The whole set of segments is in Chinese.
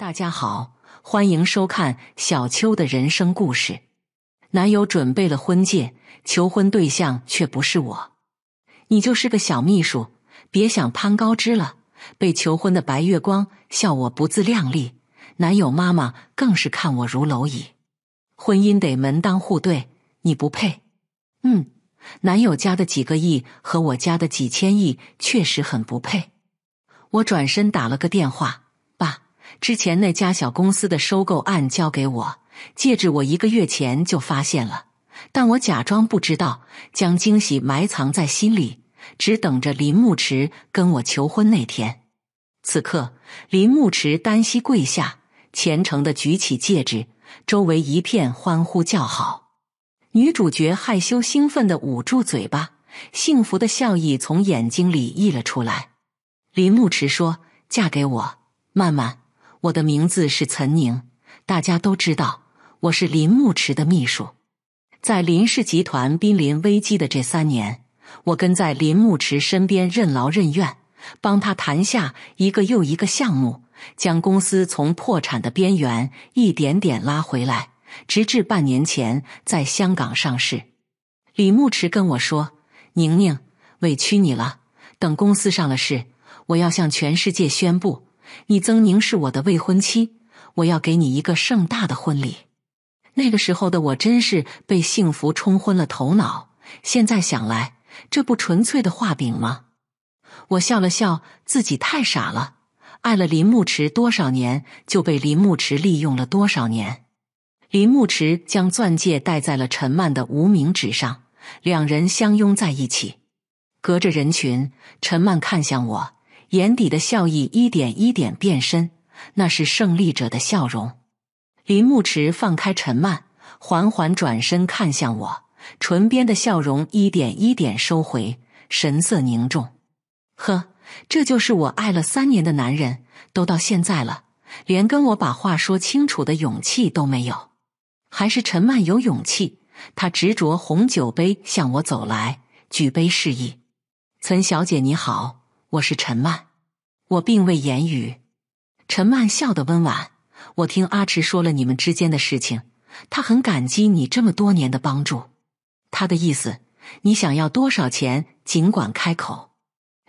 大家好，欢迎收看小秋的人生故事。男友准备了婚戒，求婚对象却不是我。你就是个小秘书，别想攀高枝了。被求婚的白月光笑我不自量力，男友妈妈更是看我如蝼蚁。婚姻得门当户对，你不配。嗯，男友家的几个亿和我家的几千亿确实很不配。我转身打了个电话。之前那家小公司的收购案交给我戒指，我一个月前就发现了，但我假装不知道，将惊喜埋藏在心里，只等着林牧池跟我求婚那天。此刻，林牧池单膝跪下，虔诚的举起戒指，周围一片欢呼叫好。女主角害羞兴奋的捂住嘴巴，幸福的笑意从眼睛里溢了出来。林牧池说：“嫁给我，曼曼。”我的名字是岑宁，大家都知道我是林牧池的秘书。在林氏集团濒临危机的这三年，我跟在林牧池身边任劳任怨，帮他谈下一个又一个项目，将公司从破产的边缘一点点拉回来，直至半年前在香港上市。李牧池跟我说：“宁宁，委屈你了。等公司上了市，我要向全世界宣布。”你曾宁是我的未婚妻，我要给你一个盛大的婚礼。那个时候的我真是被幸福冲昏了头脑，现在想来，这不纯粹的画饼吗？我笑了笑，自己太傻了，爱了林牧驰多少年，就被林牧驰利用了多少年。林牧驰将钻戒戴在了陈曼的无名指上，两人相拥在一起。隔着人群，陈曼看向我。眼底的笑意一点一点变深，那是胜利者的笑容。林牧驰放开陈曼，缓缓转身看向我，唇边的笑容一点一点收回，神色凝重。呵，这就是我爱了三年的男人，都到现在了，连跟我把话说清楚的勇气都没有。还是陈曼有勇气，她执着红酒杯向我走来，举杯示意：“岑小姐你好，我是陈曼。”我并未言语，陈曼笑得温婉。我听阿池说了你们之间的事情，他很感激你这么多年的帮助。他的意思，你想要多少钱，尽管开口。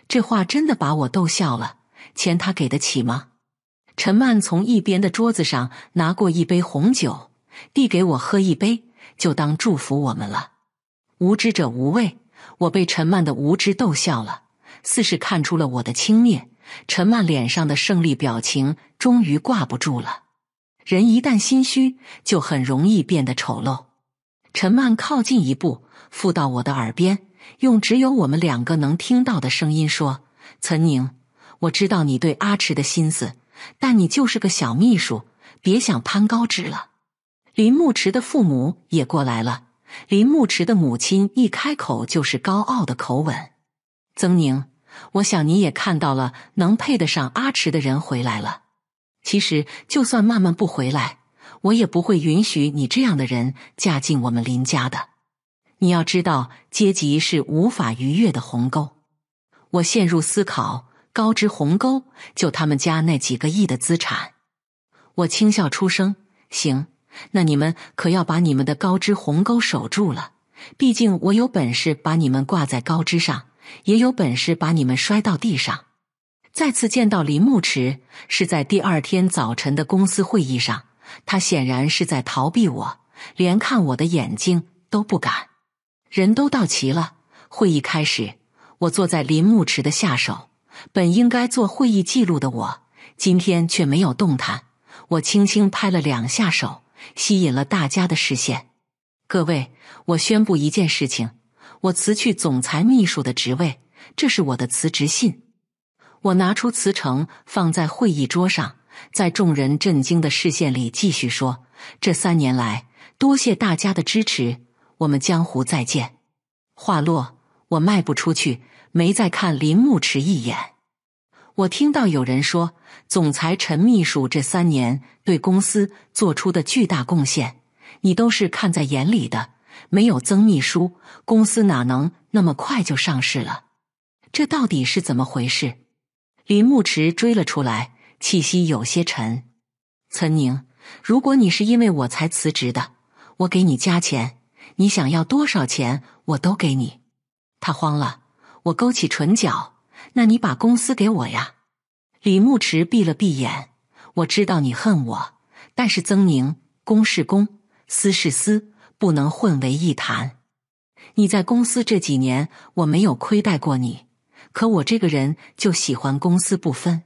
这话真的把我逗笑了。钱他给得起吗？陈曼从一边的桌子上拿过一杯红酒，递给我喝一杯，就当祝福我们了。无知者无畏，我被陈曼的无知逗笑了，似是看出了我的轻蔑。陈曼脸上的胜利表情终于挂不住了。人一旦心虚，就很容易变得丑陋。陈曼靠近一步，附到我的耳边，用只有我们两个能听到的声音说：“岑宁，我知道你对阿池的心思，但你就是个小秘书，别想攀高枝了。”林牧池的父母也过来了。林牧池的母亲一开口就是高傲的口吻：“曾宁。”我想你也看到了，能配得上阿池的人回来了。其实就算曼曼不回来，我也不会允许你这样的人嫁进我们林家的。你要知道，阶级是无法逾越的鸿沟。我陷入思考，高枝鸿沟，就他们家那几个亿的资产。我轻笑出声，行，那你们可要把你们的高枝鸿沟守住了。毕竟我有本事把你们挂在高枝上。也有本事把你们摔到地上。再次见到林牧池，是在第二天早晨的公司会议上，他显然是在逃避我，连看我的眼睛都不敢。人都到齐了，会议开始。我坐在林牧池的下手，本应该做会议记录的我，今天却没有动弹。我轻轻拍了两下手，吸引了大家的视线。各位，我宣布一件事情。我辞去总裁秘书的职位，这是我的辞职信。我拿出辞呈，放在会议桌上，在众人震惊的视线里继续说：“这三年来，多谢大家的支持，我们江湖再见。”话落，我迈不出去，没再看林牧驰一眼。我听到有人说：“总裁陈秘书这三年对公司做出的巨大贡献，你都是看在眼里的。”没有曾秘书，公司哪能那么快就上市了？这到底是怎么回事？林牧驰追了出来，气息有些沉。曾宁，如果你是因为我才辞职的，我给你加钱，你想要多少钱我都给你。他慌了，我勾起唇角，那你把公司给我呀？李牧驰闭了闭眼，我知道你恨我，但是曾宁，公是公，私是私。不能混为一谈。你在公司这几年，我没有亏待过你，可我这个人就喜欢公私不分。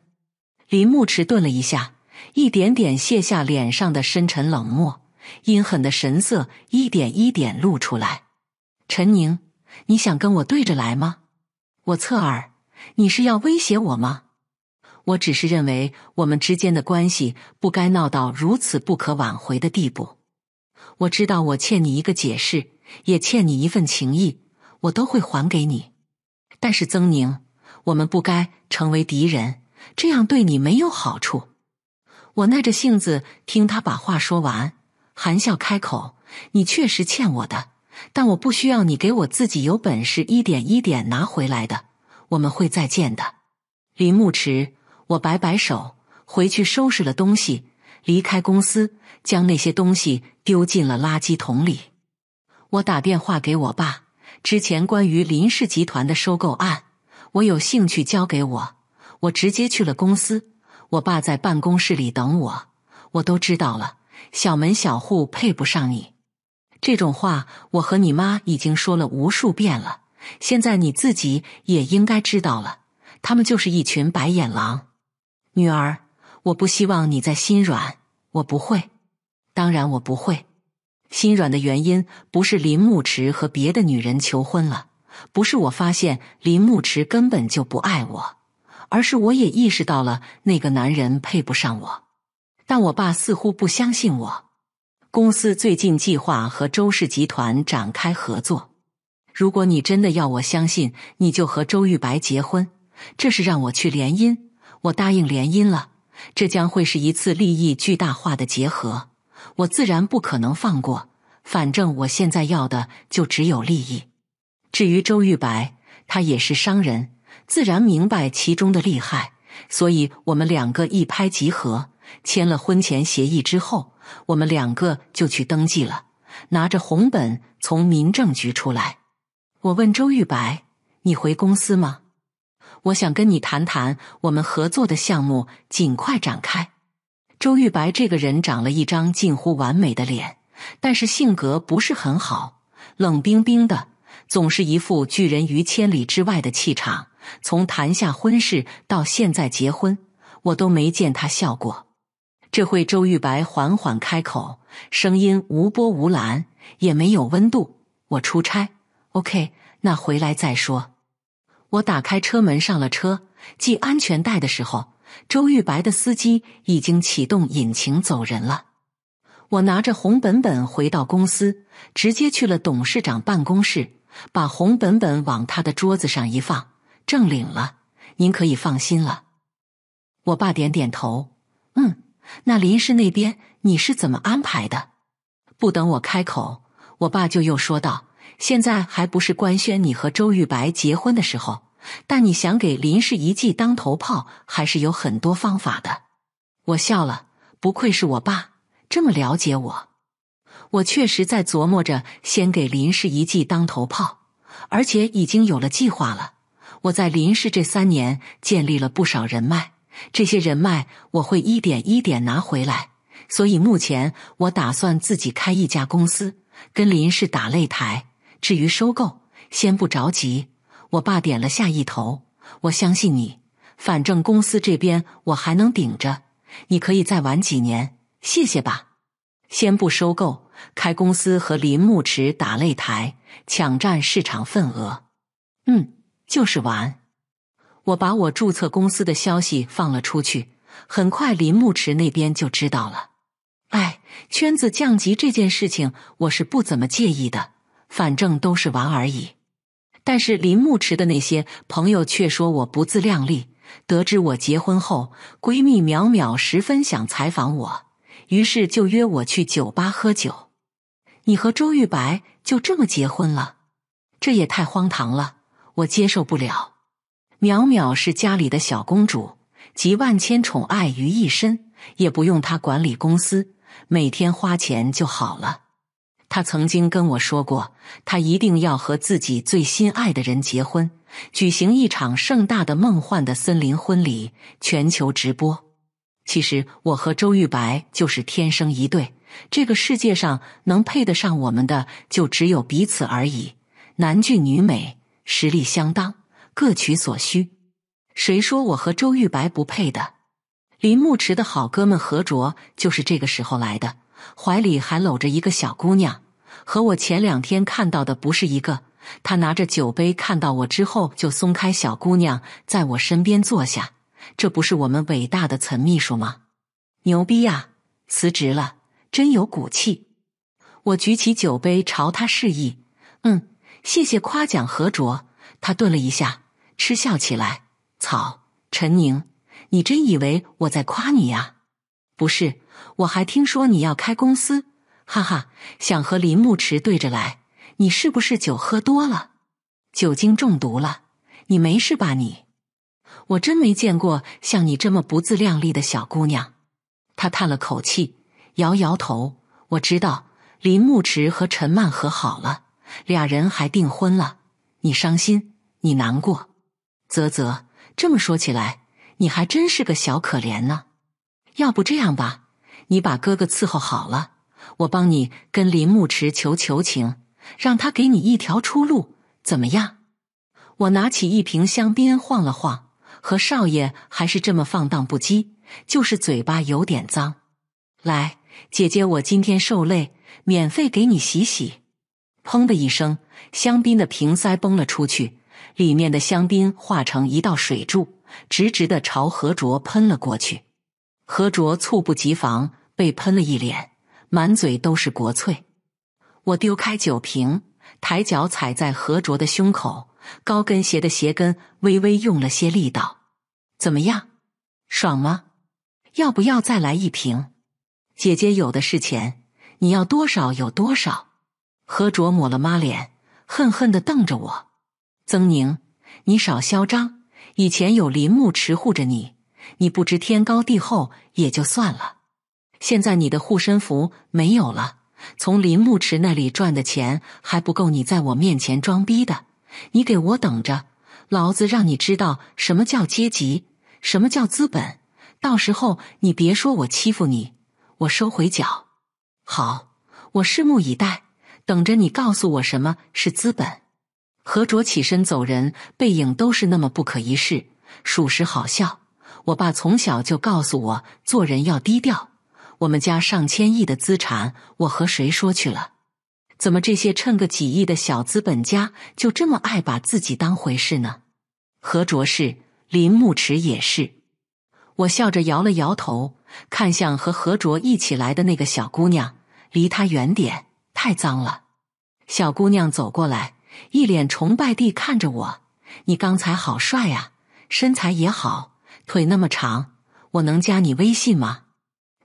林木迟顿了一下，一点点卸下脸上的深沉冷漠，阴狠的神色一点一点露出来。陈宁，你想跟我对着来吗？我侧耳，你是要威胁我吗？我只是认为我们之间的关系不该闹到如此不可挽回的地步。我知道我欠你一个解释，也欠你一份情谊，我都会还给你。但是曾宁，我们不该成为敌人，这样对你没有好处。我耐着性子听他把话说完，含笑开口：“你确实欠我的，但我不需要你给我自己有本事一点一点拿回来的。我们会再见的，林牧驰，我摆摆手，回去收拾了东西，离开公司，将那些东西。丢进了垃圾桶里。我打电话给我爸，之前关于林氏集团的收购案，我有兴趣交给我。我直接去了公司，我爸在办公室里等我。我都知道了，小门小户配不上你。这种话我和你妈已经说了无数遍了，现在你自己也应该知道了，他们就是一群白眼狼。女儿，我不希望你再心软，我不会。当然，我不会心软的原因不是林牧驰和别的女人求婚了，不是我发现林牧驰根本就不爱我，而是我也意识到了那个男人配不上我。但我爸似乎不相信我。公司最近计划和周氏集团展开合作。如果你真的要我相信，你就和周玉白结婚，这是让我去联姻。我答应联姻了，这将会是一次利益巨大化的结合。我自然不可能放过，反正我现在要的就只有利益。至于周玉白，他也是商人，自然明白其中的厉害，所以我们两个一拍即合，签了婚前协议之后，我们两个就去登记了，拿着红本从民政局出来。我问周玉白：“你回公司吗？我想跟你谈谈我们合作的项目，尽快展开。”周玉白这个人长了一张近乎完美的脸，但是性格不是很好，冷冰冰的，总是一副拒人于千里之外的气场。从谈下婚事到现在结婚，我都没见他笑过。这会，周玉白缓缓开口，声音无波无澜，也没有温度。我出差，OK，那回来再说。我打开车门上了车，系安全带的时候。周玉白的司机已经启动引擎走人了。我拿着红本本回到公司，直接去了董事长办公室，把红本本往他的桌子上一放，证领了。您可以放心了。我爸点点头，嗯，那林氏那边你是怎么安排的？不等我开口，我爸就又说道：“现在还不是官宣你和周玉白结婚的时候。”但你想给林氏一记当头炮，还是有很多方法的。我笑了，不愧是我爸，这么了解我。我确实在琢磨着先给林氏一记当头炮，而且已经有了计划了。我在林氏这三年建立了不少人脉，这些人脉我会一点一点拿回来。所以目前我打算自己开一家公司，跟林氏打擂台。至于收购，先不着急。我爸点了下一头，我相信你。反正公司这边我还能顶着，你可以再玩几年，谢谢吧。先不收购，开公司和林木池打擂台，抢占市场份额。嗯，就是玩。我把我注册公司的消息放了出去，很快林木池那边就知道了。哎，圈子降级这件事情，我是不怎么介意的，反正都是玩而已。但是林牧驰的那些朋友却说我不自量力。得知我结婚后，闺蜜淼淼十分想采访我，于是就约我去酒吧喝酒。你和周玉白就这么结婚了？这也太荒唐了，我接受不了。淼淼是家里的小公主，集万千宠爱于一身，也不用她管理公司，每天花钱就好了。他曾经跟我说过，他一定要和自己最心爱的人结婚，举行一场盛大的、梦幻的森林婚礼，全球直播。其实我和周玉白就是天生一对，这个世界上能配得上我们的就只有彼此而已。男俊女美，实力相当，各取所需。谁说我和周玉白不配的？林牧驰的好哥们何卓就是这个时候来的。怀里还搂着一个小姑娘，和我前两天看到的不是一个。他拿着酒杯，看到我之后就松开小姑娘，在我身边坐下。这不是我们伟大的岑秘书吗？牛逼呀！辞职了，真有骨气。我举起酒杯朝他示意。嗯，谢谢夸奖。何卓，他顿了一下，嗤笑起来：“草，陈宁，你真以为我在夸你啊？不是。”我还听说你要开公司，哈哈，想和林牧驰对着来？你是不是酒喝多了，酒精中毒了？你没事吧？你，我真没见过像你这么不自量力的小姑娘。她叹了口气，摇摇头。我知道林牧驰和陈曼和好了，俩人还订婚了。你伤心，你难过。啧啧，这么说起来，你还真是个小可怜呢。要不这样吧。你把哥哥伺候好了，我帮你跟林牧池求求情，让他给你一条出路，怎么样？我拿起一瓶香槟晃了晃，何少爷还是这么放荡不羁，就是嘴巴有点脏。来，姐姐，我今天受累，免费给你洗洗。砰的一声，香槟的瓶塞崩了出去，里面的香槟化成一道水柱，直直的朝何卓喷了过去。何卓猝不及防，被喷了一脸，满嘴都是国粹。我丢开酒瓶，抬脚踩在何卓的胸口，高跟鞋的鞋跟微微用了些力道。怎么样，爽吗？要不要再来一瓶？姐姐有的是钱，你要多少有多少。何卓抹了抹脸，恨恨的瞪着我。曾宁，你少嚣张，以前有林木池护着你。你不知天高地厚也就算了，现在你的护身符没有了，从林木池那里赚的钱还不够你在我面前装逼的。你给我等着，老子让你知道什么叫阶级，什么叫资本。到时候你别说我欺负你，我收回脚。好，我拭目以待，等着你告诉我什么是资本。何卓起身走人，背影都是那么不可一世，属实好笑。我爸从小就告诉我，做人要低调。我们家上千亿的资产，我和谁说去了？怎么这些趁个几亿的小资本家，就这么爱把自己当回事呢？何卓是，林牧驰也是。我笑着摇了摇头，看向和何卓一起来的那个小姑娘，离她远点，太脏了。小姑娘走过来，一脸崇拜地看着我：“你刚才好帅啊，身材也好。”腿那么长，我能加你微信吗？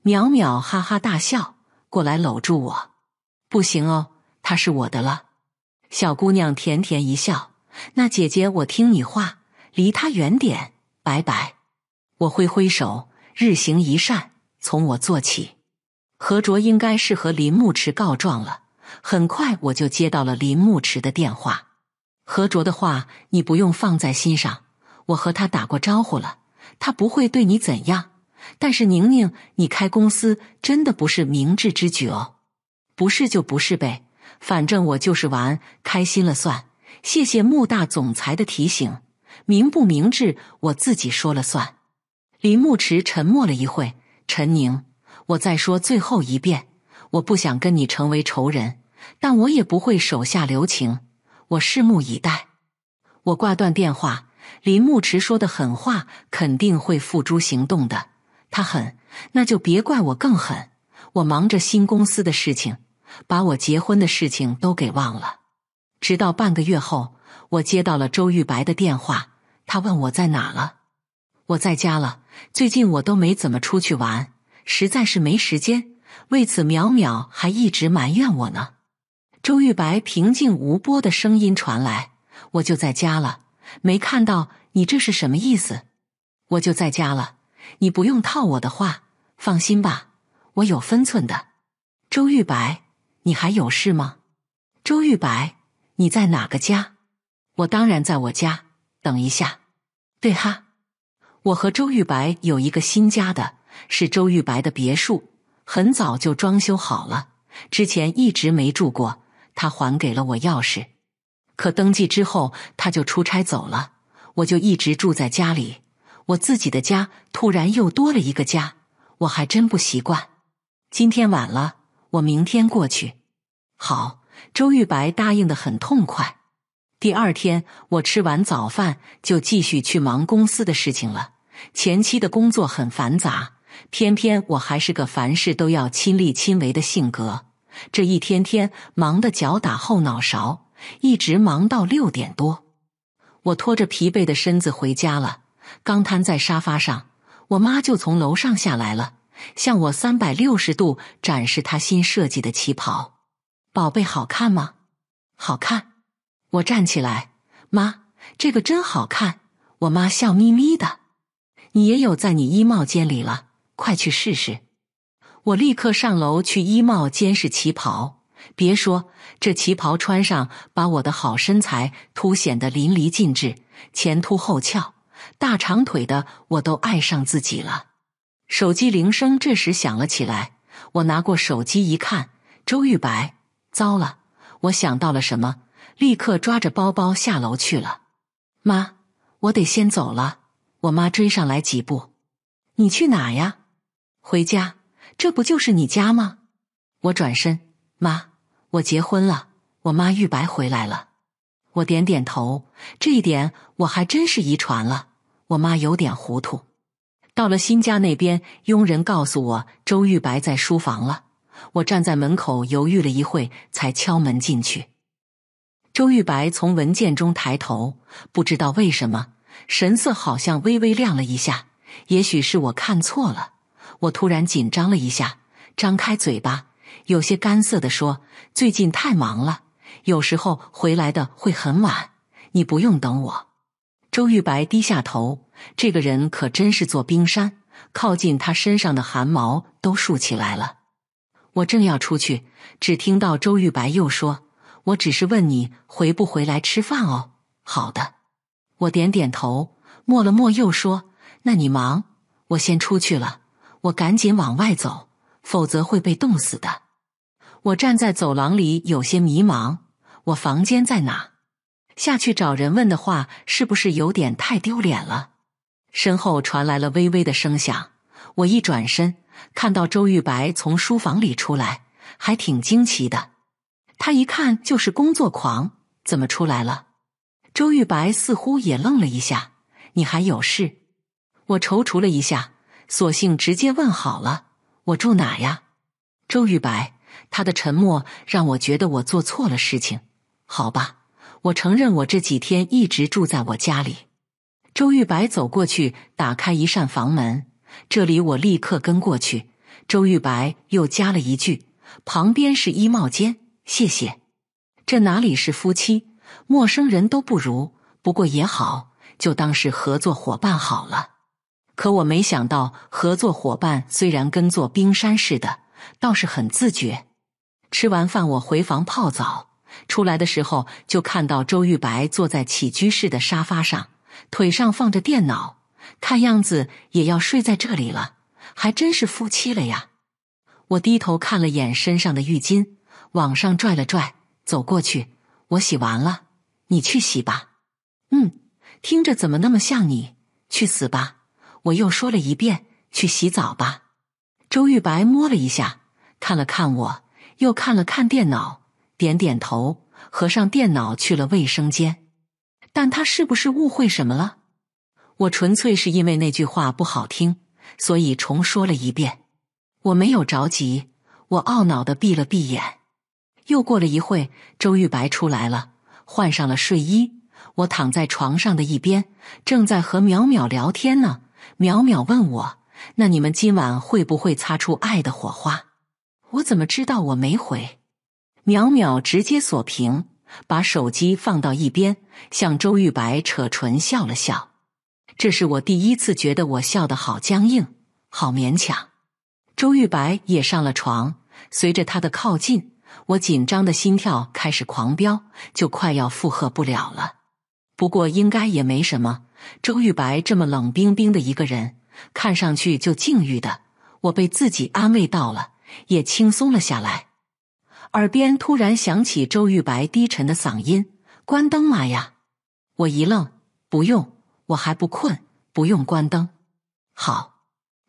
淼淼哈哈大笑，过来搂住我。不行哦，他是我的了。小姑娘甜甜一笑，那姐姐我听你话，离他远点，拜拜。我挥挥手，日行一善，从我做起。何卓应该是和林牧池告状了，很快我就接到了林牧池的电话。何卓的话你不用放在心上，我和他打过招呼了。他不会对你怎样，但是宁宁，你开公司真的不是明智之举哦。不是就不是呗，反正我就是玩开心了算。谢谢穆大总裁的提醒，明不明智我自己说了算。林牧驰沉默了一会，陈宁，我再说最后一遍，我不想跟你成为仇人，但我也不会手下留情。我拭目以待。我挂断电话。林牧池说的狠话肯定会付诸行动的。他狠，那就别怪我更狠。我忙着新公司的事情，把我结婚的事情都给忘了。直到半个月后，我接到了周玉白的电话，他问我在哪了。我在家了。最近我都没怎么出去玩，实在是没时间。为此，淼淼还一直埋怨我呢。周玉白平静无波的声音传来：“我就在家了。”没看到你这是什么意思？我就在家了，你不用套我的话。放心吧，我有分寸的。周玉白，你还有事吗？周玉白，你在哪个家？我当然在我家。等一下，对哈，我和周玉白有一个新家的，是周玉白的别墅，很早就装修好了，之前一直没住过。他还给了我钥匙。可登记之后，他就出差走了，我就一直住在家里。我自己的家突然又多了一个家，我还真不习惯。今天晚了，我明天过去。好，周玉白答应的很痛快。第二天，我吃完早饭就继续去忙公司的事情了。前期的工作很繁杂，偏偏我还是个凡事都要亲力亲为的性格，这一天天忙的脚打后脑勺。一直忙到六点多，我拖着疲惫的身子回家了。刚瘫在沙发上，我妈就从楼上下来了，向我三百六十度展示她新设计的旗袍。宝贝，好看吗？好看。我站起来，妈，这个真好看。我妈笑眯眯的，你也有在你衣帽间里了，快去试试。我立刻上楼去衣帽间试旗袍。别说这旗袍穿上，把我的好身材凸显得淋漓尽致，前凸后翘，大长腿的我都爱上自己了。手机铃声这时响了起来，我拿过手机一看，周玉白，糟了！我想到了什么，立刻抓着包包下楼去了。妈，我得先走了。我妈追上来几步：“你去哪呀？回家，这不就是你家吗？”我转身，妈。我结婚了，我妈玉白回来了。我点点头，这一点我还真是遗传了。我妈有点糊涂。到了新家那边，佣人告诉我周玉白在书房了。我站在门口犹豫了一会，才敲门进去。周玉白从文件中抬头，不知道为什么神色好像微微亮了一下，也许是我看错了。我突然紧张了一下，张开嘴巴。有些干涩的说：“最近太忙了，有时候回来的会很晚，你不用等我。”周玉白低下头，这个人可真是座冰山，靠近他身上的汗毛都竖起来了。我正要出去，只听到周玉白又说：“我只是问你回不回来吃饭哦。”好的，我点点头，默了默又说：“那你忙，我先出去了。”我赶紧往外走，否则会被冻死的。我站在走廊里，有些迷茫。我房间在哪？下去找人问的话，是不是有点太丢脸了？身后传来了微微的声响。我一转身，看到周玉白从书房里出来，还挺惊奇的。他一看就是工作狂，怎么出来了？周玉白似乎也愣了一下。你还有事？我踌躇了一下，索性直接问好了。我住哪呀？周玉白。他的沉默让我觉得我做错了事情。好吧，我承认我这几天一直住在我家里。周玉白走过去打开一扇房门，这里我立刻跟过去。周玉白又加了一句：“旁边是衣帽间。”谢谢。这哪里是夫妻，陌生人都不如。不过也好，就当是合作伙伴好了。可我没想到，合作伙伴虽然跟座冰山似的，倒是很自觉。吃完饭，我回房泡澡，出来的时候就看到周玉白坐在起居室的沙发上，腿上放着电脑，看样子也要睡在这里了，还真是夫妻了呀！我低头看了眼身上的浴巾，往上拽了拽，走过去。我洗完了，你去洗吧。嗯，听着怎么那么像你？去死吧！我又说了一遍，去洗澡吧。周玉白摸了一下，看了看我。又看了看电脑，点点头，合上电脑去了卫生间。但他是不是误会什么了？我纯粹是因为那句话不好听，所以重说了一遍。我没有着急，我懊恼的闭了闭眼。又过了一会，周玉白出来了，换上了睡衣。我躺在床上的一边，正在和淼淼聊天呢。淼淼问我：“那你们今晚会不会擦出爱的火花？”我怎么知道我没回？淼淼直接锁屏，把手机放到一边，向周玉白扯唇笑了笑。这是我第一次觉得我笑得好僵硬，好勉强。周玉白也上了床，随着他的靠近，我紧张的心跳开始狂飙，就快要负荷不了了。不过应该也没什么。周玉白这么冷冰冰的一个人，看上去就禁欲的，我被自己安慰到了。也轻松了下来，耳边突然响起周玉白低沉的嗓音：“关灯了呀！”我一愣：“不用，我还不困，不用关灯。”好，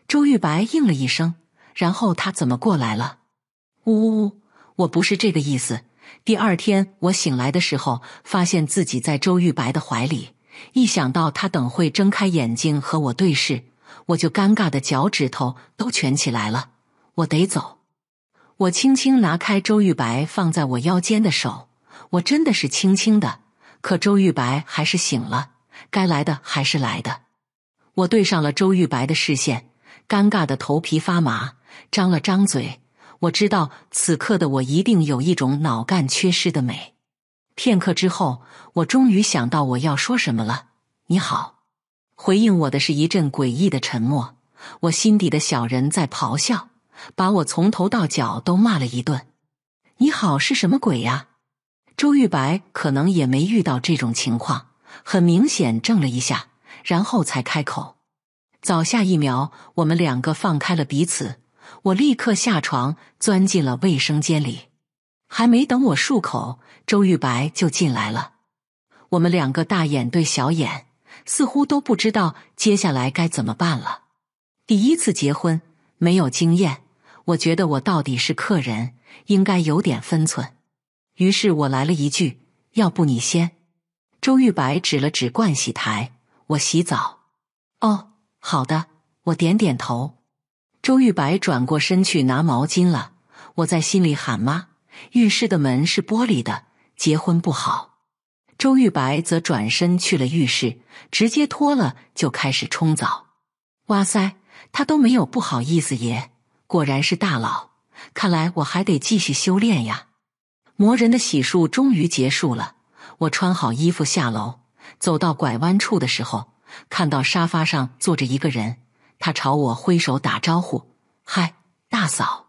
周玉白应了一声。然后他怎么过来了？呜呜呜！我不是这个意思。第二天我醒来的时候，发现自己在周玉白的怀里。一想到他等会睁开眼睛和我对视，我就尴尬的脚趾头都蜷起来了。我得走，我轻轻拿开周玉白放在我腰间的手，我真的是轻轻的，可周玉白还是醒了。该来的还是来的，我对上了周玉白的视线，尴尬的头皮发麻，张了张嘴，我知道此刻的我一定有一种脑干缺失的美。片刻之后，我终于想到我要说什么了。你好，回应我的是一阵诡异的沉默，我心底的小人在咆哮。把我从头到脚都骂了一顿，你好是什么鬼呀？周玉白可能也没遇到这种情况，很明显怔了一下，然后才开口。早下一秒，我们两个放开了彼此，我立刻下床钻进了卫生间里，还没等我漱口，周玉白就进来了。我们两个大眼对小眼，似乎都不知道接下来该怎么办了。第一次结婚，没有经验。我觉得我到底是客人，应该有点分寸。于是我来了一句：“要不你先。”周玉白指了指盥洗台：“我洗澡。”哦，好的，我点点头。周玉白转过身去拿毛巾了。我在心里喊妈：“浴室的门是玻璃的，结婚不好。”周玉白则转身去了浴室，直接脱了就开始冲澡。哇塞，他都没有不好意思爷。果然是大佬，看来我还得继续修炼呀。魔人的洗漱终于结束了，我穿好衣服下楼，走到拐弯处的时候，看到沙发上坐着一个人，他朝我挥手打招呼：“嗨，大嫂。”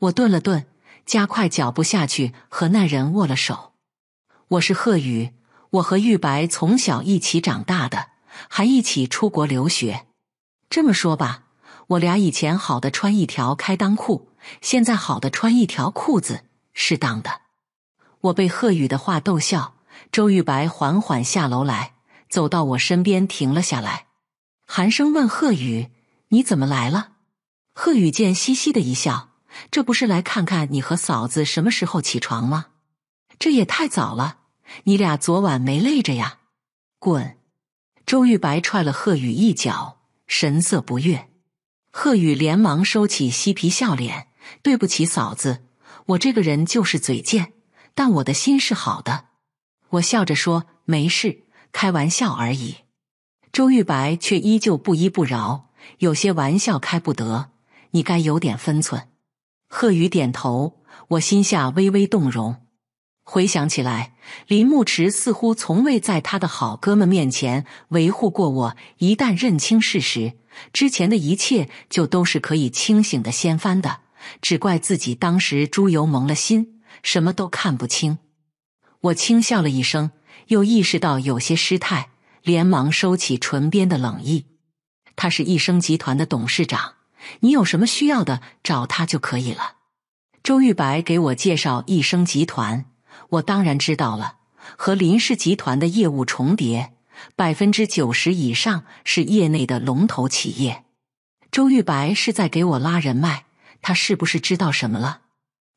我顿了顿，加快脚步下去，和那人握了手。我是贺宇，我和玉白从小一起长大的，还一起出国留学。这么说吧。我俩以前好的穿一条开裆裤，现在好的穿一条裤子，适当的。我被贺宇的话逗笑。周玉白缓缓下楼来，走到我身边，停了下来，寒声问贺宇：“你怎么来了？”贺宇见，嘻嘻的一笑：“这不是来看看你和嫂子什么时候起床吗？这也太早了，你俩昨晚没累着呀？”滚！周玉白踹了贺宇一脚，神色不悦。贺宇连忙收起嬉皮笑脸，对不起嫂子，我这个人就是嘴贱，但我的心是好的。我笑着说：“没事，开玩笑而已。”周玉白却依旧不依不饶，有些玩笑开不得，你该有点分寸。贺宇点头，我心下微微动容。回想起来，林牧驰似乎从未在他的好哥们面前维护过我。一旦认清事实。之前的一切就都是可以清醒的掀翻的，只怪自己当时猪油蒙了心，什么都看不清。我轻笑了一声，又意识到有些失态，连忙收起唇边的冷意。他是一生集团的董事长，你有什么需要的，找他就可以了。周玉白给我介绍易生集团，我当然知道了，和林氏集团的业务重叠。百分之九十以上是业内的龙头企业。周玉白是在给我拉人脉，他是不是知道什么了？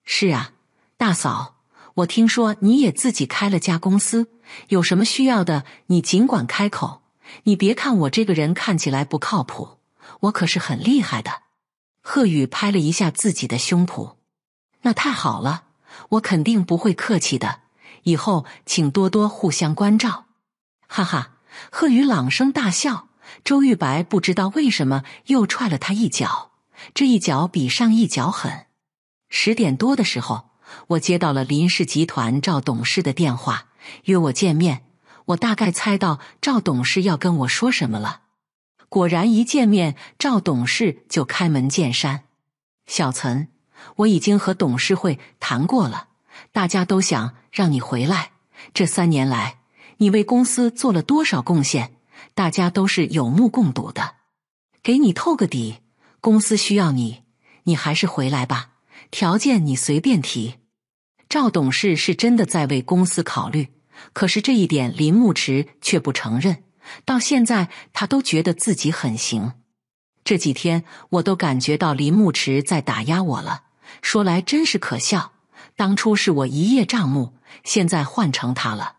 是啊，大嫂，我听说你也自己开了家公司，有什么需要的你尽管开口。你别看我这个人看起来不靠谱，我可是很厉害的。贺宇拍了一下自己的胸脯。那太好了，我肯定不会客气的。以后请多多互相关照。哈哈，贺宇朗声大笑。周玉白不知道为什么又踹了他一脚，这一脚比上一脚狠。十点多的时候，我接到了林氏集团赵董事的电话，约我见面。我大概猜到赵董事要跟我说什么了。果然，一见面，赵董事就开门见山：“小岑，我已经和董事会谈过了，大家都想让你回来。这三年来……”你为公司做了多少贡献？大家都是有目共睹的。给你透个底，公司需要你，你还是回来吧。条件你随便提。赵董事是真的在为公司考虑，可是这一点林牧驰却不承认。到现在他都觉得自己很行。这几天我都感觉到林牧驰在打压我了。说来真是可笑，当初是我一叶障目，现在换成他了。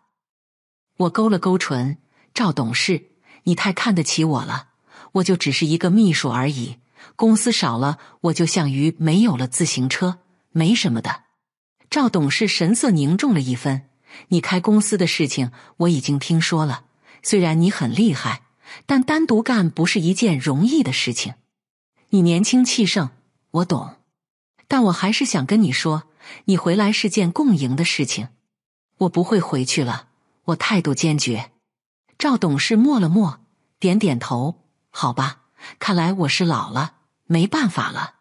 我勾了勾唇，赵董事，你太看得起我了。我就只是一个秘书而已，公司少了我，就像鱼没有了自行车，没什么的。赵董事神色凝重了一分。你开公司的事情我已经听说了。虽然你很厉害，但单独干不是一件容易的事情。你年轻气盛，我懂，但我还是想跟你说，你回来是件共赢的事情。我不会回去了。我态度坚决，赵董事默了默，点点头。好吧，看来我是老了，没办法了。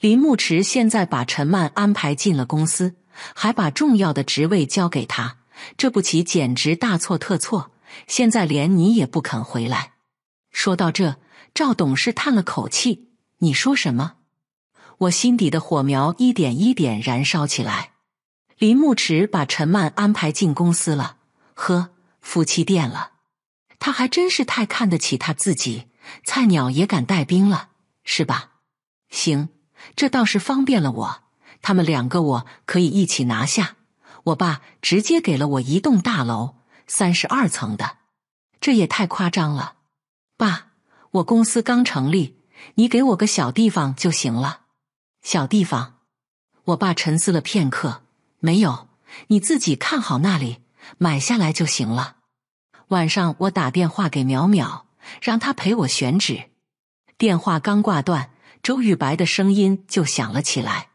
林牧驰现在把陈曼安排进了公司，还把重要的职位交给他，这步棋简直大错特错。现在连你也不肯回来。说到这，赵董事叹了口气。你说什么？我心底的火苗一点一点燃烧起来。林牧驰把陈曼安排进公司了。呵，夫妻店了，他还真是太看得起他自己，菜鸟也敢带兵了，是吧？行，这倒是方便了我，他们两个我可以一起拿下。我爸直接给了我一栋大楼，三十二层的，这也太夸张了。爸，我公司刚成立，你给我个小地方就行了。小地方，我爸沉思了片刻，没有，你自己看好那里。买下来就行了。晚上我打电话给淼淼，让他陪我选址。电话刚挂断，周玉白的声音就响了起来：“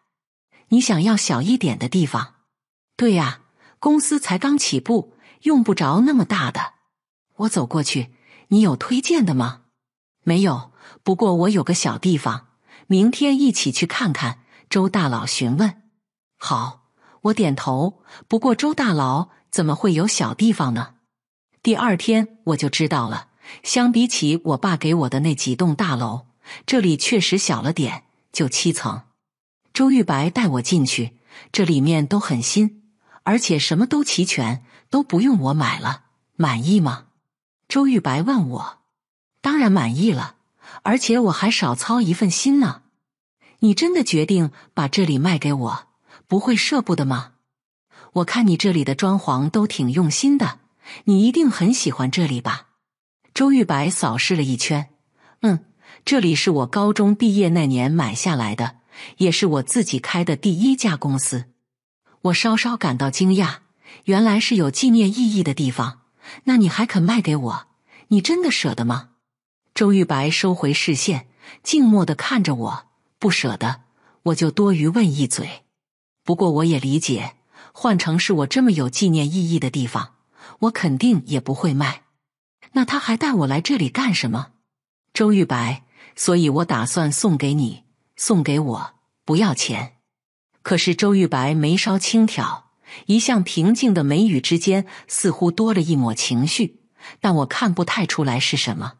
你想要小一点的地方？”“对呀，公司才刚起步，用不着那么大的。”我走过去：“你有推荐的吗？”“没有，不过我有个小地方，明天一起去看看。”周大佬询问：“好。”我点头。不过周大佬。怎么会有小地方呢？第二天我就知道了。相比起我爸给我的那几栋大楼，这里确实小了点，就七层。周玉白带我进去，这里面都很新，而且什么都齐全，都不用我买了。满意吗？周玉白问我。当然满意了，而且我还少操一份心呢。你真的决定把这里卖给我，不会舍不得吗？我看你这里的装潢都挺用心的，你一定很喜欢这里吧？周玉白扫视了一圈，嗯，这里是我高中毕业那年买下来的，也是我自己开的第一家公司。我稍稍感到惊讶，原来是有纪念意义的地方，那你还肯卖给我？你真的舍得吗？周玉白收回视线，静默的看着我，不舍得，我就多余问一嘴。不过我也理解。换成是我这么有纪念意义的地方，我肯定也不会卖。那他还带我来这里干什么？周玉白，所以我打算送给你，送给我，不要钱。可是周玉白眉梢轻挑，一向平静的眉宇之间似乎多了一抹情绪，但我看不太出来是什么。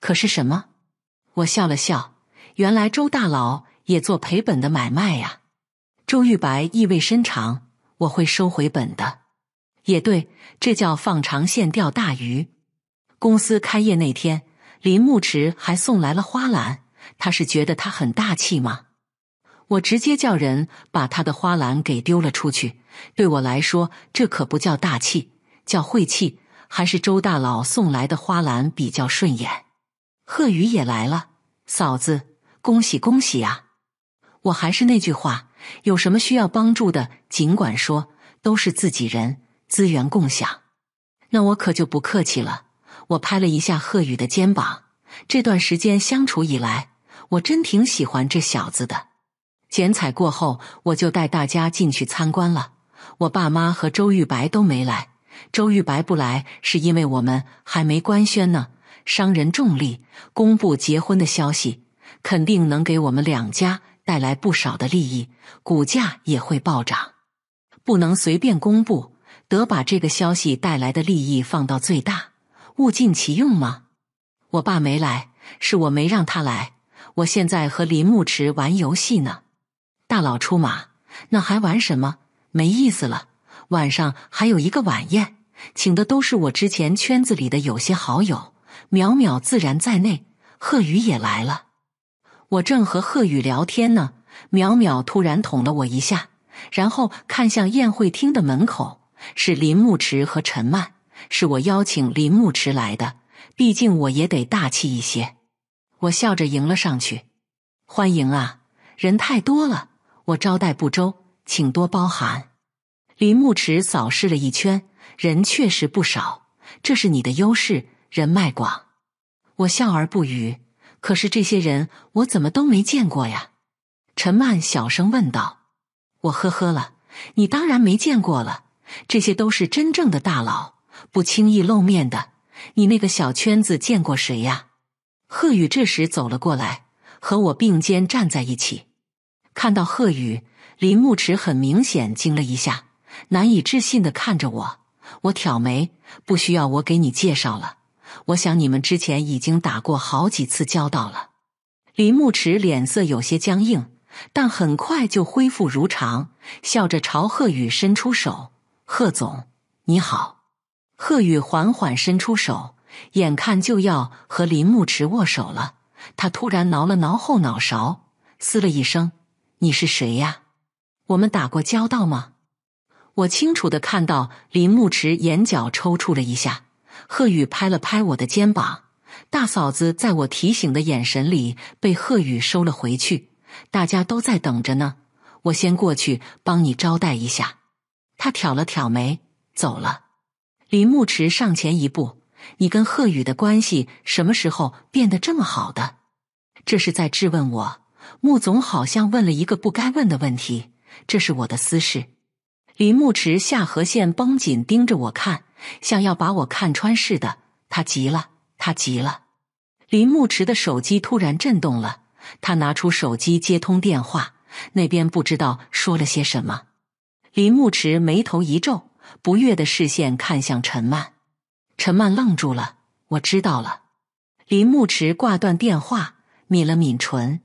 可是什么？我笑了笑，原来周大佬也做赔本的买卖呀。周玉白意味深长。我会收回本的，也对，这叫放长线钓大鱼。公司开业那天，林牧池还送来了花篮，他是觉得他很大气吗？我直接叫人把他的花篮给丢了出去。对我来说，这可不叫大气，叫晦气。还是周大佬送来的花篮比较顺眼。贺宇也来了，嫂子，恭喜恭喜啊！我还是那句话。有什么需要帮助的，尽管说，都是自己人，资源共享。那我可就不客气了。我拍了一下贺宇的肩膀。这段时间相处以来，我真挺喜欢这小子的。剪彩过后，我就带大家进去参观了。我爸妈和周玉白都没来。周玉白不来是因为我们还没官宣呢。商人重利，公布结婚的消息，肯定能给我们两家。带来不少的利益，股价也会暴涨。不能随便公布，得把这个消息带来的利益放到最大，物尽其用吗？我爸没来，是我没让他来。我现在和林沐驰玩游戏呢。大佬出马，那还玩什么？没意思了。晚上还有一个晚宴，请的都是我之前圈子里的有些好友，淼淼自然在内，贺宇也来了。我正和贺宇聊天呢，淼淼突然捅了我一下，然后看向宴会厅的门口，是林牧驰和陈曼，是我邀请林牧驰来的，毕竟我也得大气一些。我笑着迎了上去，欢迎啊！人太多了，我招待不周，请多包涵。林牧驰扫视了一圈，人确实不少，这是你的优势，人脉广。我笑而不语。可是这些人我怎么都没见过呀？陈曼小声问道。我呵呵了，你当然没见过了，这些都是真正的大佬，不轻易露面的。你那个小圈子见过谁呀？贺宇这时走了过来，和我并肩站在一起。看到贺宇，林牧驰很明显惊了一下，难以置信的看着我。我挑眉，不需要我给你介绍了。我想你们之前已经打过好几次交道了。林牧驰脸色有些僵硬，但很快就恢复如常，笑着朝贺宇伸出手：“贺总，你好。”贺宇缓缓伸出手，眼看就要和林牧驰握手了，他突然挠了挠后脑勺，嘶了一声：“你是谁呀？我们打过交道吗？”我清楚的看到林牧驰眼角抽搐了一下。贺宇拍了拍我的肩膀，大嫂子在我提醒的眼神里被贺宇收了回去。大家都在等着呢，我先过去帮你招待一下。他挑了挑眉，走了。林沐驰上前一步：“你跟贺宇的关系什么时候变得这么好的？”这是在质问我。穆总好像问了一个不该问的问题。这是我的私事。林沐驰下颌线绷紧，盯着我看。想要把我看穿似的，他急了，他急了。林牧驰的手机突然震动了，他拿出手机接通电话，那边不知道说了些什么。林牧驰眉头一皱，不悦的视线看向陈曼。陈曼愣住了，我知道了。林牧驰挂断电话，抿了抿唇，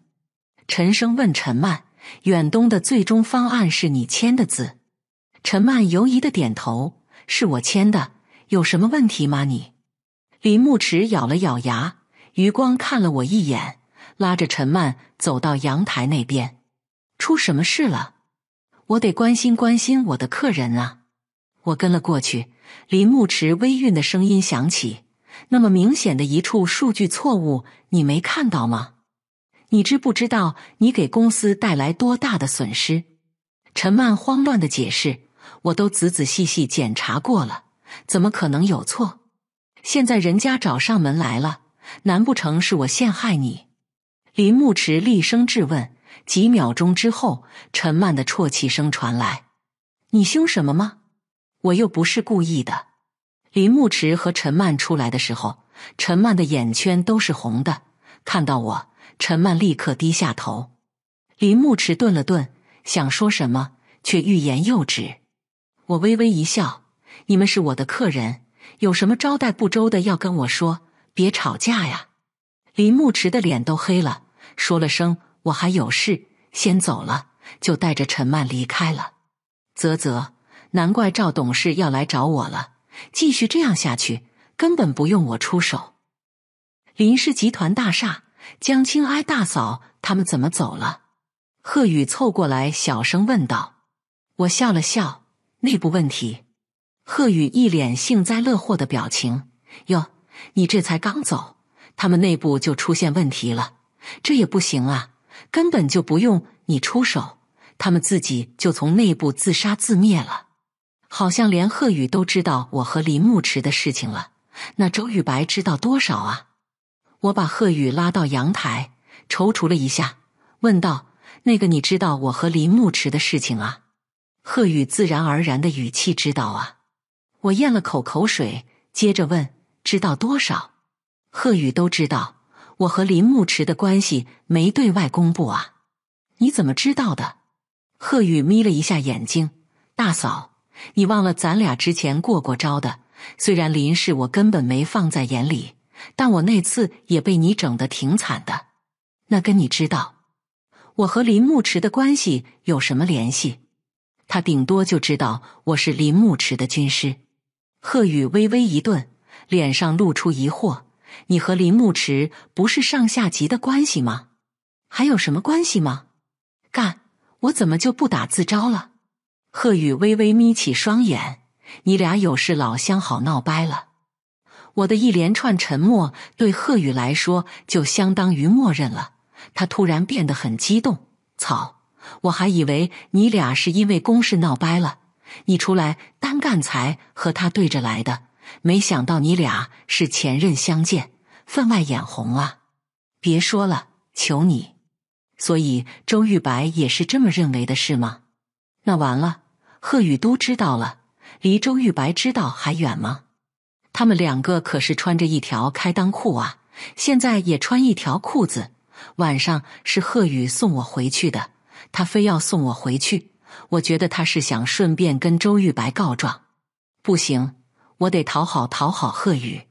沉声问陈曼：“远东的最终方案是你签的字？”陈曼犹疑的点头。是我签的，有什么问题吗？你，林牧驰咬了咬牙，余光看了我一眼，拉着陈曼走到阳台那边。出什么事了？我得关心关心我的客人啊！我跟了过去。林牧驰微韵的声音响起：“那么明显的一处数据错误，你没看到吗？你知不知道你给公司带来多大的损失？”陈曼慌乱的解释。我都仔仔细细检查过了，怎么可能有错？现在人家找上门来了，难不成是我陷害你？林牧驰厉声质问。几秒钟之后，陈曼的啜泣声传来：“你凶什么吗？我又不是故意的。”林牧驰和陈曼出来的时候，陈曼的眼圈都是红的。看到我，陈曼立刻低下头。林牧驰顿了顿，想说什么，却欲言又止。我微微一笑：“你们是我的客人，有什么招待不周的要跟我说，别吵架呀。”林沐驰的脸都黑了，说了声“我还有事”，先走了，就带着陈曼离开了。啧啧，难怪赵董事要来找我了。继续这样下去，根本不用我出手。林氏集团大厦，江青、哀大嫂他们怎么走了？贺宇凑过来小声问道。我笑了笑。内部问题，贺宇一脸幸灾乐祸的表情。哟，你这才刚走，他们内部就出现问题了，这也不行啊，根本就不用你出手，他们自己就从内部自杀自灭了。好像连贺宇都知道我和林沐池的事情了，那周玉白知道多少啊？我把贺宇拉到阳台，踌躇了一下，问道：“那个，你知道我和林沐池的事情啊？”贺宇自然而然的语气，知道啊！我咽了口口水，接着问：“知道多少？”贺宇都知道，我和林沐驰的关系没对外公布啊！你怎么知道的？贺宇眯了一下眼睛：“大嫂，你忘了咱俩之前过过招的？虽然林氏我根本没放在眼里，但我那次也被你整得挺惨的。那跟你知道我和林沐驰的关系有什么联系？”他顶多就知道我是林牧池的军师。贺宇微微一顿，脸上露出疑惑：“你和林牧池不是上下级的关系吗？还有什么关系吗？干，我怎么就不打自招了？”贺宇微微眯起双眼：“你俩有事，老相好闹掰了。”我的一连串沉默对贺宇来说就相当于默认了。他突然变得很激动：“操！”我还以为你俩是因为公事闹掰了，你出来单干才和他对着来的，没想到你俩是前任相见，分外眼红啊！别说了，求你。所以周玉白也是这么认为的是吗？那完了，贺宇都知道了，离周玉白知道还远吗？他们两个可是穿着一条开裆裤啊，现在也穿一条裤子。晚上是贺宇送我回去的。他非要送我回去，我觉得他是想顺便跟周玉白告状。不行，我得讨好讨好贺宇。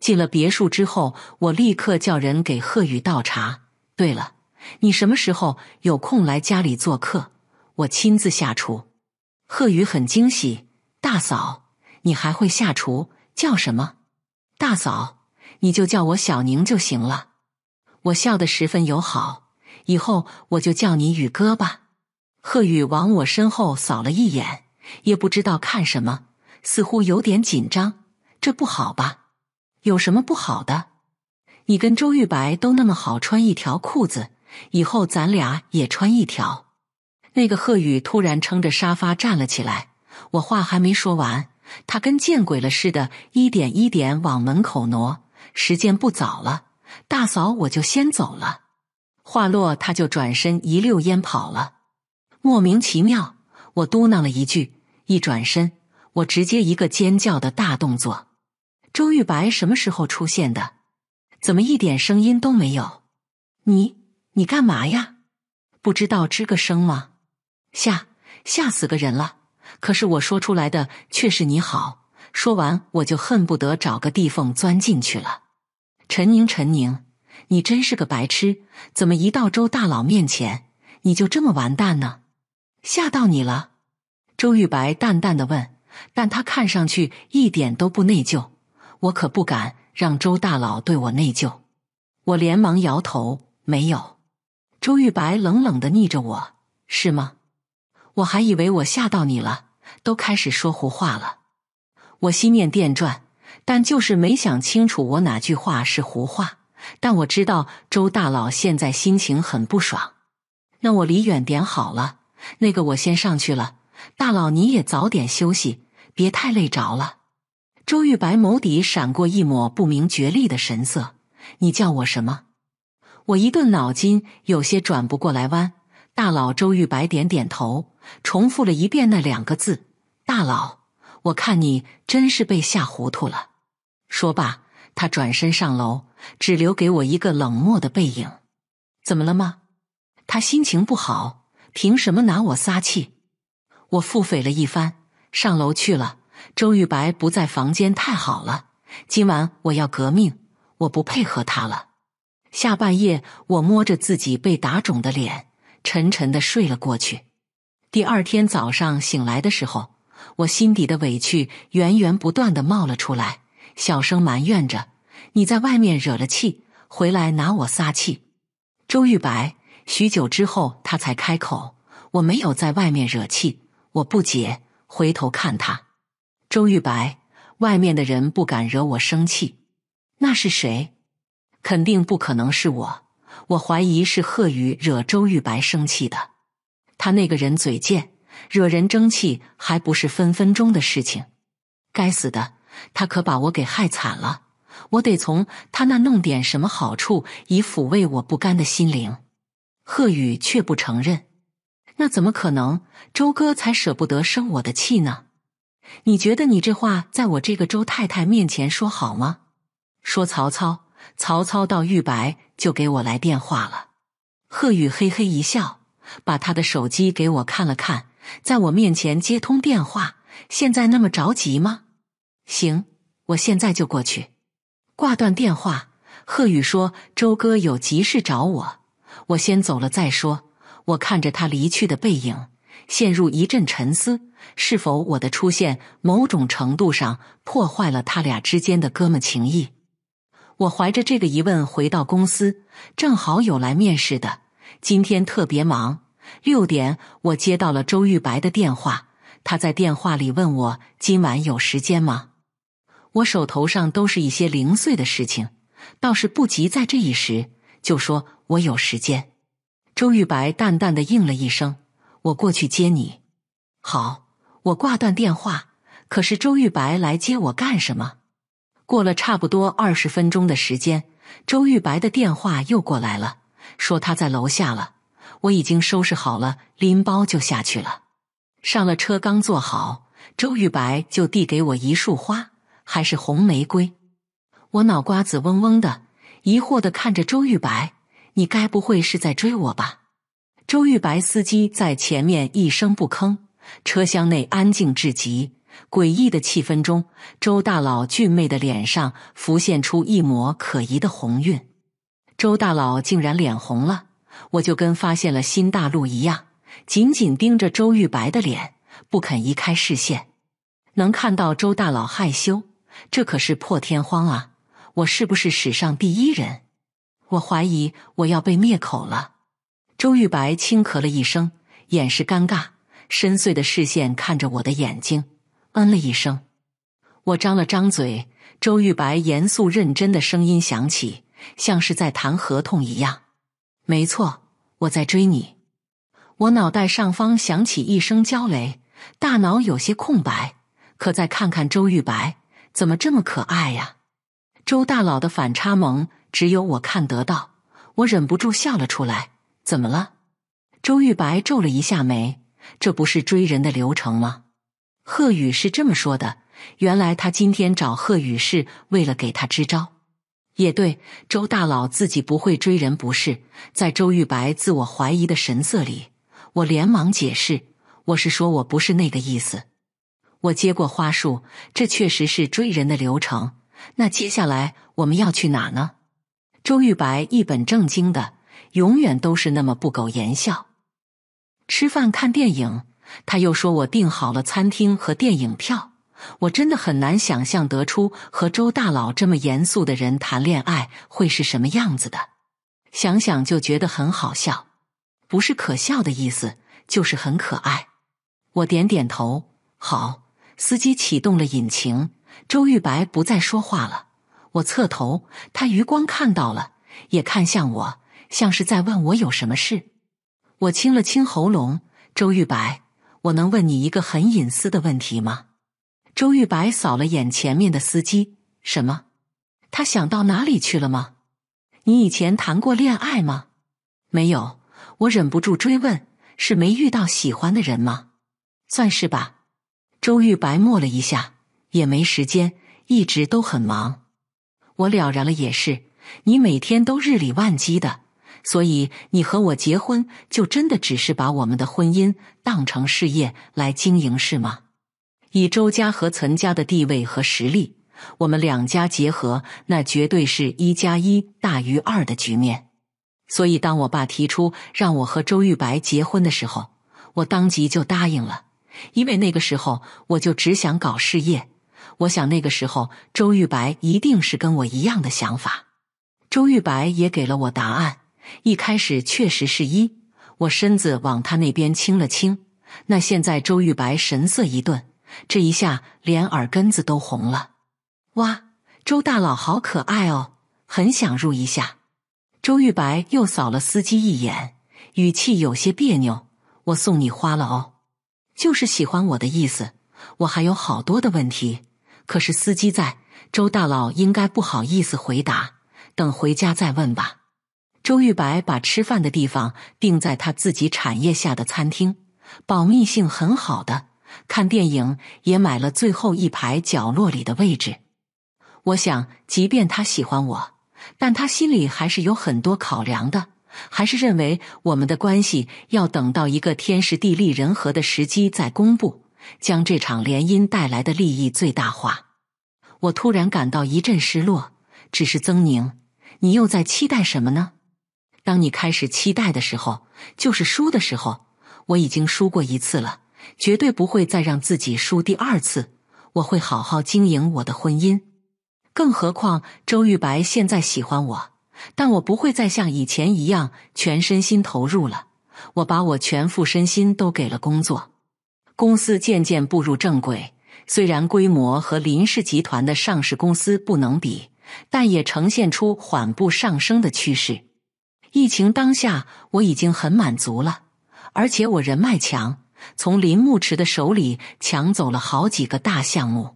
进了别墅之后，我立刻叫人给贺宇倒茶。对了，你什么时候有空来家里做客？我亲自下厨。贺宇很惊喜，大嫂，你还会下厨？叫什么？大嫂，你就叫我小宁就行了。我笑得十分友好。以后我就叫你宇哥吧。贺宇往我身后扫了一眼，也不知道看什么，似乎有点紧张。这不好吧？有什么不好的？你跟周玉白都那么好，穿一条裤子，以后咱俩也穿一条。那个贺宇突然撑着沙发站了起来，我话还没说完，他跟见鬼了似的，一点一点往门口挪。时间不早了，大嫂，我就先走了。话落，他就转身一溜烟跑了。莫名其妙，我嘟囔了一句。一转身，我直接一个尖叫的大动作。周玉白什么时候出现的？怎么一点声音都没有？你你干嘛呀？不知道吱个声吗？吓吓死个人了！可是我说出来的却是“你好”。说完，我就恨不得找个地缝钻进去了。陈宁，陈宁。你真是个白痴！怎么一到周大佬面前，你就这么完蛋呢？吓到你了？周玉白淡淡的问，但他看上去一点都不内疚。我可不敢让周大佬对我内疚。我连忙摇头，没有。周玉白冷冷的睨着我，是吗？我还以为我吓到你了，都开始说胡话了。我心念电转，但就是没想清楚我哪句话是胡话。但我知道周大佬现在心情很不爽，那我离远点好了。那个，我先上去了。大佬，你也早点休息，别太累着了。周玉白眸底闪过一抹不明觉厉的神色。你叫我什么？我一顿脑筋，有些转不过来弯。大佬，周玉白点点头，重复了一遍那两个字。大佬，我看你真是被吓糊涂了。说罢，他转身上楼。只留给我一个冷漠的背影，怎么了吗？他心情不好，凭什么拿我撒气？我腹诽了一番，上楼去了。周玉白不在房间，太好了！今晚我要革命，我不配合他了。下半夜，我摸着自己被打肿的脸，沉沉的睡了过去。第二天早上醒来的时候，我心底的委屈源源不断的冒了出来，小声埋怨着。你在外面惹了气，回来拿我撒气。周玉白，许久之后他才开口：“我没有在外面惹气。”我不解，回头看他。周玉白，外面的人不敢惹我生气，那是谁？肯定不可能是我。我怀疑是贺宇惹周玉白生气的。他那个人嘴贱，惹人争气还不是分分钟的事情。该死的，他可把我给害惨了。我得从他那弄点什么好处，以抚慰我不甘的心灵。贺宇却不承认，那怎么可能？周哥才舍不得生我的气呢。你觉得你这话在我这个周太太面前说好吗？说曹操，曹操到玉白就给我来电话了。贺宇嘿嘿一笑，把他的手机给我看了看，在我面前接通电话。现在那么着急吗？行，我现在就过去。挂断电话，贺宇说：“周哥有急事找我，我先走了。”再说，我看着他离去的背影，陷入一阵沉思：是否我的出现，某种程度上破坏了他俩之间的哥们情谊？我怀着这个疑问回到公司，正好有来面试的。今天特别忙，六点我接到了周玉白的电话，他在电话里问我今晚有时间吗？我手头上都是一些零碎的事情，倒是不急，在这一时，就说我有时间。周玉白淡淡的应了一声：“我过去接你。”好，我挂断电话。可是周玉白来接我干什么？过了差不多二十分钟的时间，周玉白的电话又过来了，说他在楼下了。我已经收拾好了，拎包就下去了。上了车，刚坐好，周玉白就递给我一束花。还是红玫瑰，我脑瓜子嗡嗡的，疑惑的看着周玉白，你该不会是在追我吧？周玉白司机在前面一声不吭，车厢内安静至极，诡异的气氛中，周大佬俊美的脸上浮现出一抹可疑的红晕。周大佬竟然脸红了，我就跟发现了新大陆一样，紧紧盯着周玉白的脸，不肯移开视线，能看到周大佬害羞。这可是破天荒啊！我是不是史上第一人？我怀疑我要被灭口了。周玉白轻咳了一声，掩饰尴尬，深邃的视线看着我的眼睛，嗯了一声。我张了张嘴，周玉白严肃认真的声音响起，像是在谈合同一样：“没错，我在追你。”我脑袋上方响起一声焦雷，大脑有些空白。可再看看周玉白。怎么这么可爱呀？周大佬的反差萌只有我看得到，我忍不住笑了出来。怎么了？周玉白皱了一下眉，这不是追人的流程吗？贺宇是这么说的。原来他今天找贺宇是为了给他支招。也对，周大佬自己不会追人不是？在周玉白自我怀疑的神色里，我连忙解释，我是说我不是那个意思。我接过花束，这确实是追人的流程。那接下来我们要去哪呢？周玉白一本正经的，永远都是那么不苟言笑。吃饭看电影，他又说我订好了餐厅和电影票。我真的很难想象得出和周大佬这么严肃的人谈恋爱会是什么样子的，想想就觉得很好笑，不是可笑的意思，就是很可爱。我点点头，好。司机启动了引擎，周玉白不再说话了。我侧头，他余光看到了，也看向我，像是在问我有什么事。我清了清喉咙，周玉白，我能问你一个很隐私的问题吗？周玉白扫了眼前面的司机，什么？他想到哪里去了吗？你以前谈过恋爱吗？没有。我忍不住追问，是没遇到喜欢的人吗？算是吧。周玉白默了一下，也没时间，一直都很忙。我了然了，也是你每天都日理万机的，所以你和我结婚，就真的只是把我们的婚姻当成事业来经营，是吗？以周家和岑家的地位和实力，我们两家结合，那绝对是一加一大于二的局面。所以，当我爸提出让我和周玉白结婚的时候，我当即就答应了。因为那个时候我就只想搞事业，我想那个时候周玉白一定是跟我一样的想法。周玉白也给了我答案，一开始确实是一，我身子往他那边倾了倾。那现在周玉白神色一顿，这一下连耳根子都红了。哇，周大佬好可爱哦，很想入一下。周玉白又扫了司机一眼，语气有些别扭：“我送你花了哦。”就是喜欢我的意思，我还有好多的问题。可是司机在，周大佬应该不好意思回答，等回家再问吧。周玉白把吃饭的地方定在他自己产业下的餐厅，保密性很好的。看电影也买了最后一排角落里的位置。我想，即便他喜欢我，但他心里还是有很多考量的。还是认为我们的关系要等到一个天时地利人和的时机再公布，将这场联姻带来的利益最大化。我突然感到一阵失落。只是曾宁，你又在期待什么呢？当你开始期待的时候，就是输的时候。我已经输过一次了，绝对不会再让自己输第二次。我会好好经营我的婚姻，更何况周玉白现在喜欢我。但我不会再像以前一样全身心投入了。我把我全副身心都给了工作，公司渐渐步入正轨。虽然规模和林氏集团的上市公司不能比，但也呈现出缓步上升的趋势。疫情当下，我已经很满足了，而且我人脉强，从林牧驰的手里抢走了好几个大项目。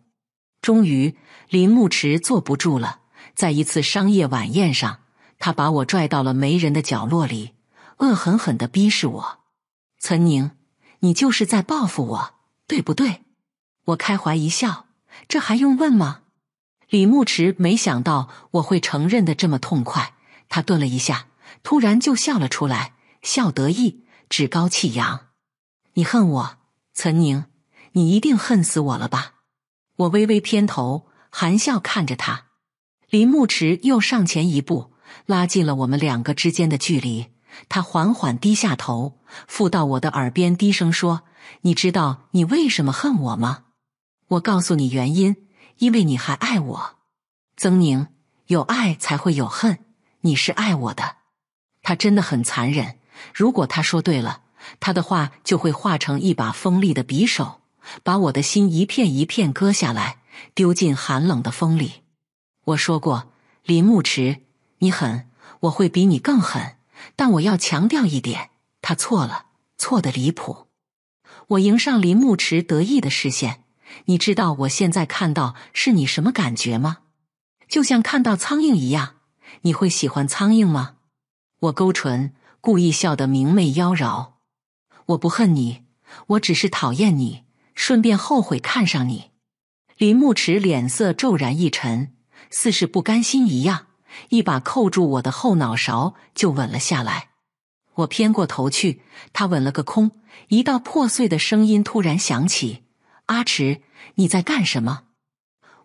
终于，林牧驰坐不住了，在一次商业晚宴上。他把我拽到了没人的角落里，恶狠狠地逼视我：“岑宁，你就是在报复我，对不对？”我开怀一笑：“这还用问吗？”李慕驰没想到我会承认的这么痛快，他顿了一下，突然就笑了出来，笑得意，趾高气扬：“你恨我，岑宁，你一定恨死我了吧？”我微微偏头，含笑看着他。林牧驰又上前一步。拉近了我们两个之间的距离。他缓缓低下头，附到我的耳边，低声说：“你知道你为什么恨我吗？我告诉你原因，因为你还爱我。曾宁，有爱才会有恨。你是爱我的。”他真的很残忍。如果他说对了，他的话就会化成一把锋利的匕首，把我的心一片一片割下来，丢进寒冷的风里。我说过，林牧驰你狠，我会比你更狠。但我要强调一点，他错了，错的离谱。我迎上林牧驰得意的视线，你知道我现在看到是你什么感觉吗？就像看到苍蝇一样。你会喜欢苍蝇吗？我勾唇，故意笑得明媚妖娆。我不恨你，我只是讨厌你，顺便后悔看上你。林牧驰脸色骤然一沉，似是不甘心一样。一把扣住我的后脑勺，就吻了下来。我偏过头去，他吻了个空。一道破碎的声音突然响起：“阿池，你在干什么？”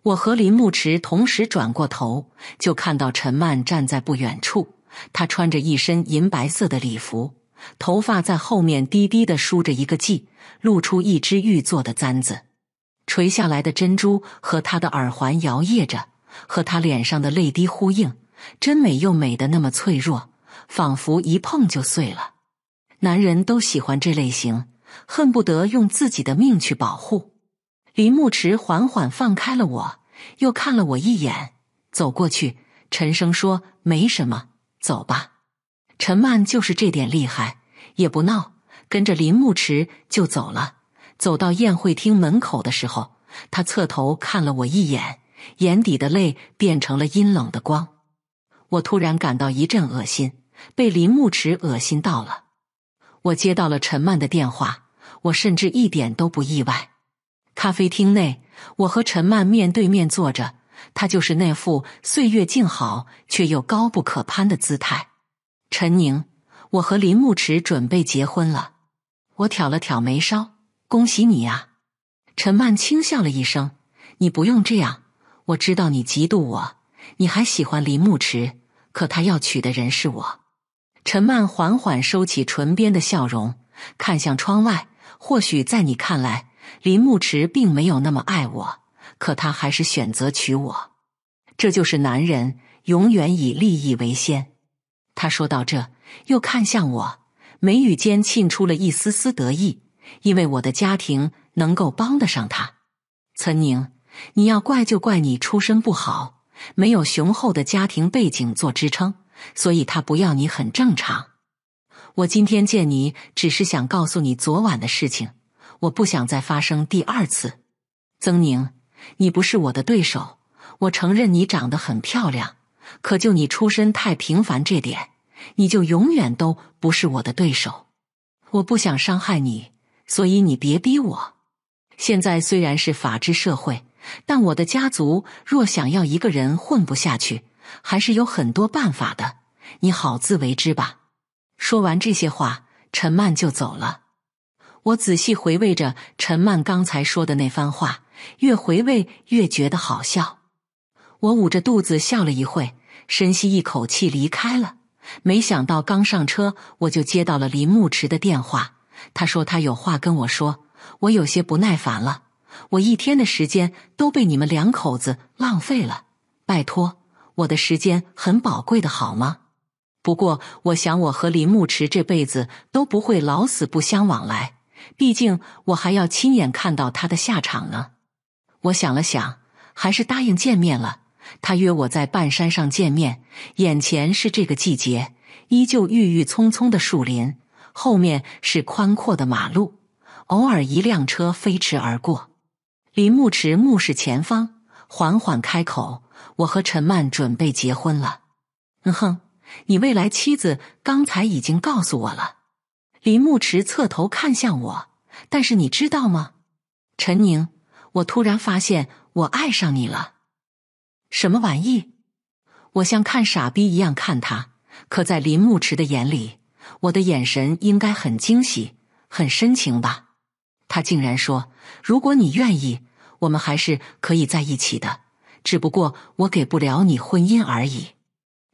我和林牧池同时转过头，就看到陈曼站在不远处。她穿着一身银白色的礼服，头发在后面低低的梳着一个髻，露出一只玉做的簪子，垂下来的珍珠和她的耳环摇曳着。和他脸上的泪滴呼应，真美又美的那么脆弱，仿佛一碰就碎了。男人都喜欢这类型，恨不得用自己的命去保护。林牧驰缓缓放开了我，又看了我一眼，走过去，沉声说：“没什么，走吧。”陈曼就是这点厉害，也不闹，跟着林牧驰就走了。走到宴会厅门口的时候，他侧头看了我一眼。眼底的泪变成了阴冷的光，我突然感到一阵恶心，被林牧池恶心到了。我接到了陈曼的电话，我甚至一点都不意外。咖啡厅内，我和陈曼面对面坐着，她就是那副岁月静好却又高不可攀的姿态。陈宁，我和林牧池准备结婚了。我挑了挑眉梢，恭喜你呀。陈曼轻笑了一声：“你不用这样。”我知道你嫉妒我，你还喜欢林牧池，可他要娶的人是我。陈曼缓缓收起唇边的笑容，看向窗外。或许在你看来，林牧池并没有那么爱我，可他还是选择娶我。这就是男人永远以利益为先。他说到这，又看向我，眉宇间沁出了一丝丝得意，因为我的家庭能够帮得上他。岑宁。你要怪就怪你出身不好，没有雄厚的家庭背景做支撑，所以他不要你很正常。我今天见你只是想告诉你昨晚的事情，我不想再发生第二次。曾宁，你不是我的对手。我承认你长得很漂亮，可就你出身太平凡这点，你就永远都不是我的对手。我不想伤害你，所以你别逼我。现在虽然是法治社会。但我的家族若想要一个人混不下去，还是有很多办法的。你好自为之吧。说完这些话，陈曼就走了。我仔细回味着陈曼刚才说的那番话，越回味越觉得好笑。我捂着肚子笑了一会，深吸一口气离开了。没想到刚上车，我就接到了林牧驰的电话，他说他有话跟我说，我有些不耐烦了。我一天的时间都被你们两口子浪费了，拜托，我的时间很宝贵的好吗？不过，我想我和林牧池这辈子都不会老死不相往来，毕竟我还要亲眼看到他的下场呢。我想了想，还是答应见面了。他约我在半山上见面。眼前是这个季节依旧郁郁葱葱的树林，后面是宽阔的马路，偶尔一辆车飞驰而过。林牧驰目视前方，缓缓开口：“我和陈曼准备结婚了。”“嗯哼，你未来妻子刚才已经告诉我了。”林牧驰侧头看向我，“但是你知道吗，陈宁，我突然发现我爱上你了。”“什么玩意？”我像看傻逼一样看他，可在林牧驰的眼里，我的眼神应该很惊喜、很深情吧？他竟然说：“如果你愿意。”我们还是可以在一起的，只不过我给不了你婚姻而已。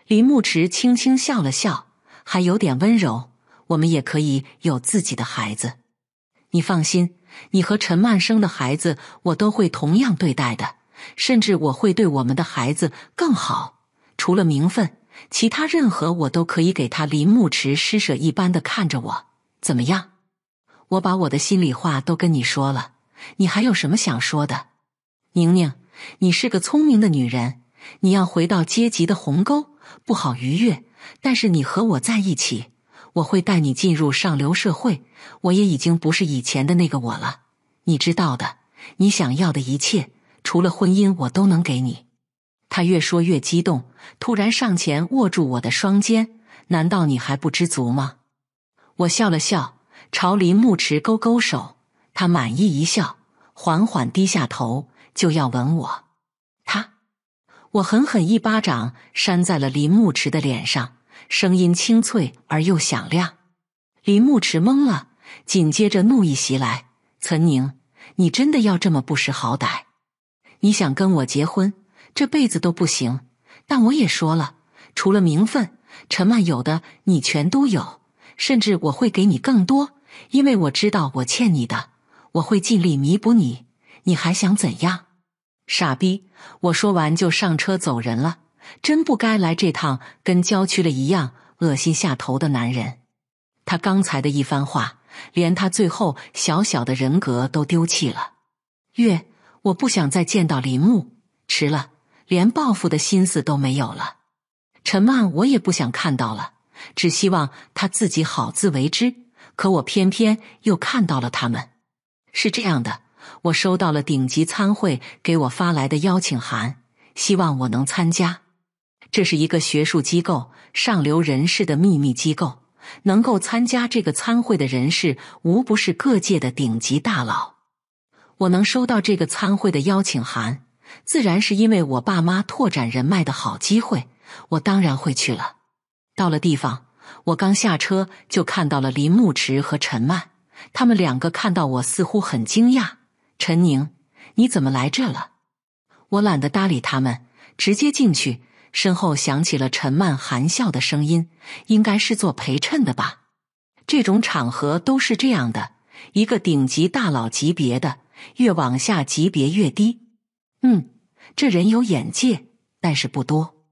林牧驰轻轻笑了笑，还有点温柔。我们也可以有自己的孩子。你放心，你和陈曼生的孩子，我都会同样对待的，甚至我会对我们的孩子更好。除了名分，其他任何我都可以给他。林牧驰施舍一般的看着我，怎么样？我把我的心里话都跟你说了。你还有什么想说的，宁宁？你是个聪明的女人，你要回到阶级的鸿沟不好逾越。但是你和我在一起，我会带你进入上流社会。我也已经不是以前的那个我了，你知道的。你想要的一切，除了婚姻，我都能给你。他越说越激动，突然上前握住我的双肩。难道你还不知足吗？我笑了笑，朝林木池勾勾手。他满意一笑，缓缓低下头，就要吻我。他，我狠狠一巴掌扇在了林牧驰的脸上，声音清脆而又响亮。林牧驰懵了，紧接着怒意袭来：“岑宁，你真的要这么不识好歹？你想跟我结婚，这辈子都不行。但我也说了，除了名分，陈曼有的你全都有，甚至我会给你更多，因为我知道我欠你的。”我会尽力弥补你，你还想怎样？傻逼！我说完就上车走人了。真不该来这趟，跟郊区的一样恶心下头的男人。他刚才的一番话，连他最后小小的人格都丢弃了。月，我不想再见到林木。迟了，连报复的心思都没有了。陈曼，我也不想看到了，只希望他自己好自为之。可我偏偏又看到了他们。是这样的，我收到了顶级参会给我发来的邀请函，希望我能参加。这是一个学术机构、上流人士的秘密机构，能够参加这个参会的人士，无不是各界的顶级大佬。我能收到这个参会的邀请函，自然是因为我爸妈拓展人脉的好机会，我当然会去了。到了地方，我刚下车就看到了林牧驰和陈曼。他们两个看到我，似乎很惊讶。陈宁，你怎么来这了？我懒得搭理他们，直接进去。身后响起了陈曼含笑的声音：“应该是做陪衬的吧？这种场合都是这样的，一个顶级大佬级别的，越往下级别越低。”嗯，这人有眼界，但是不多。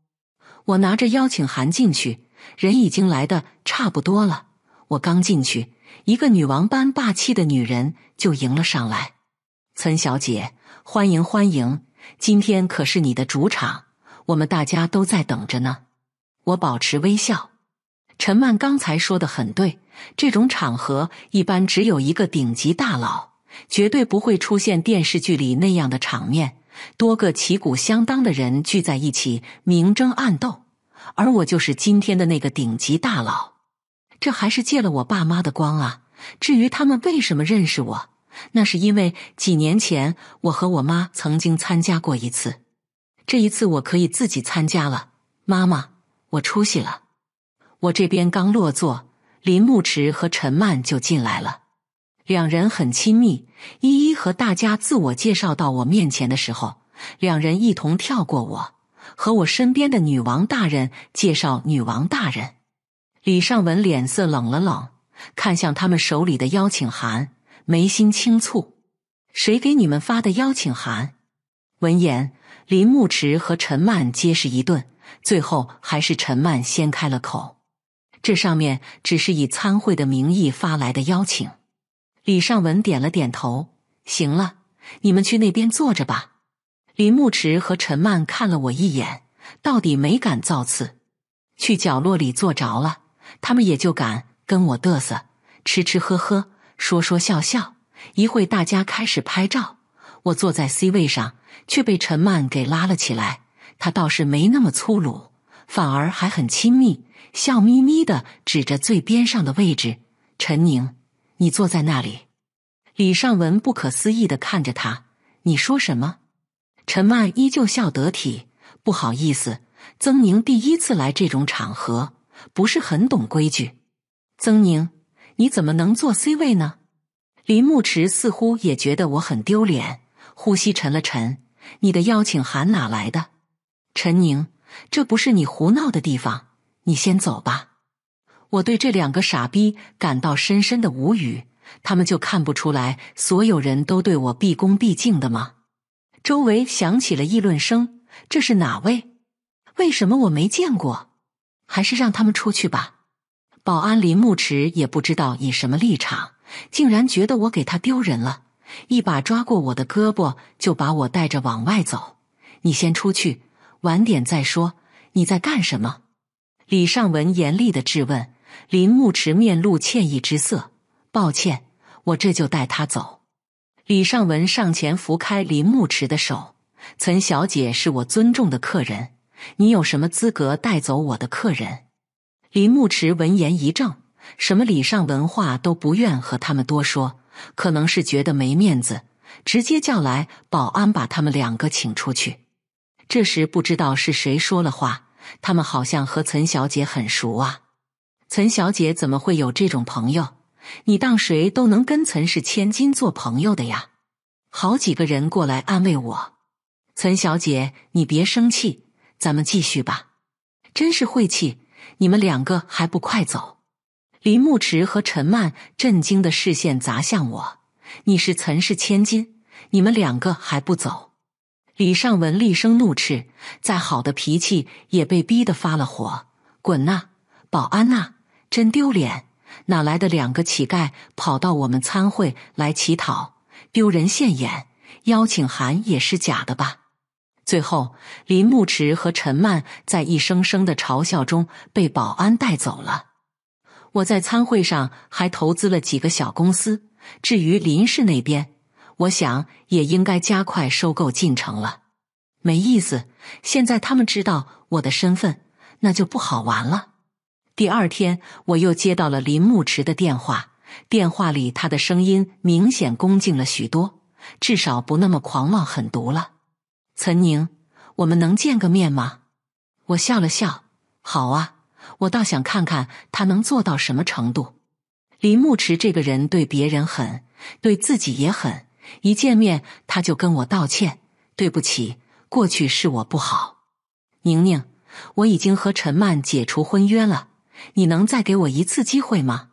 我拿着邀请函进去，人已经来的差不多了。我刚进去。一个女王般霸气的女人就迎了上来，岑小姐，欢迎欢迎！今天可是你的主场，我们大家都在等着呢。我保持微笑。陈曼刚才说的很对，这种场合一般只有一个顶级大佬，绝对不会出现电视剧里那样的场面，多个旗鼓相当的人聚在一起明争暗斗，而我就是今天的那个顶级大佬。这还是借了我爸妈的光啊！至于他们为什么认识我，那是因为几年前我和我妈曾经参加过一次。这一次我可以自己参加了。妈妈，我出息了！我这边刚落座，林牧驰和陈曼就进来了。两人很亲密，一一和大家自我介绍到我面前的时候，两人一同跳过我，和我身边的女王大人介绍女王大人。李尚文脸色冷了冷，看向他们手里的邀请函，眉心轻蹙：“谁给你们发的邀请函？”闻言，林牧驰和陈曼皆是一顿，最后还是陈曼先开了口：“这上面只是以参会的名义发来的邀请。”李尚文点了点头：“行了，你们去那边坐着吧。”林牧驰和陈曼看了我一眼，到底没敢造次，去角落里坐着了。他们也就敢跟我嘚瑟，吃吃喝喝，说说笑笑。一会大家开始拍照，我坐在 C 位上，却被陈曼给拉了起来。他倒是没那么粗鲁，反而还很亲密，笑眯眯的指着最边上的位置：“陈宁，你坐在那里。”李尚文不可思议的看着他：“你说什么？”陈曼依旧笑得体，不好意思：“曾宁第一次来这种场合。”不是很懂规矩，曾宁，你怎么能坐 C 位呢？林牧驰似乎也觉得我很丢脸，呼吸沉了沉。你的邀请函哪来的？陈宁，这不是你胡闹的地方，你先走吧。我对这两个傻逼感到深深的无语，他们就看不出来所有人都对我毕恭毕敬的吗？周围响起了议论声，这是哪位？为什么我没见过？还是让他们出去吧。保安林牧池也不知道以什么立场，竟然觉得我给他丢人了，一把抓过我的胳膊，就把我带着往外走。你先出去，晚点再说。你在干什么？李尚文严厉的质问。林牧池面露歉意之色，抱歉，我这就带他走。李尚文上前扶开林牧池的手，岑小姐是我尊重的客人。你有什么资格带走我的客人？林牧驰闻言一怔，什么礼尚文化都不愿和他们多说，可能是觉得没面子，直接叫来保安把他们两个请出去。这时不知道是谁说了话，他们好像和岑小姐很熟啊。岑小姐怎么会有这种朋友？你当谁都能跟岑氏千金做朋友的呀？好几个人过来安慰我，岑小姐，你别生气。咱们继续吧，真是晦气！你们两个还不快走！林牧驰和陈曼震惊的视线砸向我。你是岑氏千金，你们两个还不走？李尚文厉声怒斥，再好的脾气也被逼得发了火。滚呐！保安呐！真丢脸！哪来的两个乞丐跑到我们参会来乞讨？丢人现眼！邀请函也是假的吧？最后，林牧驰和陈曼在一声声的嘲笑中被保安带走了。我在参会上还投资了几个小公司。至于林氏那边，我想也应该加快收购进程了。没意思，现在他们知道我的身份，那就不好玩了。第二天，我又接到了林牧驰的电话，电话里他的声音明显恭敬了许多，至少不那么狂妄狠毒了。岑宁，我们能见个面吗？我笑了笑，好啊，我倒想看看他能做到什么程度。林牧驰这个人对别人狠，对自己也狠。一见面他就跟我道歉，对不起，过去是我不好。宁宁，我已经和陈曼解除婚约了，你能再给我一次机会吗？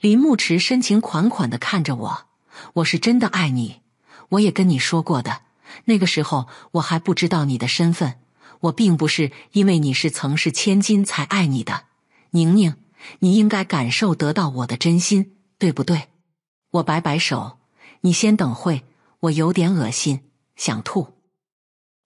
林牧驰深情款款的看着我，我是真的爱你，我也跟你说过的。那个时候我还不知道你的身份，我并不是因为你是曾是千金才爱你的，宁宁，你应该感受得到我的真心，对不对？我摆摆手，你先等会，我有点恶心，想吐。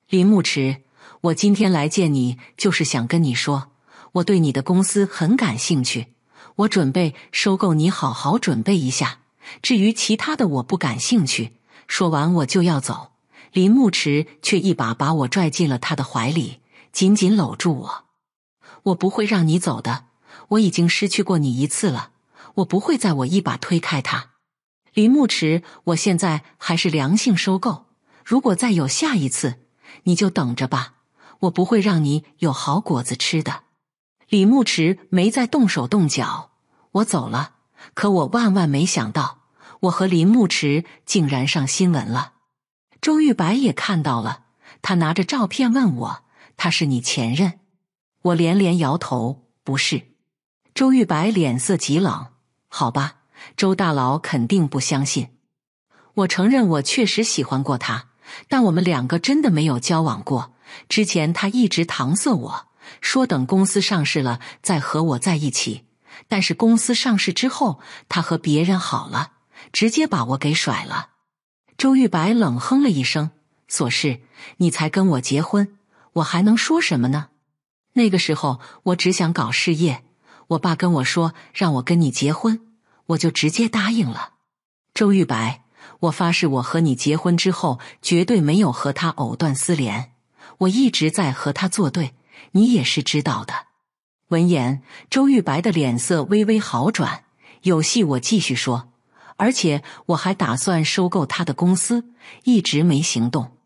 林牧池，我今天来见你就是想跟你说，我对你的公司很感兴趣，我准备收购你，好好准备一下。至于其他的，我不感兴趣。说完我就要走。林牧驰却一把把我拽进了他的怀里，紧紧搂住我。我不会让你走的，我已经失去过你一次了，我不会再。我一把推开他。林牧驰，我现在还是良性收购，如果再有下一次，你就等着吧，我不会让你有好果子吃的。李牧驰没再动手动脚，我走了。可我万万没想到，我和林牧驰竟然上新闻了。周玉白也看到了，他拿着照片问我：“他是你前任？”我连连摇头：“不是。”周玉白脸色极冷：“好吧，周大佬肯定不相信。”我承认我确实喜欢过他，但我们两个真的没有交往过。之前他一直搪塞我说：“等公司上市了再和我在一起。”但是公司上市之后，他和别人好了，直接把我给甩了。周玉白冷哼了一声：“琐事，你才跟我结婚，我还能说什么呢？那个时候我只想搞事业，我爸跟我说让我跟你结婚，我就直接答应了。”周玉白，我发誓，我和你结婚之后，绝对没有和他藕断丝连，我一直在和他作对，你也是知道的。闻言，周玉白的脸色微微好转。有戏，我继续说。而且我还打算收购他的公司，一直没行动。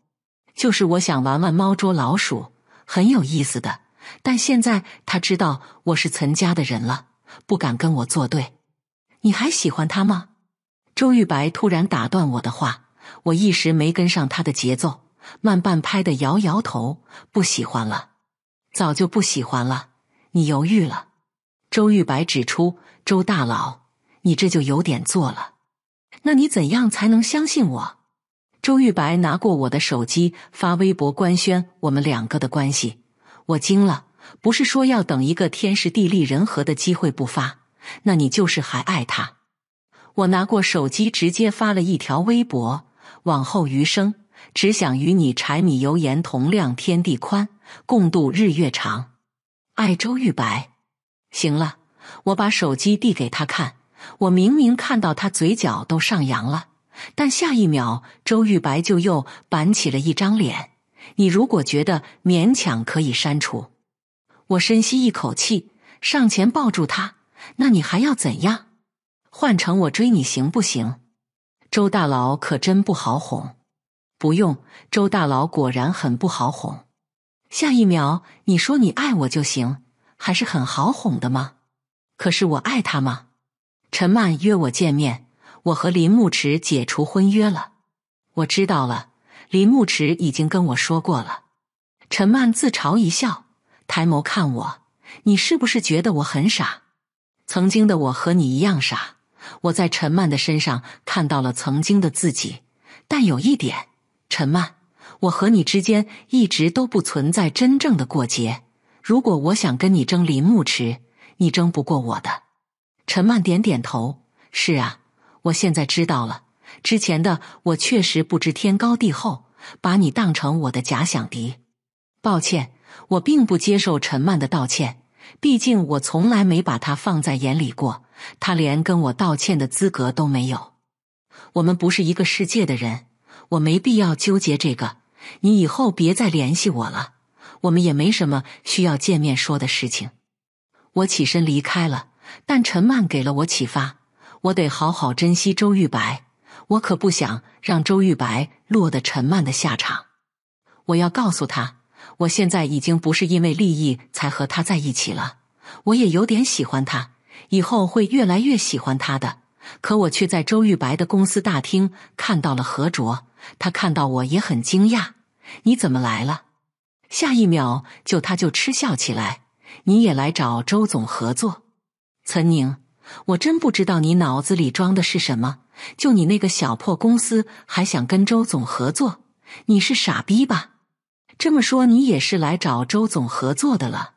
就是我想玩玩猫捉老鼠，很有意思的。但现在他知道我是岑家的人了，不敢跟我作对。你还喜欢他吗？周玉白突然打断我的话，我一时没跟上他的节奏，慢半拍的摇摇头，不喜欢了，早就不喜欢了。你犹豫了，周玉白指出：“周大佬，你这就有点做了。”那你怎样才能相信我？周玉白拿过我的手机发微博官宣我们两个的关系，我惊了。不是说要等一个天时地利人和的机会不发，那你就是还爱他。我拿过手机直接发了一条微博：往后余生，只想与你柴米油盐同量天地宽，共度日月长。爱周玉白。行了，我把手机递给他看。我明明看到他嘴角都上扬了，但下一秒周玉白就又板起了一张脸。你如果觉得勉强可以删除，我深吸一口气，上前抱住他。那你还要怎样？换成我追你行不行？周大佬可真不好哄。不用，周大佬果然很不好哄。下一秒你说你爱我就行，还是很好哄的吗？可是我爱他吗？陈曼约我见面，我和林牧驰解除婚约了。我知道了，林牧驰已经跟我说过了。陈曼自嘲一笑，抬眸看我：“你是不是觉得我很傻？曾经的我和你一样傻。我在陈曼的身上看到了曾经的自己，但有一点，陈曼，我和你之间一直都不存在真正的过节。如果我想跟你争林牧驰，你争不过我的。”陈曼点点头：“是啊，我现在知道了。之前的我确实不知天高地厚，把你当成我的假想敌。抱歉，我并不接受陈曼的道歉。毕竟我从来没把他放在眼里过，他连跟我道歉的资格都没有。我们不是一个世界的人，我没必要纠结这个。你以后别再联系我了，我们也没什么需要见面说的事情。”我起身离开了。但陈曼给了我启发，我得好好珍惜周玉白。我可不想让周玉白落得陈曼的下场。我要告诉他，我现在已经不是因为利益才和他在一起了，我也有点喜欢他，以后会越来越喜欢他的。可我却在周玉白的公司大厅看到了何卓，他看到我也很惊讶：“你怎么来了？”下一秒，就他就嗤笑起来：“你也来找周总合作？”岑宁，我真不知道你脑子里装的是什么！就你那个小破公司，还想跟周总合作？你是傻逼吧？这么说，你也是来找周总合作的了？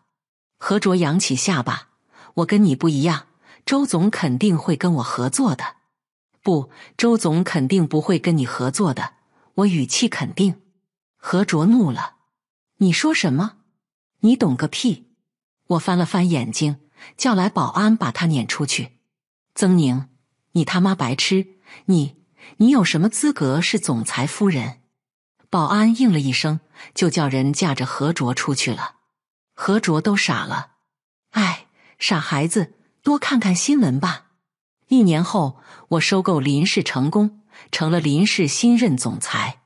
何卓扬起下巴，我跟你不一样，周总肯定会跟我合作的。不，周总肯定不会跟你合作的。我语气肯定。何卓怒了，你说什么？你懂个屁！我翻了翻眼睛。叫来保安，把他撵出去。曾宁，你他妈白痴！你你有什么资格是总裁夫人？保安应了一声，就叫人架着何卓出去了。何卓都傻了。哎，傻孩子，多看看新闻吧。一年后，我收购林氏成功，成了林氏新任总裁。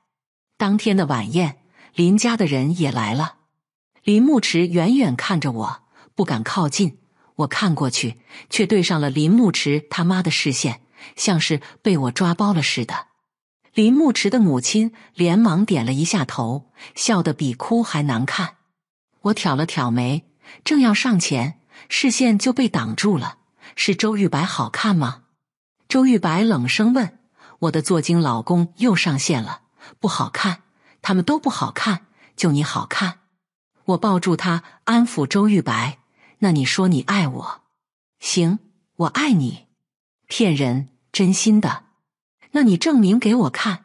当天的晚宴，林家的人也来了。林牧驰远远看着我，不敢靠近。我看过去，却对上了林牧池他妈的视线，像是被我抓包了似的。林牧池的母亲连忙点了一下头，笑得比哭还难看。我挑了挑眉，正要上前，视线就被挡住了。是周玉白好看吗？周玉白冷声问：“我的坐精老公又上线了，不好看，他们都不好看，就你好看。”我抱住他，安抚周玉白。那你说你爱我，行，我爱你，骗人，真心的。那你证明给我看。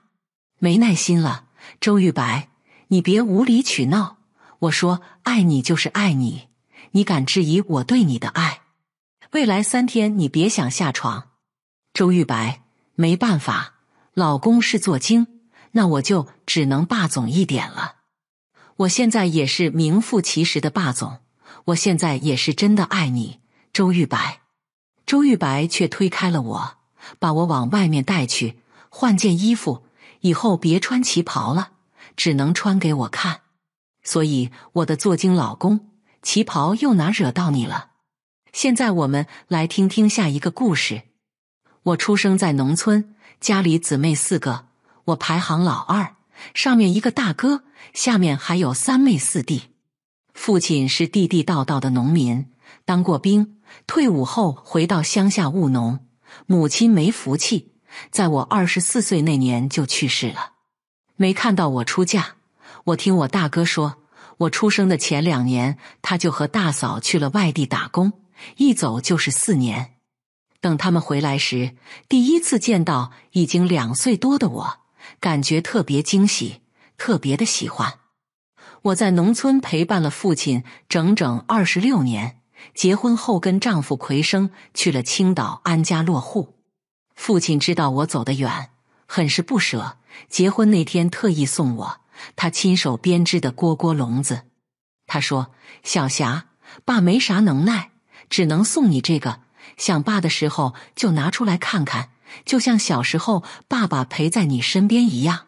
没耐心了，周玉白，你别无理取闹。我说爱你就是爱你，你敢质疑我对你的爱？未来三天你别想下床。周玉白，没办法，老公是做精，那我就只能霸总一点了。我现在也是名副其实的霸总。我现在也是真的爱你，周玉白。周玉白却推开了我，把我往外面带去，换件衣服。以后别穿旗袍了，只能穿给我看。所以我的坐京老公，旗袍又哪惹到你了？现在我们来听听下一个故事。我出生在农村，家里姊妹四个，我排行老二，上面一个大哥，下面还有三妹四弟。父亲是地地道道的农民，当过兵，退伍后回到乡下务农。母亲没福气，在我二十四岁那年就去世了，没看到我出嫁。我听我大哥说，我出生的前两年，他就和大嫂去了外地打工，一走就是四年。等他们回来时，第一次见到已经两岁多的我，感觉特别惊喜，特别的喜欢。我在农村陪伴了父亲整整二十六年。结婚后，跟丈夫奎生去了青岛安家落户。父亲知道我走得远，很是不舍。结婚那天，特意送我他亲手编织的蝈蝈笼子。他说：“小霞，爸没啥能耐，只能送你这个。想爸的时候就拿出来看看，就像小时候爸爸陪在你身边一样。”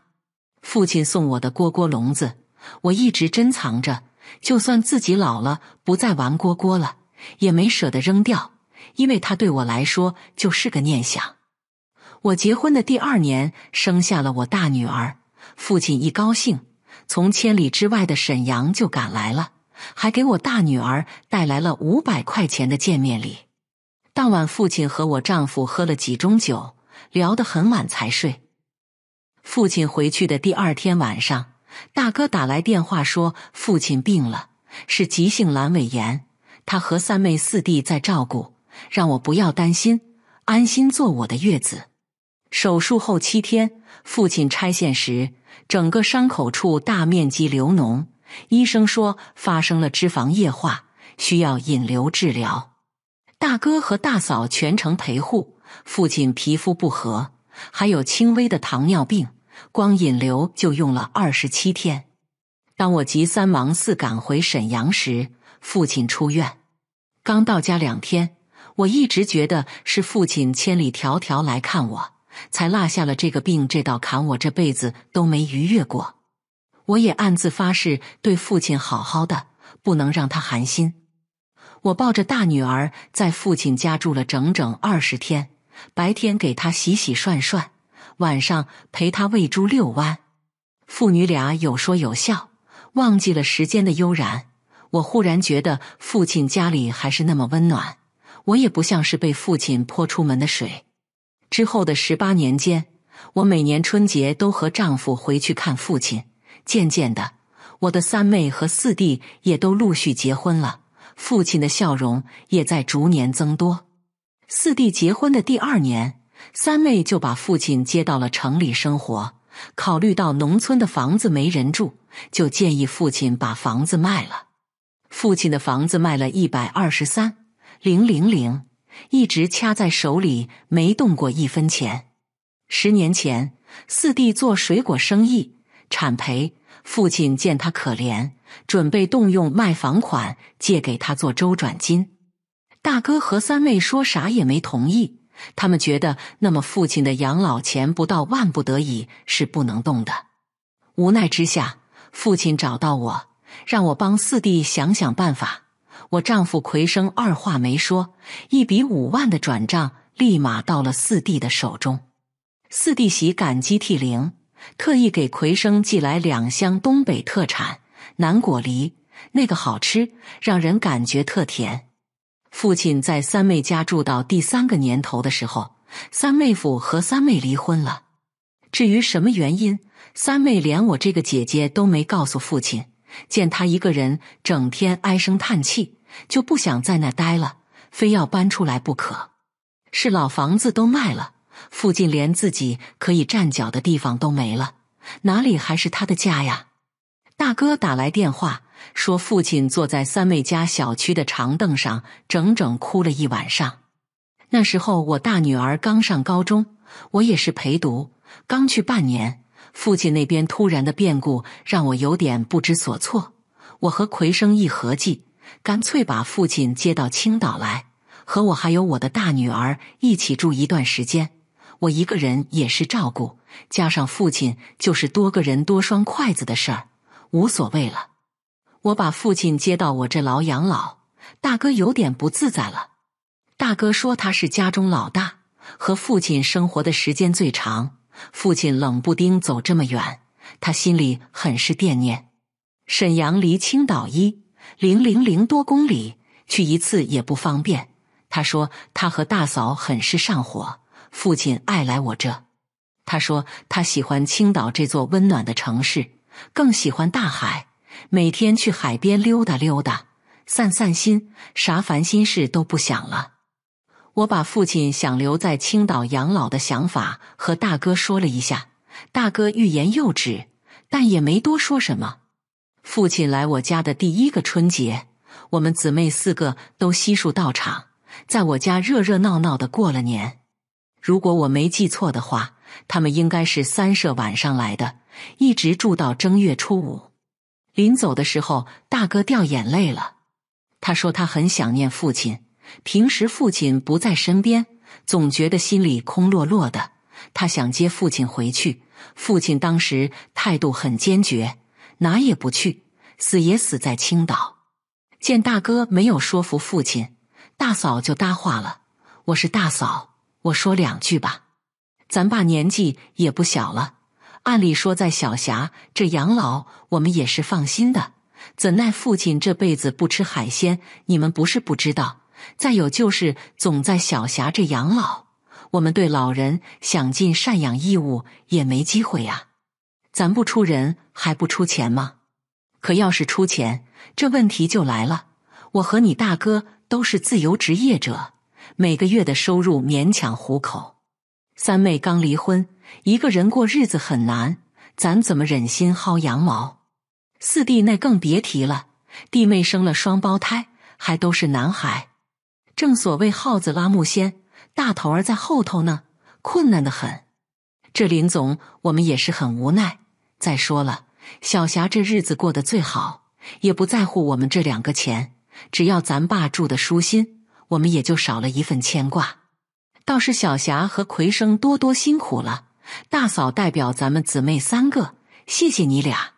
父亲送我的蝈蝈笼子。我一直珍藏着，就算自己老了不再玩蝈蝈了，也没舍得扔掉，因为它对我来说就是个念想。我结婚的第二年生下了我大女儿，父亲一高兴，从千里之外的沈阳就赶来了，还给我大女儿带来了五百块钱的见面礼。当晚，父亲和我丈夫喝了几盅酒，聊得很晚才睡。父亲回去的第二天晚上。大哥打来电话说，父亲病了，是急性阑尾炎。他和三妹、四弟在照顾，让我不要担心，安心做我的月子。手术后七天，父亲拆线时，整个伤口处大面积流脓，医生说发生了脂肪液化，需要引流治疗。大哥和大嫂全程陪护。父亲皮肤不和，还有轻微的糖尿病。光引流就用了二十七天。当我急三忙四赶回沈阳时，父亲出院，刚到家两天，我一直觉得是父亲千里迢迢来看我才落下了这个病这道坎，我这辈子都没逾越过。我也暗自发誓，对父亲好好的，不能让他寒心。我抱着大女儿在父亲家住了整整二十天，白天给她洗洗涮涮。晚上陪他喂猪遛弯，父女俩有说有笑，忘记了时间的悠然。我忽然觉得父亲家里还是那么温暖，我也不像是被父亲泼出门的水。之后的十八年间，我每年春节都和丈夫回去看父亲。渐渐的，我的三妹和四弟也都陆续结婚了，父亲的笑容也在逐年增多。四弟结婚的第二年。三妹就把父亲接到了城里生活，考虑到农村的房子没人住，就建议父亲把房子卖了。父亲的房子卖了一百二十三零零零，一直掐在手里没动过一分钱。十年前，四弟做水果生意、产赔，父亲见他可怜，准备动用卖房款借给他做周转金。大哥和三妹说啥也没同意。他们觉得，那么父亲的养老钱不到万不得已是不能动的。无奈之下，父亲找到我，让我帮四弟想想办法。我丈夫奎生二话没说，一笔五万的转账立马到了四弟的手中。四弟喜感激涕零，特意给奎生寄来两箱东北特产南果梨，那个好吃，让人感觉特甜。父亲在三妹家住到第三个年头的时候，三妹夫和三妹离婚了。至于什么原因，三妹连我这个姐姐都没告诉父亲。见他一个人整天唉声叹气，就不想在那待了，非要搬出来不可。是老房子都卖了，附近连自己可以站脚的地方都没了，哪里还是他的家呀？大哥打来电话。说父亲坐在三妹家小区的长凳上，整整哭了一晚上。那时候我大女儿刚上高中，我也是陪读，刚去半年。父亲那边突然的变故让我有点不知所措。我和奎生一合计，干脆把父亲接到青岛来，和我还有我的大女儿一起住一段时间。我一个人也是照顾，加上父亲就是多个人多双筷子的事儿，无所谓了。我把父亲接到我这牢养老，大哥有点不自在了。大哥说他是家中老大，和父亲生活的时间最长。父亲冷不丁走这么远，他心里很是惦念。沈阳离青岛一零零零多公里，去一次也不方便。他说他和大嫂很是上火，父亲爱来我这。他说他喜欢青岛这座温暖的城市，更喜欢大海。每天去海边溜达溜达，散散心，啥烦心事都不想了。我把父亲想留在青岛养老的想法和大哥说了一下，大哥欲言又止，但也没多说什么。父亲来我家的第一个春节，我们姊妹四个都悉数到场，在我家热热闹闹的过了年。如果我没记错的话，他们应该是三社晚上来的，一直住到正月初五。临走的时候，大哥掉眼泪了。他说他很想念父亲，平时父亲不在身边，总觉得心里空落落的。他想接父亲回去，父亲当时态度很坚决，哪也不去，死也死在青岛。见大哥没有说服父亲，大嫂就搭话了：“我是大嫂，我说两句吧。咱爸年纪也不小了。”按理说，在小霞这养老，我们也是放心的。怎奈父亲这辈子不吃海鲜，你们不是不知道。再有就是，总在小霞这养老，我们对老人想尽赡养义务也没机会呀。咱不出人，还不出钱吗？可要是出钱，这问题就来了。我和你大哥都是自由职业者，每个月的收入勉强糊口。三妹刚离婚。一个人过日子很难，咱怎么忍心薅羊毛？四弟那更别提了，弟妹生了双胞胎，还都是男孩。正所谓耗子拉木锨，大头儿在后头呢，困难的很。这林总，我们也是很无奈。再说了，小霞这日子过得最好，也不在乎我们这两个钱，只要咱爸住的舒心，我们也就少了一份牵挂。倒是小霞和奎生多多辛苦了。大嫂代表咱们姊妹三个，谢谢你俩。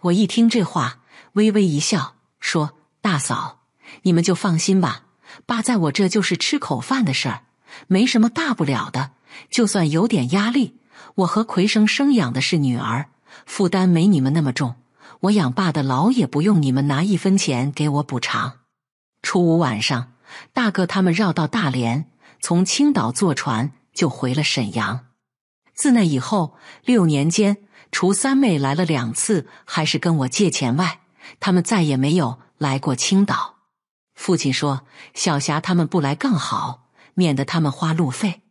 我一听这话，微微一笑，说：“大嫂，你们就放心吧，爸在我这就是吃口饭的事儿，没什么大不了的。就算有点压力，我和奎生生养的是女儿，负担没你们那么重。我养爸的劳，也不用你们拿一分钱给我补偿。”初五晚上，大哥他们绕到大连，从青岛坐船就回了沈阳。自那以后，六年间，除三妹来了两次，还是跟我借钱外，他们再也没有来过青岛。父亲说：“小霞他们不来更好，免得他们花路费。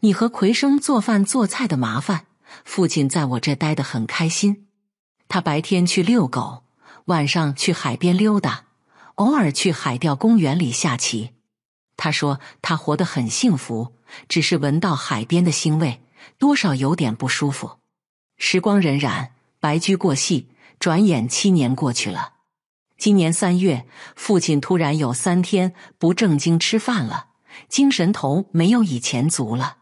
你和奎生做饭做菜的麻烦，父亲在我这待得很开心。他白天去遛狗，晚上去海边溜达，偶尔去海钓公园里下棋。他说他活得很幸福，只是闻到海边的腥味。”多少有点不舒服。时光荏苒，白驹过隙，转眼七年过去了。今年三月，父亲突然有三天不正经吃饭了，精神头没有以前足了。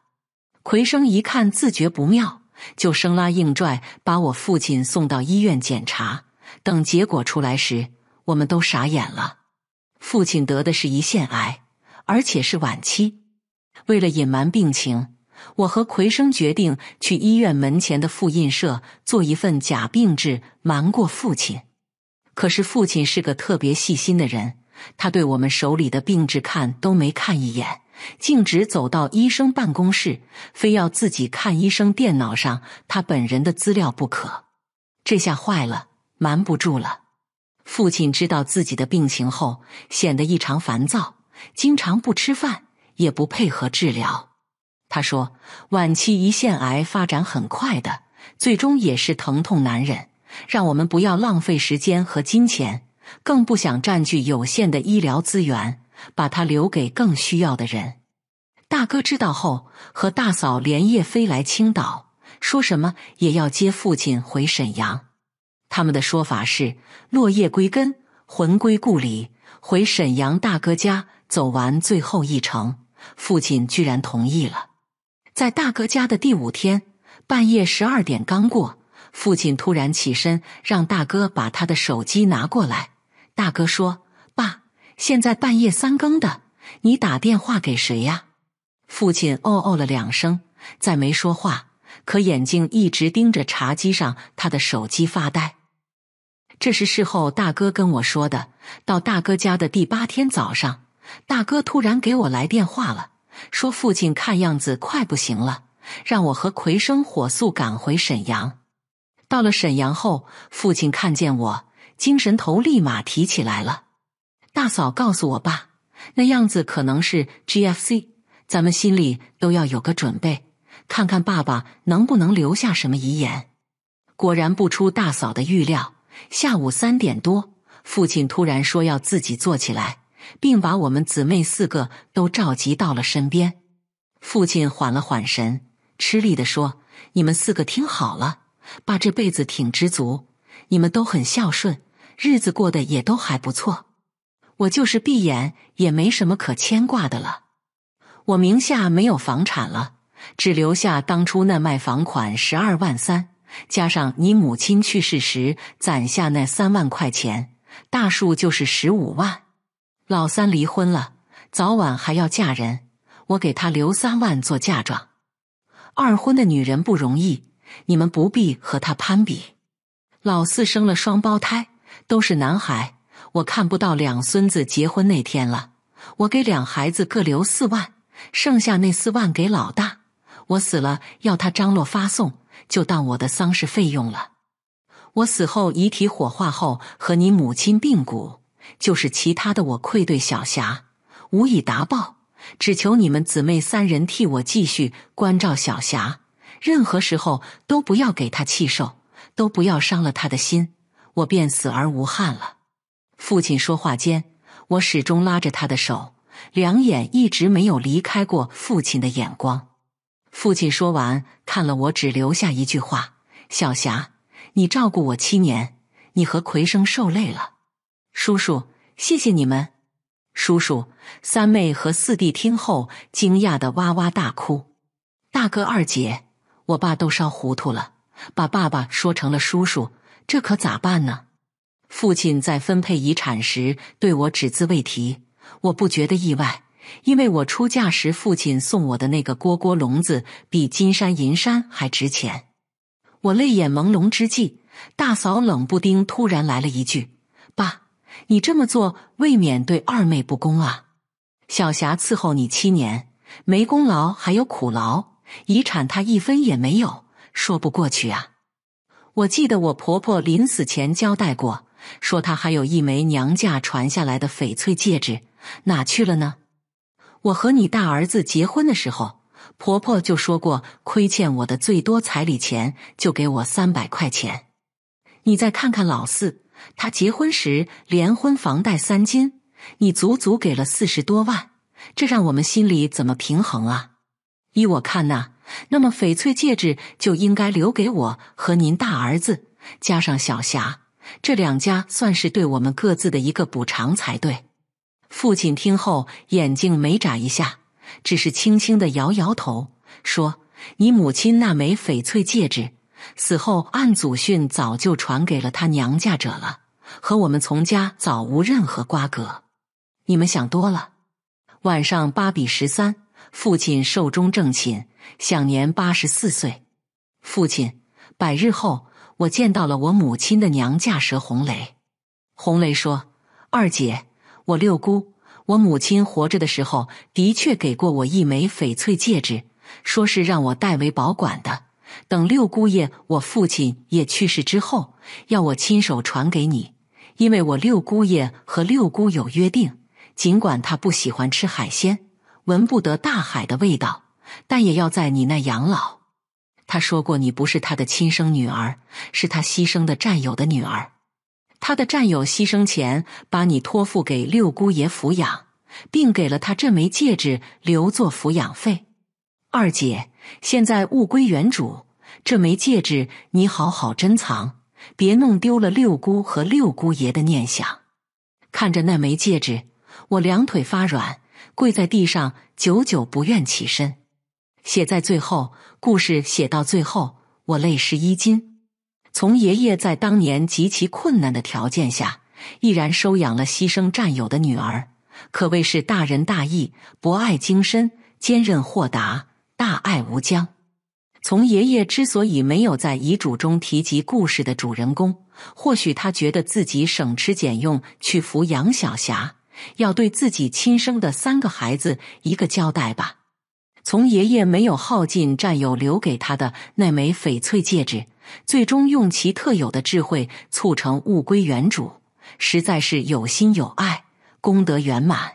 奎生一看，自觉不妙，就生拉硬拽把我父亲送到医院检查。等结果出来时，我们都傻眼了：父亲得的是胰腺癌，而且是晚期。为了隐瞒病情。我和奎生决定去医院门前的复印社做一份假病志，瞒过父亲。可是父亲是个特别细心的人，他对我们手里的病志看都没看一眼，径直走到医生办公室，非要自己看医生电脑上他本人的资料不可。这下坏了，瞒不住了。父亲知道自己的病情后，显得异常烦躁，经常不吃饭，也不配合治疗。他说：“晚期胰腺癌发展很快的，最终也是疼痛难忍。让我们不要浪费时间和金钱，更不想占据有限的医疗资源，把它留给更需要的人。”大哥知道后，和大嫂连夜飞来青岛，说什么也要接父亲回沈阳。他们的说法是：“落叶归根，魂归故里，回沈阳大哥家走完最后一程。”父亲居然同意了。在大哥家的第五天，半夜十二点刚过，父亲突然起身，让大哥把他的手机拿过来。大哥说：“爸，现在半夜三更的，你打电话给谁呀？”父亲哦哦了两声，再没说话，可眼睛一直盯着茶几上他的手机发呆。这是事后大哥跟我说的。到大哥家的第八天早上，大哥突然给我来电话了。说：“父亲看样子快不行了，让我和魁生火速赶回沈阳。到了沈阳后，父亲看见我，精神头立马提起来了。大嫂告诉我爸，那样子可能是 GFC，咱们心里都要有个准备，看看爸爸能不能留下什么遗言。果然不出大嫂的预料，下午三点多，父亲突然说要自己坐起来。”并把我们姊妹四个都召集到了身边。父亲缓了缓神，吃力的说：“你们四个听好了，爸这辈子挺知足，你们都很孝顺，日子过得也都还不错。我就是闭眼也没什么可牵挂的了。我名下没有房产了，只留下当初那卖房款十二万三，加上你母亲去世时攒下那三万块钱，大数就是十五万。”老三离婚了，早晚还要嫁人，我给他留三万做嫁妆。二婚的女人不容易，你们不必和她攀比。老四生了双胞胎，都是男孩，我看不到两孙子结婚那天了。我给两孩子各留四万，剩下那四万给老大。我死了要他张罗发送，就当我的丧事费用了。我死后遗体火化后和你母亲并骨。就是其他的，我愧对小霞，无以答报，只求你们姊妹三人替我继续关照小霞，任何时候都不要给她气受，都不要伤了她的心，我便死而无憾了。父亲说话间，我始终拉着他的手，两眼一直没有离开过父亲的眼光。父亲说完，看了我，只留下一句话：“小霞，你照顾我七年，你和魁生受累了。”叔叔，谢谢你们。叔叔，三妹和四弟听后惊讶的哇哇大哭。大哥、二姐，我爸都烧糊涂了，把爸爸说成了叔叔，这可咋办呢？父亲在分配遗产时对我只字未提，我不觉得意外，因为我出嫁时父亲送我的那个蝈蝈笼子比金山银山还值钱。我泪眼朦胧之际，大嫂冷不丁突然来了一句。你这么做未免对二妹不公啊！小霞伺候你七年，没功劳还有苦劳，遗产她一分也没有，说不过去啊！我记得我婆婆临死前交代过，说她还有一枚娘家传下来的翡翠戒指，哪去了呢？我和你大儿子结婚的时候，婆婆就说过，亏欠我的最多彩礼钱，就给我三百块钱。你再看看老四。他结婚时连婚房贷三金，你足足给了四十多万，这让我们心里怎么平衡啊？依我看呐，那么翡翠戒指就应该留给我和您大儿子，加上小霞这两家，算是对我们各自的一个补偿才对。父亲听后眼睛没眨一下，只是轻轻的摇摇头，说：“你母亲那枚翡翠戒指。”死后按祖训早就传给了他娘家者了，和我们从家早无任何瓜葛。你们想多了。晚上八比十三，父亲寿终正寝，享年八十四岁。父亲百日后，我见到了我母亲的娘家佘红雷。红雷说：“二姐，我六姑，我母亲活着的时候的确给过我一枚翡翠戒指，说是让我代为保管的。”等六姑爷，我父亲也去世之后，要我亲手传给你。因为我六姑爷和六姑有约定，尽管他不喜欢吃海鲜，闻不得大海的味道，但也要在你那养老。他说过，你不是他的亲生女儿，是他牺牲的战友的女儿。他的战友牺牲前，把你托付给六姑爷抚养，并给了他这枚戒指，留作抚养费。二姐，现在物归原主。这枚戒指，你好好珍藏，别弄丢了六姑和六姑爷的念想。看着那枚戒指，我两腿发软，跪在地上，久久不愿起身。写在最后，故事写到最后，我泪湿衣襟。从爷爷在当年极其困难的条件下，毅然收养了牺牲战友的女儿，可谓是大仁大义、博爱精深、坚韧豁达、大爱无疆。从爷爷之所以没有在遗嘱中提及故事的主人公，或许他觉得自己省吃俭用去扶养小霞，要对自己亲生的三个孩子一个交代吧。从爷爷没有耗尽战友留给他的那枚翡翠戒指，最终用其特有的智慧促成物归原主，实在是有心有爱，功德圆满。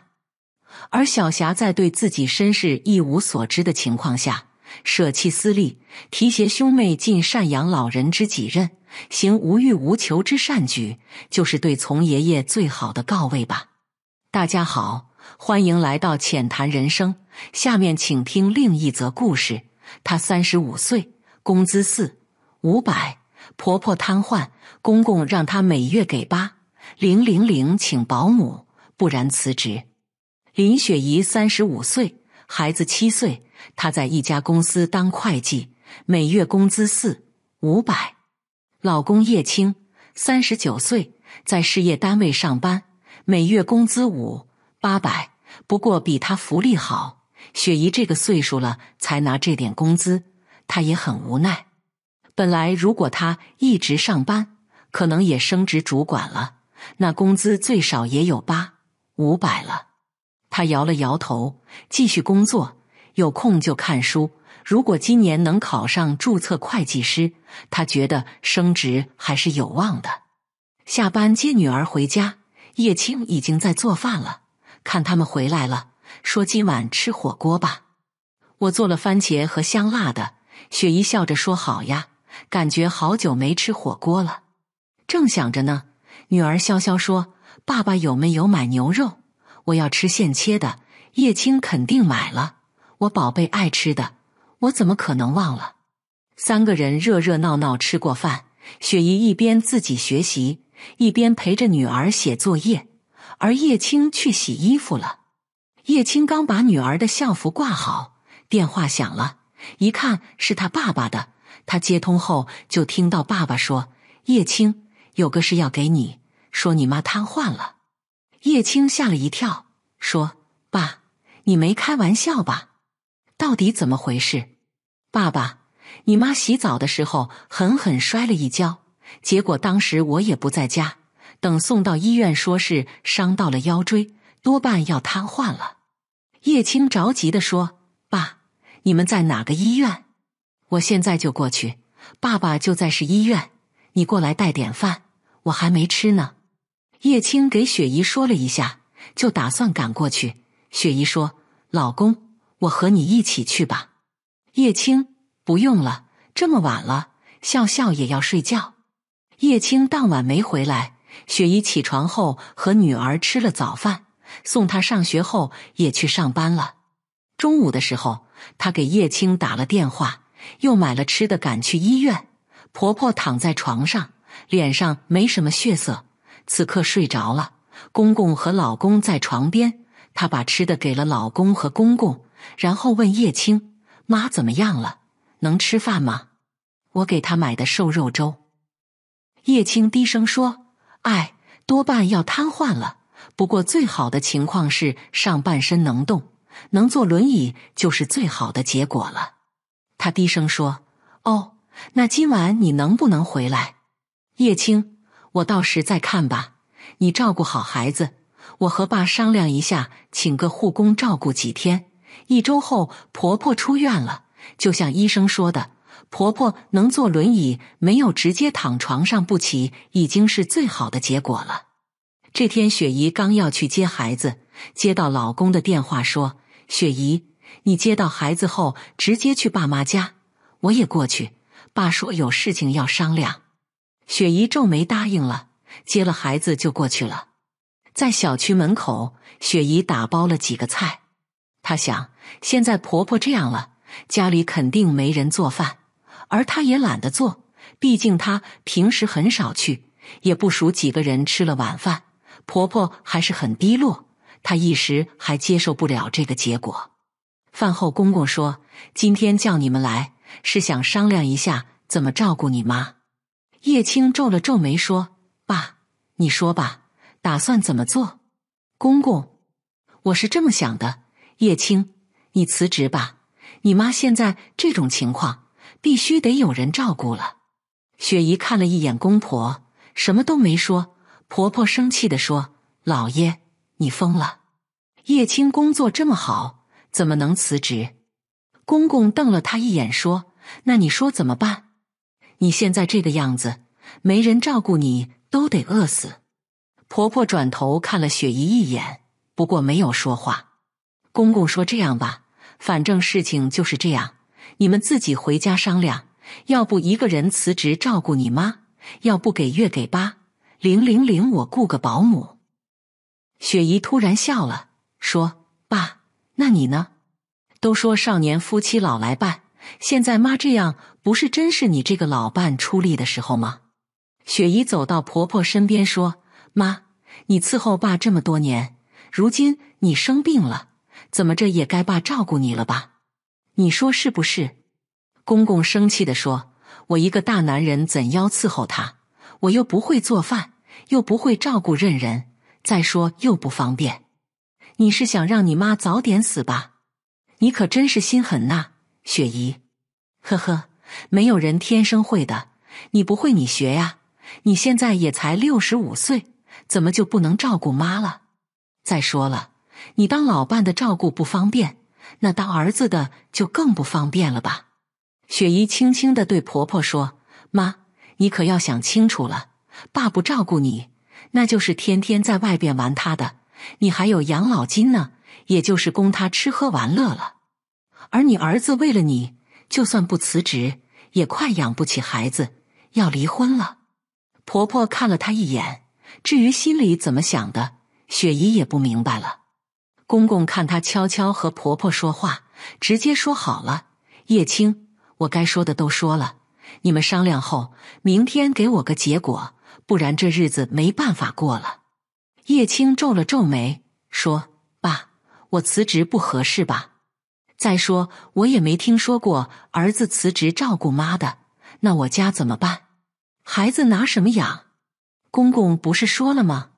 而小霞在对自己身世一无所知的情况下。舍弃私利，提携兄妹，尽赡养老人之己任，行无欲无求之善举，就是对从爷爷最好的告慰吧。大家好，欢迎来到浅谈人生。下面请听另一则故事：她三十五岁，工资四五百，婆婆瘫痪，公公让她每月给八零零零请保姆，不然辞职。林雪怡三十五岁，孩子七岁。她在一家公司当会计，每月工资四五百。老公叶青三十九岁，在事业单位上班，每月工资五八百。不过比她福利好。雪姨这个岁数了，才拿这点工资，她也很无奈。本来如果她一直上班，可能也升职主管了，那工资最少也有八五百了。她摇了摇头，继续工作。有空就看书。如果今年能考上注册会计师，他觉得升职还是有望的。下班接女儿回家，叶青已经在做饭了。看他们回来了，说今晚吃火锅吧。我做了番茄和香辣的。雪姨笑着说：“好呀，感觉好久没吃火锅了。”正想着呢，女儿潇潇说：“爸爸有没有买牛肉？我要吃现切的。”叶青肯定买了。我宝贝爱吃的，我怎么可能忘了？三个人热热闹闹吃过饭，雪姨一边自己学习，一边陪着女儿写作业，而叶青去洗衣服了。叶青刚把女儿的校服挂好，电话响了，一看是他爸爸的，他接通后就听到爸爸说：“叶青，有个事要给你，说你妈瘫痪了。”叶青吓了一跳，说：“爸，你没开玩笑吧？”到底怎么回事？爸爸，你妈洗澡的时候狠狠摔了一跤，结果当时我也不在家。等送到医院，说是伤到了腰椎，多半要瘫痪了。叶青着急的说：“爸，你们在哪个医院？我现在就过去。”爸爸就在市医院，你过来带点饭，我还没吃呢。叶青给雪姨说了一下，就打算赶过去。雪姨说：“老公。”我和你一起去吧，叶青。不用了，这么晚了，笑笑也要睡觉。叶青当晚没回来，雪姨起床后和女儿吃了早饭，送她上学后也去上班了。中午的时候，她给叶青打了电话，又买了吃的赶去医院。婆婆躺在床上，脸上没什么血色，此刻睡着了。公公和老公在床边，她把吃的给了老公和公公。然后问叶青：“妈怎么样了？能吃饭吗？我给她买的瘦肉粥。”叶青低声说：“哎，多半要瘫痪了。不过最好的情况是上半身能动，能坐轮椅就是最好的结果了。”他低声说：“哦，那今晚你能不能回来？”叶青：“我到时再看吧。你照顾好孩子，我和爸商量一下，请个护工照顾几天。”一周后，婆婆出院了。就像医生说的，婆婆能坐轮椅，没有直接躺床上不起，已经是最好的结果了。这天，雪姨刚要去接孩子，接到老公的电话说：“雪姨，你接到孩子后直接去爸妈家，我也过去。爸说有事情要商量。”雪姨皱眉答应了，接了孩子就过去了。在小区门口，雪姨打包了几个菜。她想，现在婆婆这样了，家里肯定没人做饭，而她也懒得做。毕竟她平时很少去，也不熟几个人。吃了晚饭，婆婆还是很低落，她一时还接受不了这个结果。饭后，公公说：“今天叫你们来，是想商量一下怎么照顾你妈。”叶青皱了皱眉说：“爸，你说吧，打算怎么做？”公公：“我是这么想的。”叶青，你辞职吧！你妈现在这种情况，必须得有人照顾了。雪姨看了一眼公婆，什么都没说。婆婆生气的说：“老爷，你疯了！叶青工作这么好，怎么能辞职？”公公瞪了他一眼说：“那你说怎么办？你现在这个样子，没人照顾你，都得饿死。”婆婆转头看了雪姨一眼，不过没有说话。公公说：“这样吧，反正事情就是这样，你们自己回家商量。要不一个人辞职照顾你妈，要不给月给八零零零，我雇个保姆。”雪姨突然笑了，说：“爸，那你呢？都说少年夫妻老来伴，现在妈这样，不是真是你这个老伴出力的时候吗？”雪姨走到婆婆身边说：“妈，你伺候爸这么多年，如今你生病了。”怎么这也该爸照顾你了吧？你说是不是？公公生气的说：“我一个大男人怎要伺候他？我又不会做饭，又不会照顾认人，再说又不方便。你是想让你妈早点死吧？你可真是心狠呐，雪姨。呵呵，没有人天生会的，你不会你学呀。你现在也才六十五岁，怎么就不能照顾妈了？再说了。”你当老伴的照顾不方便，那当儿子的就更不方便了吧？雪姨轻轻的对婆婆说：“妈，你可要想清楚了。爸不照顾你，那就是天天在外边玩他的，你还有养老金呢，也就是供他吃喝玩乐了。而你儿子为了你，就算不辞职，也快养不起孩子，要离婚了。”婆婆看了她一眼，至于心里怎么想的，雪姨也不明白了。公公看他悄悄和婆婆说话，直接说好了：“叶青，我该说的都说了，你们商量后，明天给我个结果，不然这日子没办法过了。”叶青皱了皱眉，说：“爸，我辞职不合适吧？再说我也没听说过儿子辞职照顾妈的，那我家怎么办？孩子拿什么养？”公公不是说了吗？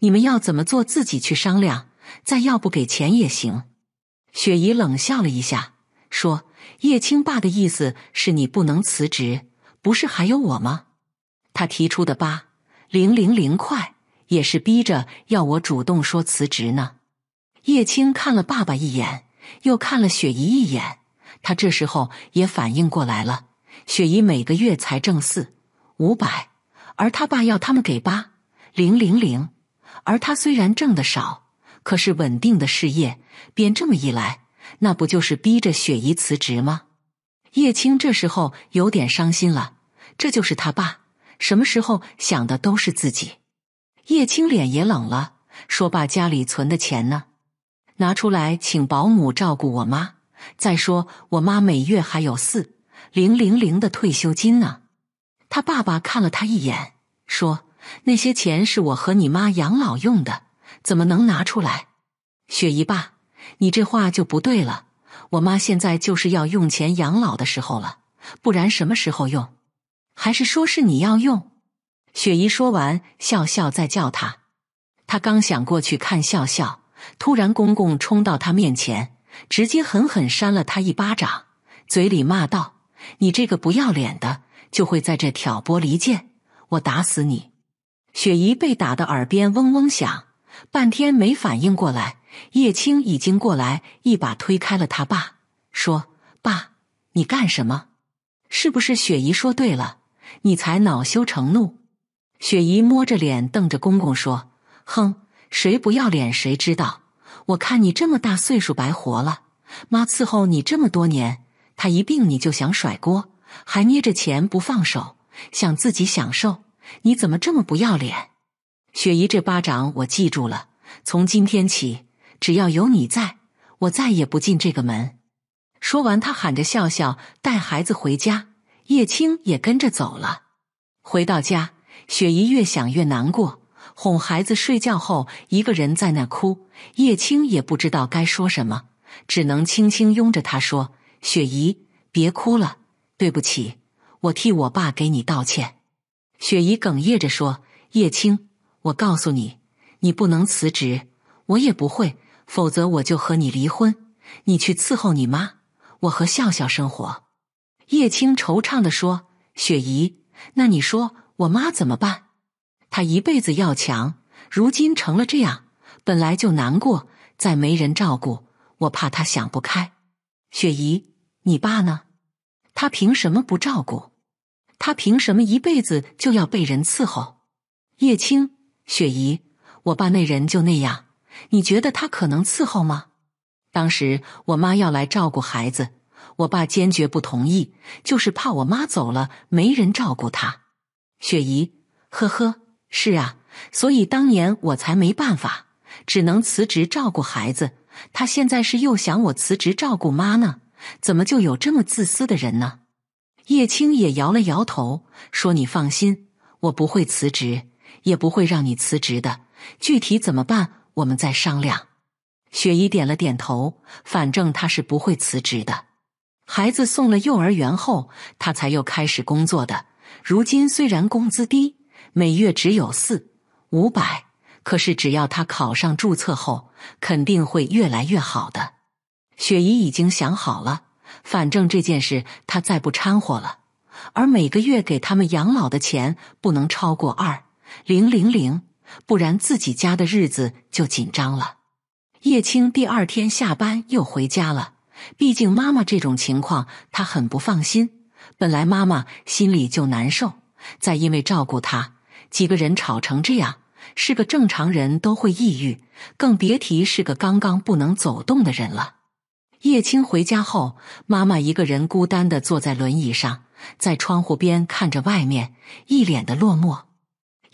你们要怎么做，自己去商量。再要不给钱也行，雪姨冷笑了一下，说：“叶青爸的意思是你不能辞职，不是还有我吗？他提出的八零零零块也是逼着要我主动说辞职呢。”叶青看了爸爸一眼，又看了雪姨一眼，他这时候也反应过来了。雪姨每个月才挣四五百，而他爸要他们给八零零零，而他虽然挣的少。可是稳定的事业，便这么一来，那不就是逼着雪姨辞职吗？叶青这时候有点伤心了。这就是他爸，什么时候想的都是自己。叶青脸也冷了，说：“爸，家里存的钱呢？拿出来请保姆照顾我妈。再说我妈每月还有四零零零的退休金呢。”他爸爸看了他一眼，说：“那些钱是我和你妈养老用的。”怎么能拿出来，雪姨爸，你这话就不对了。我妈现在就是要用钱养老的时候了，不然什么时候用？还是说是你要用？雪姨说完，笑笑再叫他。他刚想过去看笑笑，突然公公冲到他面前，直接狠狠扇了他一巴掌，嘴里骂道：“你这个不要脸的，就会在这挑拨离间，我打死你！”雪姨被打的耳边嗡嗡响。半天没反应过来，叶青已经过来，一把推开了他爸，说：“爸，你干什么？是不是雪姨说对了，你才恼羞成怒？”雪姨摸着脸瞪着公公说：“哼，谁不要脸，谁知道？我看你这么大岁数白活了，妈伺候你这么多年，他一病你就想甩锅，还捏着钱不放手，想自己享受，你怎么这么不要脸？”雪姨，这巴掌我记住了。从今天起，只要有你在，我再也不进这个门。说完，她喊着笑笑，带孩子回家。叶青也跟着走了。回到家，雪姨越想越难过，哄孩子睡觉后，一个人在那哭。叶青也不知道该说什么，只能轻轻拥着她说：“雪姨，别哭了，对不起，我替我爸给你道歉。”雪姨哽咽着说：“叶青。”我告诉你，你不能辞职，我也不会，否则我就和你离婚。你去伺候你妈，我和笑笑生活。叶青惆怅的说：“雪姨，那你说我妈怎么办？她一辈子要强，如今成了这样，本来就难过，再没人照顾，我怕她想不开。”雪姨，你爸呢？他凭什么不照顾？他凭什么一辈子就要被人伺候？叶青。雪姨，我爸那人就那样，你觉得他可能伺候吗？当时我妈要来照顾孩子，我爸坚决不同意，就是怕我妈走了没人照顾他。雪姨，呵呵，是啊，所以当年我才没办法，只能辞职照顾孩子。他现在是又想我辞职照顾妈呢，怎么就有这么自私的人呢？叶青也摇了摇头，说：“你放心，我不会辞职。”也不会让你辞职的，具体怎么办，我们再商量。雪姨点了点头，反正她是不会辞职的。孩子送了幼儿园后，她才又开始工作的。如今虽然工资低，每月只有四五百，可是只要她考上注册后，肯定会越来越好的。雪姨已经想好了，反正这件事她再不掺和了。而每个月给他们养老的钱不能超过二。零零零，不然自己家的日子就紧张了。叶青第二天下班又回家了，毕竟妈妈这种情况，他很不放心。本来妈妈心里就难受，再因为照顾她，几个人吵成这样，是个正常人都会抑郁，更别提是个刚刚不能走动的人了。叶青回家后，妈妈一个人孤单的坐在轮椅上，在窗户边看着外面，一脸的落寞。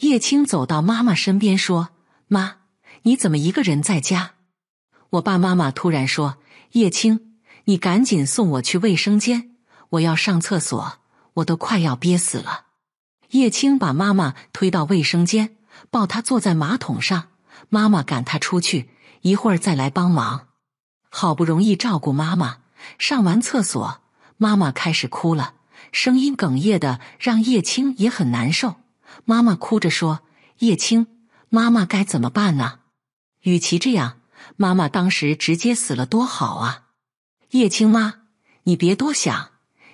叶青走到妈妈身边说：“妈，你怎么一个人在家？”我爸妈妈突然说：“叶青，你赶紧送我去卫生间，我要上厕所，我都快要憋死了。”叶青把妈妈推到卫生间，抱她坐在马桶上。妈妈赶她出去，一会儿再来帮忙。好不容易照顾妈妈，上完厕所，妈妈开始哭了，声音哽咽的，让叶青也很难受。妈妈哭着说：“叶青，妈妈该怎么办呢？与其这样，妈妈当时直接死了多好啊！”叶青妈，你别多想，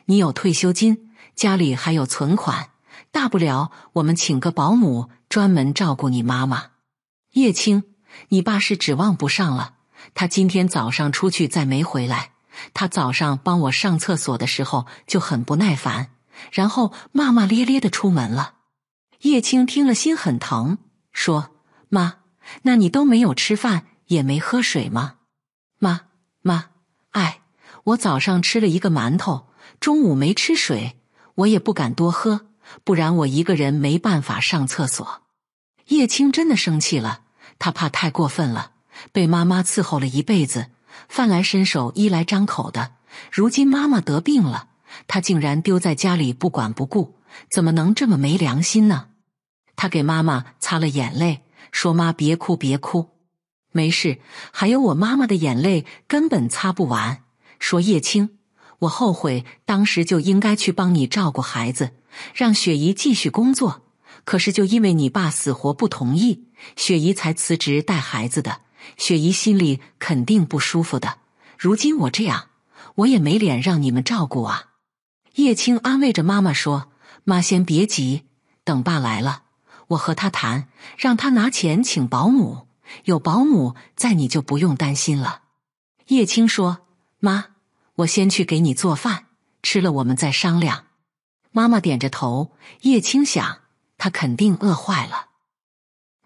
你有退休金，家里还有存款，大不了我们请个保姆专门照顾你妈妈。叶青，你爸是指望不上了，他今天早上出去再没回来。他早上帮我上厕所的时候就很不耐烦，然后骂骂咧咧的出门了。叶青听了，心很疼，说：“妈，那你都没有吃饭，也没喝水吗？妈妈，哎，我早上吃了一个馒头，中午没吃水，我也不敢多喝，不然我一个人没办法上厕所。”叶青真的生气了，他怕太过分了，被妈妈伺候了一辈子，饭来伸手，衣来张口的，如今妈妈得病了，他竟然丢在家里不管不顾。怎么能这么没良心呢？他给妈妈擦了眼泪，说：“妈，别哭，别哭，没事。还有我妈妈的眼泪根本擦不完。”说：“叶青，我后悔当时就应该去帮你照顾孩子，让雪姨继续工作。可是就因为你爸死活不同意，雪姨才辞职带孩子的。雪姨心里肯定不舒服的。如今我这样，我也没脸让你们照顾啊。”叶青安慰着妈妈说。妈，先别急，等爸来了，我和他谈，让他拿钱请保姆，有保姆在，你就不用担心了。叶青说：“妈，我先去给你做饭，吃了我们再商量。”妈妈点着头。叶青想，他肯定饿坏了。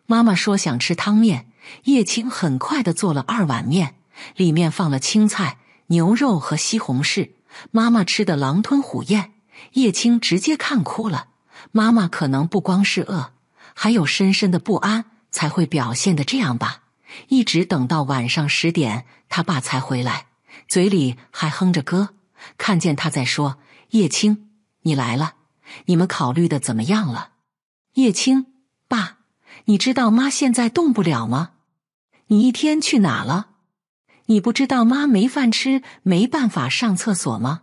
妈妈说想吃汤面。叶青很快的做了二碗面，里面放了青菜、牛肉和西红柿。妈妈吃的狼吞虎咽。叶青直接看哭了。妈妈可能不光是饿，还有深深的不安，才会表现的这样吧。一直等到晚上十点，他爸才回来，嘴里还哼着歌。看见他在说：“叶青，你来了，你们考虑的怎么样了？”叶青，爸，你知道妈现在动不了吗？你一天去哪了？你不知道妈没饭吃，没办法上厕所吗？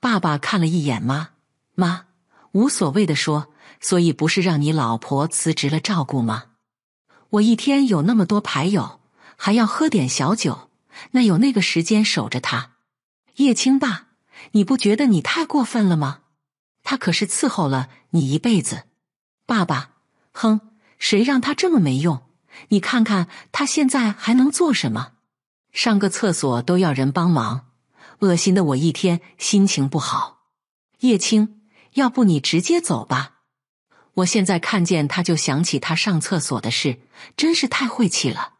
爸爸看了一眼妈妈，无所谓的说：“所以不是让你老婆辞职了照顾吗？我一天有那么多牌友，还要喝点小酒，那有那个时间守着她？叶青爸，你不觉得你太过分了吗？她可是伺候了你一辈子。爸爸，哼，谁让他这么没用？你看看他现在还能做什么？上个厕所都要人帮忙。”恶心的我一天心情不好。叶青，要不你直接走吧。我现在看见他就想起他上厕所的事，真是太晦气了。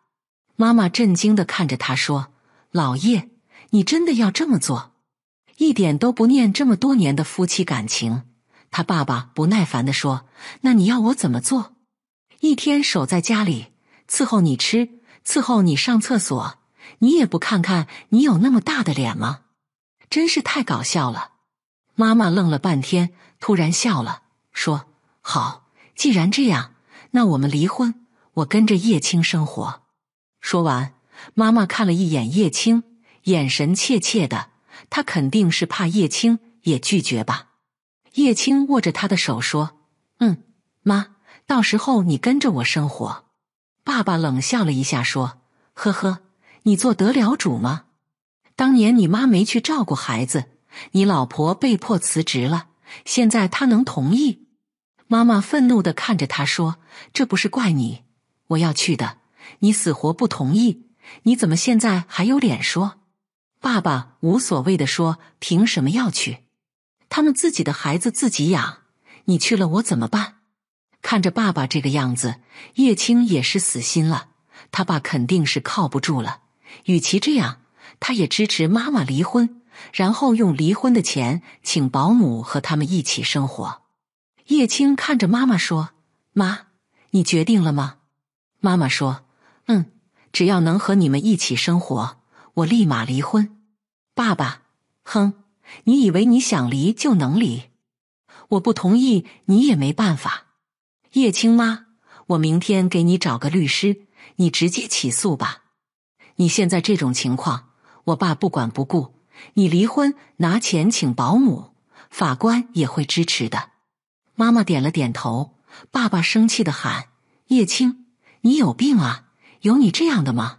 妈妈震惊的看着他说：“老叶，你真的要这么做？一点都不念这么多年的夫妻感情？”他爸爸不耐烦的说：“那你要我怎么做？一天守在家里伺候你吃，伺候你上厕所，你也不看看你有那么大的脸吗？”真是太搞笑了，妈妈愣了半天，突然笑了，说：“好，既然这样，那我们离婚，我跟着叶青生活。”说完，妈妈看了一眼叶青，眼神怯怯的，她肯定是怕叶青也拒绝吧。叶青握着她的手说：“嗯，妈，到时候你跟着我生活。”爸爸冷笑了一下说：“呵呵，你做得了主吗？”当年你妈没去照顾孩子，你老婆被迫辞职了。现在她能同意？妈妈愤怒的看着他说：“这不是怪你，我要去的，你死活不同意，你怎么现在还有脸说？”爸爸无所谓的说：“凭什么要去？他们自己的孩子自己养，你去了我怎么办？”看着爸爸这个样子，叶青也是死心了。他爸肯定是靠不住了，与其这样。他也支持妈妈离婚，然后用离婚的钱请保姆和他们一起生活。叶青看着妈妈说：“妈，你决定了吗？”妈妈说：“嗯，只要能和你们一起生活，我立马离婚。”爸爸，哼，你以为你想离就能离？我不同意，你也没办法。叶青妈，我明天给你找个律师，你直接起诉吧。你现在这种情况。我爸不管不顾，你离婚拿钱请保姆，法官也会支持的。妈妈点了点头，爸爸生气的喊：“叶青，你有病啊？有你这样的吗？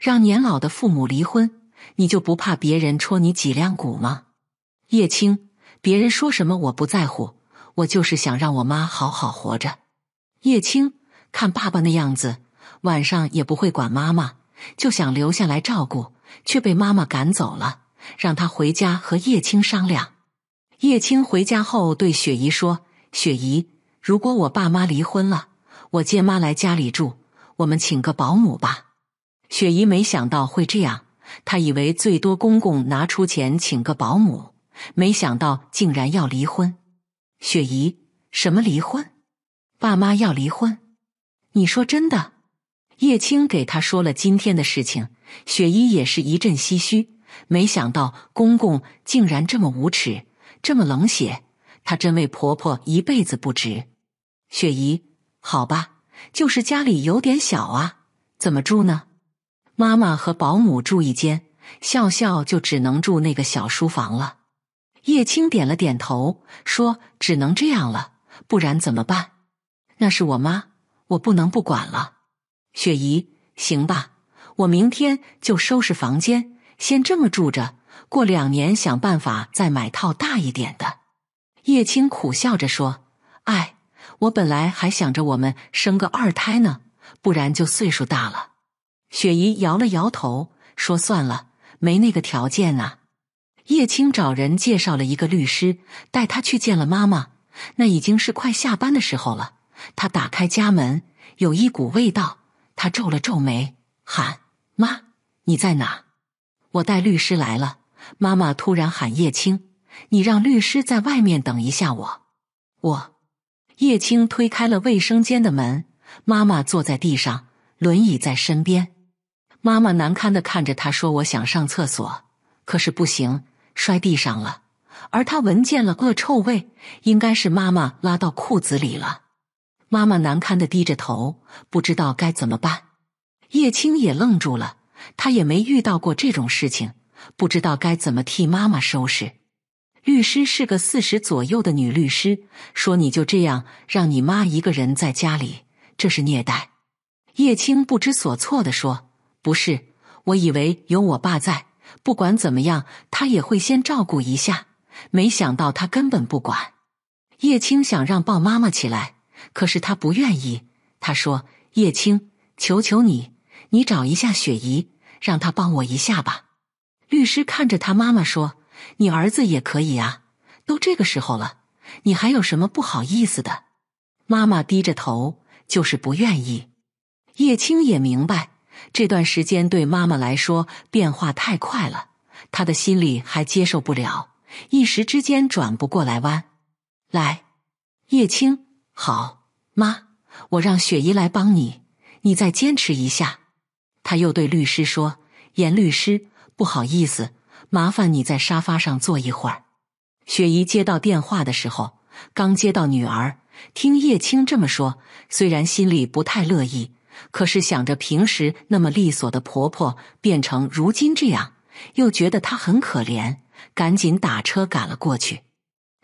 让年老的父母离婚，你就不怕别人戳你脊梁骨吗？”叶青，别人说什么我不在乎，我就是想让我妈好好活着。叶青看爸爸那样子，晚上也不会管妈妈，就想留下来照顾。却被妈妈赶走了，让他回家和叶青商量。叶青回家后对雪姨说：“雪姨，如果我爸妈离婚了，我接妈来家里住，我们请个保姆吧。”雪姨没想到会这样，她以为最多公公拿出钱请个保姆，没想到竟然要离婚。雪姨，什么离婚？爸妈要离婚？你说真的？叶青给他说了今天的事情。雪姨也是一阵唏嘘，没想到公公竟然这么无耻，这么冷血，她真为婆婆一辈子不值。雪姨，好吧，就是家里有点小啊，怎么住呢？妈妈和保姆住一间，笑笑就只能住那个小书房了。叶青点了点头，说：“只能这样了，不然怎么办？那是我妈，我不能不管了。”雪姨，行吧。我明天就收拾房间，先这么住着。过两年想办法再买套大一点的。叶青苦笑着说：“哎，我本来还想着我们生个二胎呢，不然就岁数大了。”雪姨摇了摇头说：“算了，没那个条件啊。”叶青找人介绍了一个律师，带他去见了妈妈。那已经是快下班的时候了。他打开家门，有一股味道，他皱了皱眉，喊。妈，你在哪？我带律师来了。妈妈突然喊叶青：“你让律师在外面等一下我。”我叶青推开了卫生间的门，妈妈坐在地上，轮椅在身边。妈妈难堪的看着他说：“我想上厕所，可是不行，摔地上了。”而他闻见了恶臭味，应该是妈妈拉到裤子里了。妈妈难堪的低着头，不知道该怎么办。叶青也愣住了，他也没遇到过这种事情，不知道该怎么替妈妈收拾。律师是个四十左右的女律师，说：“你就这样让你妈一个人在家里，这是虐待。”叶青不知所措的说：“不是，我以为有我爸在，不管怎么样，他也会先照顾一下。没想到他根本不管。”叶青想让抱妈妈起来，可是他不愿意。他说：“叶青，求求你。”你找一下雪姨，让她帮我一下吧。律师看着他妈妈说：“你儿子也可以啊，都这个时候了，你还有什么不好意思的？”妈妈低着头，就是不愿意。叶青也明白，这段时间对妈妈来说变化太快了，他的心里还接受不了，一时之间转不过来弯。来，叶青，好，妈，我让雪姨来帮你，你再坚持一下。他又对律师说：“严律师，不好意思，麻烦你在沙发上坐一会儿。”雪姨接到电话的时候，刚接到女儿，听叶青这么说，虽然心里不太乐意，可是想着平时那么利索的婆婆变成如今这样，又觉得她很可怜，赶紧打车赶了过去。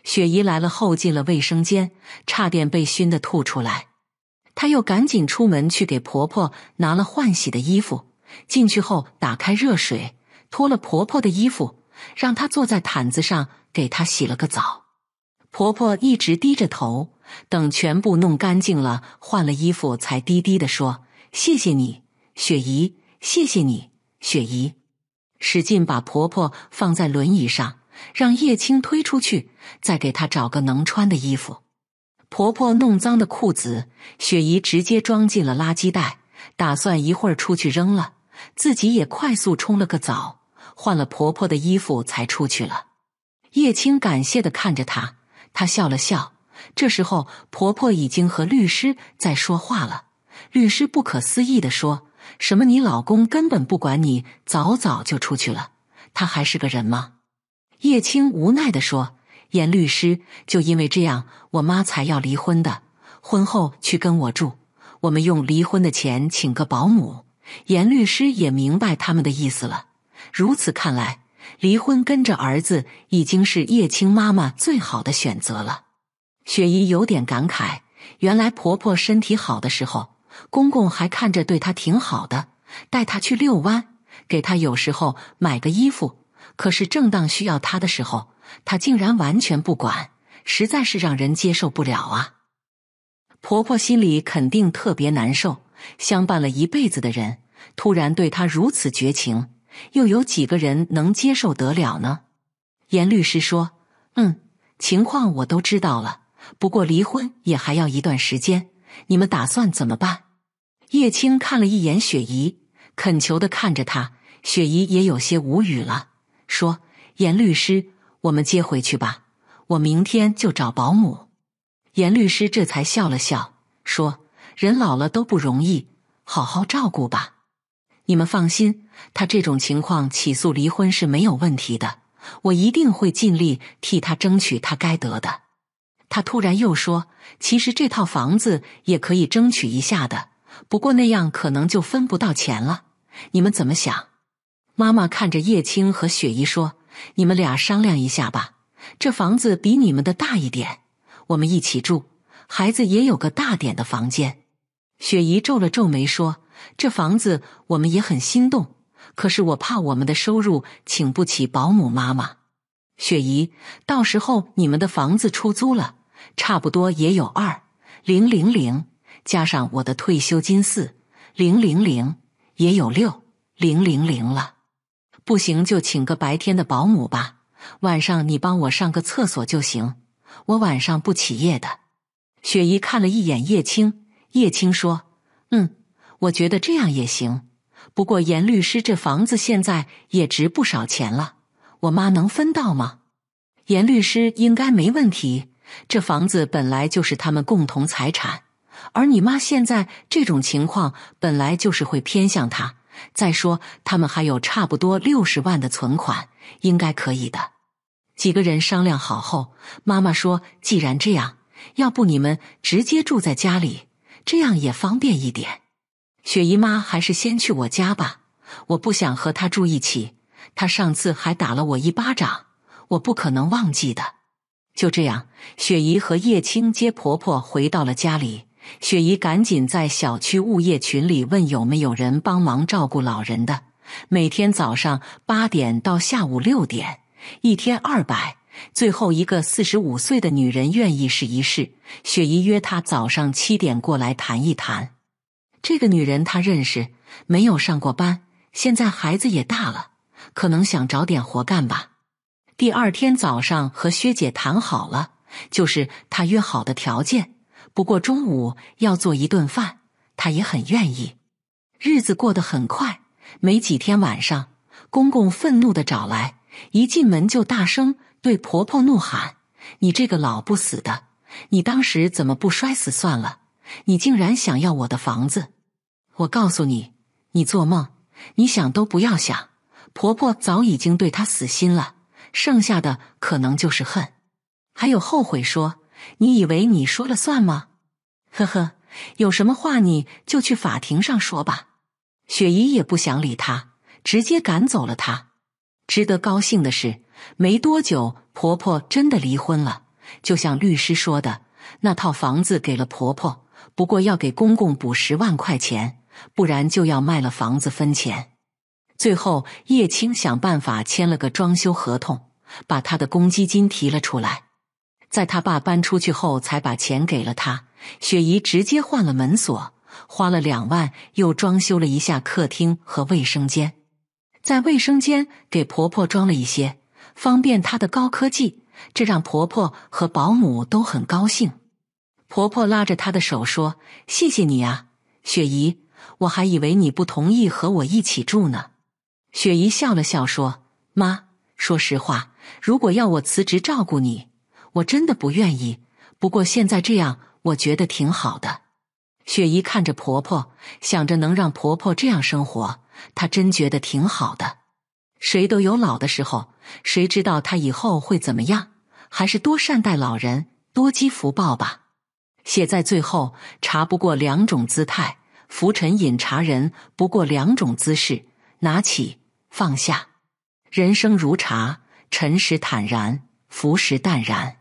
雪姨来了后，进了卫生间，差点被熏得吐出来。她又赶紧出门去给婆婆拿了换洗的衣服，进去后打开热水，脱了婆婆的衣服，让她坐在毯子上，给她洗了个澡。婆婆一直低着头，等全部弄干净了，换了衣服，才低低的说：“谢谢你，雪姨，谢谢你，雪姨。”使劲把婆婆放在轮椅上，让叶青推出去，再给她找个能穿的衣服。婆婆弄脏的裤子，雪姨直接装进了垃圾袋，打算一会儿出去扔了。自己也快速冲了个澡，换了婆婆的衣服才出去了。叶青感谢的看着她，她笑了笑。这时候，婆婆已经和律师在说话了。律师不可思议的说：“什么？你老公根本不管你，早早就出去了，他还是个人吗？”叶青无奈的说。严律师就因为这样，我妈才要离婚的。婚后去跟我住，我们用离婚的钱请个保姆。严律师也明白他们的意思了。如此看来，离婚跟着儿子已经是叶青妈妈最好的选择了。雪姨有点感慨：原来婆婆身体好的时候，公公还看着对她挺好的，带她去遛弯，给她有时候买个衣服。可是正当需要她的时候。她竟然完全不管，实在是让人接受不了啊！婆婆心里肯定特别难受，相伴了一辈子的人，突然对她如此绝情，又有几个人能接受得了呢？严律师说：“嗯，情况我都知道了，不过离婚也还要一段时间，你们打算怎么办？”叶青看了一眼雪姨，恳求的看着她，雪姨也有些无语了，说：“严律师。”我们接回去吧，我明天就找保姆。严律师这才笑了笑，说：“人老了都不容易，好好照顾吧。你们放心，他这种情况起诉离婚是没有问题的，我一定会尽力替他争取他该得的。”他突然又说：“其实这套房子也可以争取一下的，不过那样可能就分不到钱了。你们怎么想？”妈妈看着叶青和雪姨说。你们俩商量一下吧，这房子比你们的大一点，我们一起住，孩子也有个大点的房间。雪姨皱了皱眉说：“这房子我们也很心动，可是我怕我们的收入请不起保姆妈妈。”雪姨，到时候你们的房子出租了，差不多也有二零零零，加上我的退休金四零零零，也有六零零零了。不行就请个白天的保姆吧，晚上你帮我上个厕所就行。我晚上不起夜的。雪姨看了一眼叶青，叶青说：“嗯，我觉得这样也行。不过严律师这房子现在也值不少钱了，我妈能分到吗？”严律师应该没问题。这房子本来就是他们共同财产，而你妈现在这种情况本来就是会偏向他。再说，他们还有差不多六十万的存款，应该可以的。几个人商量好后，妈妈说：“既然这样，要不你们直接住在家里，这样也方便一点。”雪姨妈还是先去我家吧，我不想和她住一起。她上次还打了我一巴掌，我不可能忘记的。就这样，雪姨和叶青接婆婆回到了家里。雪姨赶紧在小区物业群里问有没有人帮忙照顾老人的。每天早上八点到下午六点，一天二百。最后一个四十五岁的女人愿意试一试。雪姨约她早上七点过来谈一谈。这个女人她认识，没有上过班，现在孩子也大了，可能想找点活干吧。第二天早上和薛姐谈好了，就是她约好的条件。不过中午要做一顿饭，她也很愿意。日子过得很快，没几天晚上，公公愤怒的找来，一进门就大声对婆婆怒喊：“你这个老不死的，你当时怎么不摔死算了？你竟然想要我的房子！我告诉你，你做梦，你想都不要想。婆婆早已经对他死心了，剩下的可能就是恨，还有后悔说。”你以为你说了算吗？呵呵，有什么话你就去法庭上说吧。雪姨也不想理他，直接赶走了他。值得高兴的是，没多久，婆婆真的离婚了。就像律师说的，那套房子给了婆婆，不过要给公公补十万块钱，不然就要卖了房子分钱。最后，叶青想办法签了个装修合同，把他的公积金提了出来。在他爸搬出去后，才把钱给了他。雪姨直接换了门锁，花了两万，又装修了一下客厅和卫生间。在卫生间给婆婆装了一些方便她的高科技，这让婆婆和保姆都很高兴。婆婆拉着她的手说：“谢谢你啊，雪姨，我还以为你不同意和我一起住呢。”雪姨笑了笑说：“妈，说实话，如果要我辞职照顾你。”我真的不愿意，不过现在这样，我觉得挺好的。雪姨看着婆婆，想着能让婆婆这样生活，她真觉得挺好的。谁都有老的时候，谁知道她以后会怎么样？还是多善待老人，多积福报吧。写在最后，茶不过两种姿态，浮沉饮茶人不过两种姿势，拿起放下。人生如茶，沉时坦然，浮时淡然。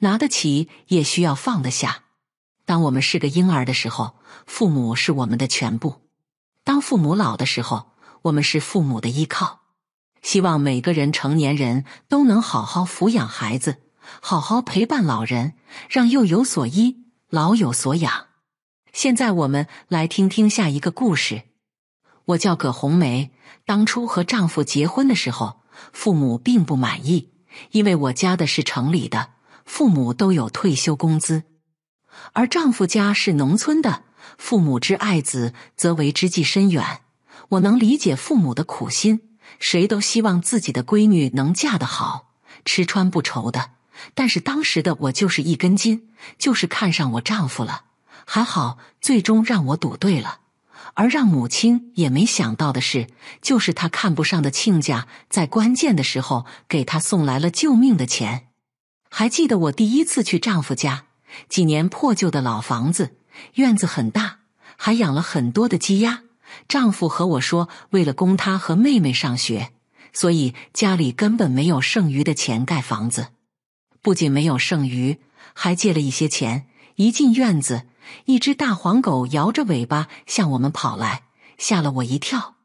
拿得起也需要放得下。当我们是个婴儿的时候，父母是我们的全部；当父母老的时候，我们是父母的依靠。希望每个人，成年人都能好好抚养孩子，好好陪伴老人，让幼有所依，老有所养。现在我们来听听下一个故事。我叫葛红梅，当初和丈夫结婚的时候，父母并不满意，因为我家的是城里的。父母都有退休工资，而丈夫家是农村的，父母之爱子，则为之计深远。我能理解父母的苦心，谁都希望自己的闺女能嫁得好，吃穿不愁的。但是当时的我就是一根筋，就是看上我丈夫了。还好，最终让我赌对了。而让母亲也没想到的是，就是她看不上的亲家，在关键的时候给她送来了救命的钱。还记得我第一次去丈夫家，几年破旧的老房子，院子很大，还养了很多的鸡鸭。丈夫和我说，为了供他和妹妹上学，所以家里根本没有剩余的钱盖房子。不仅没有剩余，还借了一些钱。一进院子，一只大黄狗摇着尾巴向我们跑来，吓了我一跳。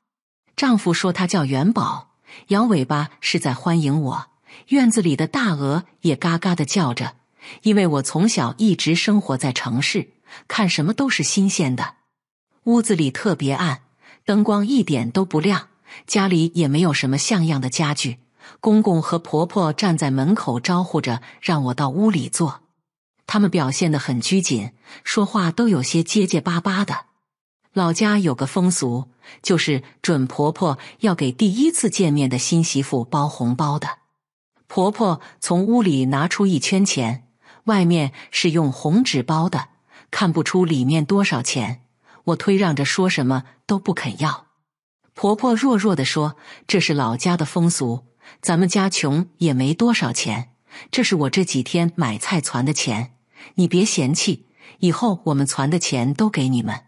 丈夫说，他叫元宝，摇尾巴是在欢迎我。院子里的大鹅也嘎嘎的叫着，因为我从小一直生活在城市，看什么都是新鲜的。屋子里特别暗，灯光一点都不亮，家里也没有什么像样的家具。公公和婆婆站在门口招呼着让我到屋里坐，他们表现的很拘谨，说话都有些结结巴巴的。老家有个风俗，就是准婆婆要给第一次见面的新媳妇包红包的。婆婆从屋里拿出一圈钱，外面是用红纸包的，看不出里面多少钱。我推让着说什么都不肯要。婆婆弱弱的说：“这是老家的风俗，咱们家穷也没多少钱，这是我这几天买菜攒的钱，你别嫌弃。以后我们攒的钱都给你们。”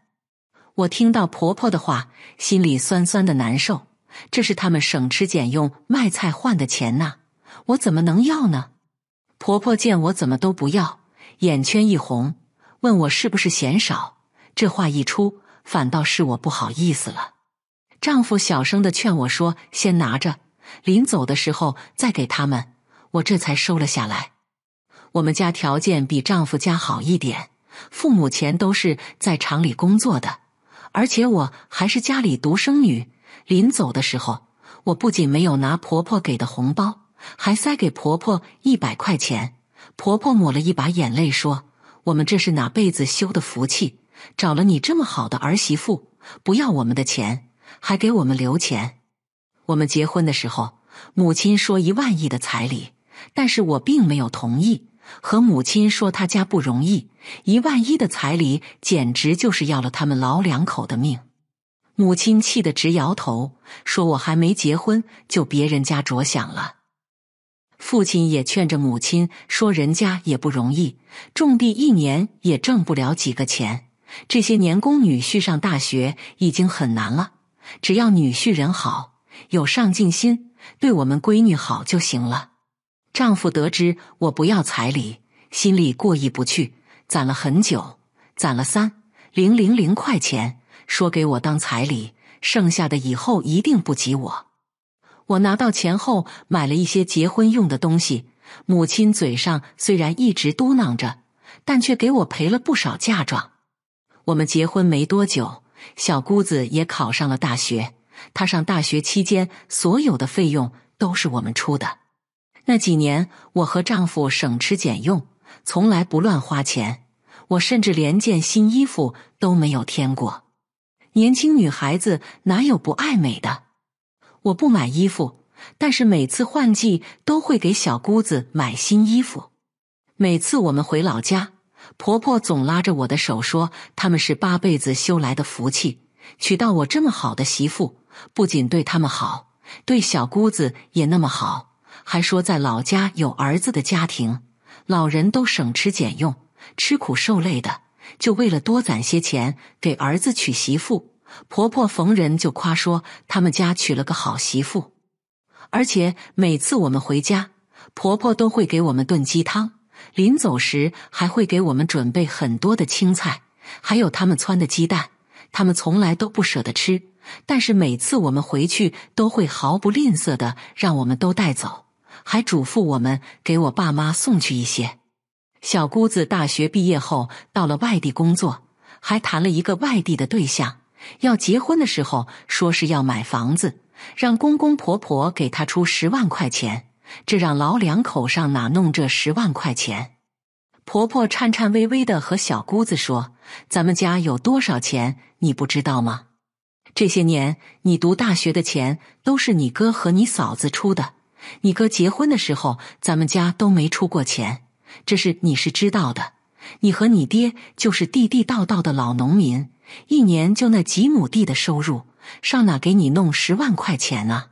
我听到婆婆的话，心里酸酸的难受。这是他们省吃俭用卖菜换的钱呐。我怎么能要呢？婆婆见我怎么都不要，眼圈一红，问我是不是嫌少。这话一出，反倒是我不好意思了。丈夫小声的劝我说：“先拿着，临走的时候再给他们。”我这才收了下来。我们家条件比丈夫家好一点，父母前都是在厂里工作的，而且我还是家里独生女。临走的时候，我不仅没有拿婆婆给的红包。还塞给婆婆一百块钱，婆婆抹了一把眼泪说：“我们这是哪辈子修的福气，找了你这么好的儿媳妇，不要我们的钱，还给我们留钱。我们结婚的时候，母亲说一万亿的彩礼，但是我并没有同意，和母亲说他家不容易，一万一的彩礼简直就是要了他们老两口的命。”母亲气得直摇头，说我还没结婚就别人家着想了。父亲也劝着母亲说：“人家也不容易，种地一年也挣不了几个钱。这些年，供女婿上大学已经很难了。只要女婿人好，有上进心，对我们闺女好就行了。”丈夫得知我不要彩礼，心里过意不去，攒了很久，攒了三零零零块钱，说给我当彩礼，剩下的以后一定不及我。我拿到钱后，买了一些结婚用的东西。母亲嘴上虽然一直嘟囔着，但却给我赔了不少嫁妆。我们结婚没多久，小姑子也考上了大学。她上大学期间所有的费用都是我们出的。那几年，我和丈夫省吃俭用，从来不乱花钱。我甚至连件新衣服都没有添过。年轻女孩子哪有不爱美的？我不买衣服，但是每次换季都会给小姑子买新衣服。每次我们回老家，婆婆总拉着我的手说：“他们是八辈子修来的福气，娶到我这么好的媳妇，不仅对他们好，对小姑子也那么好。”还说在老家有儿子的家庭，老人都省吃俭用，吃苦受累的，就为了多攒些钱给儿子娶媳妇。婆婆逢人就夸说他们家娶了个好媳妇，而且每次我们回家，婆婆都会给我们炖鸡汤，临走时还会给我们准备很多的青菜，还有他们汆的鸡蛋。他们从来都不舍得吃，但是每次我们回去都会毫不吝啬的让我们都带走，还嘱咐我们给我爸妈送去一些。小姑子大学毕业后到了外地工作，还谈了一个外地的对象。要结婚的时候，说是要买房子，让公公婆婆给他出十万块钱。这让老两口上哪弄这十万块钱？婆婆颤颤巍巍的和小姑子说：“咱们家有多少钱，你不知道吗？这些年你读大学的钱都是你哥和你嫂子出的。你哥结婚的时候，咱们家都没出过钱，这事你是知道的。你和你爹就是地地道道的老农民。”一年就那几亩地的收入，上哪给你弄十万块钱啊？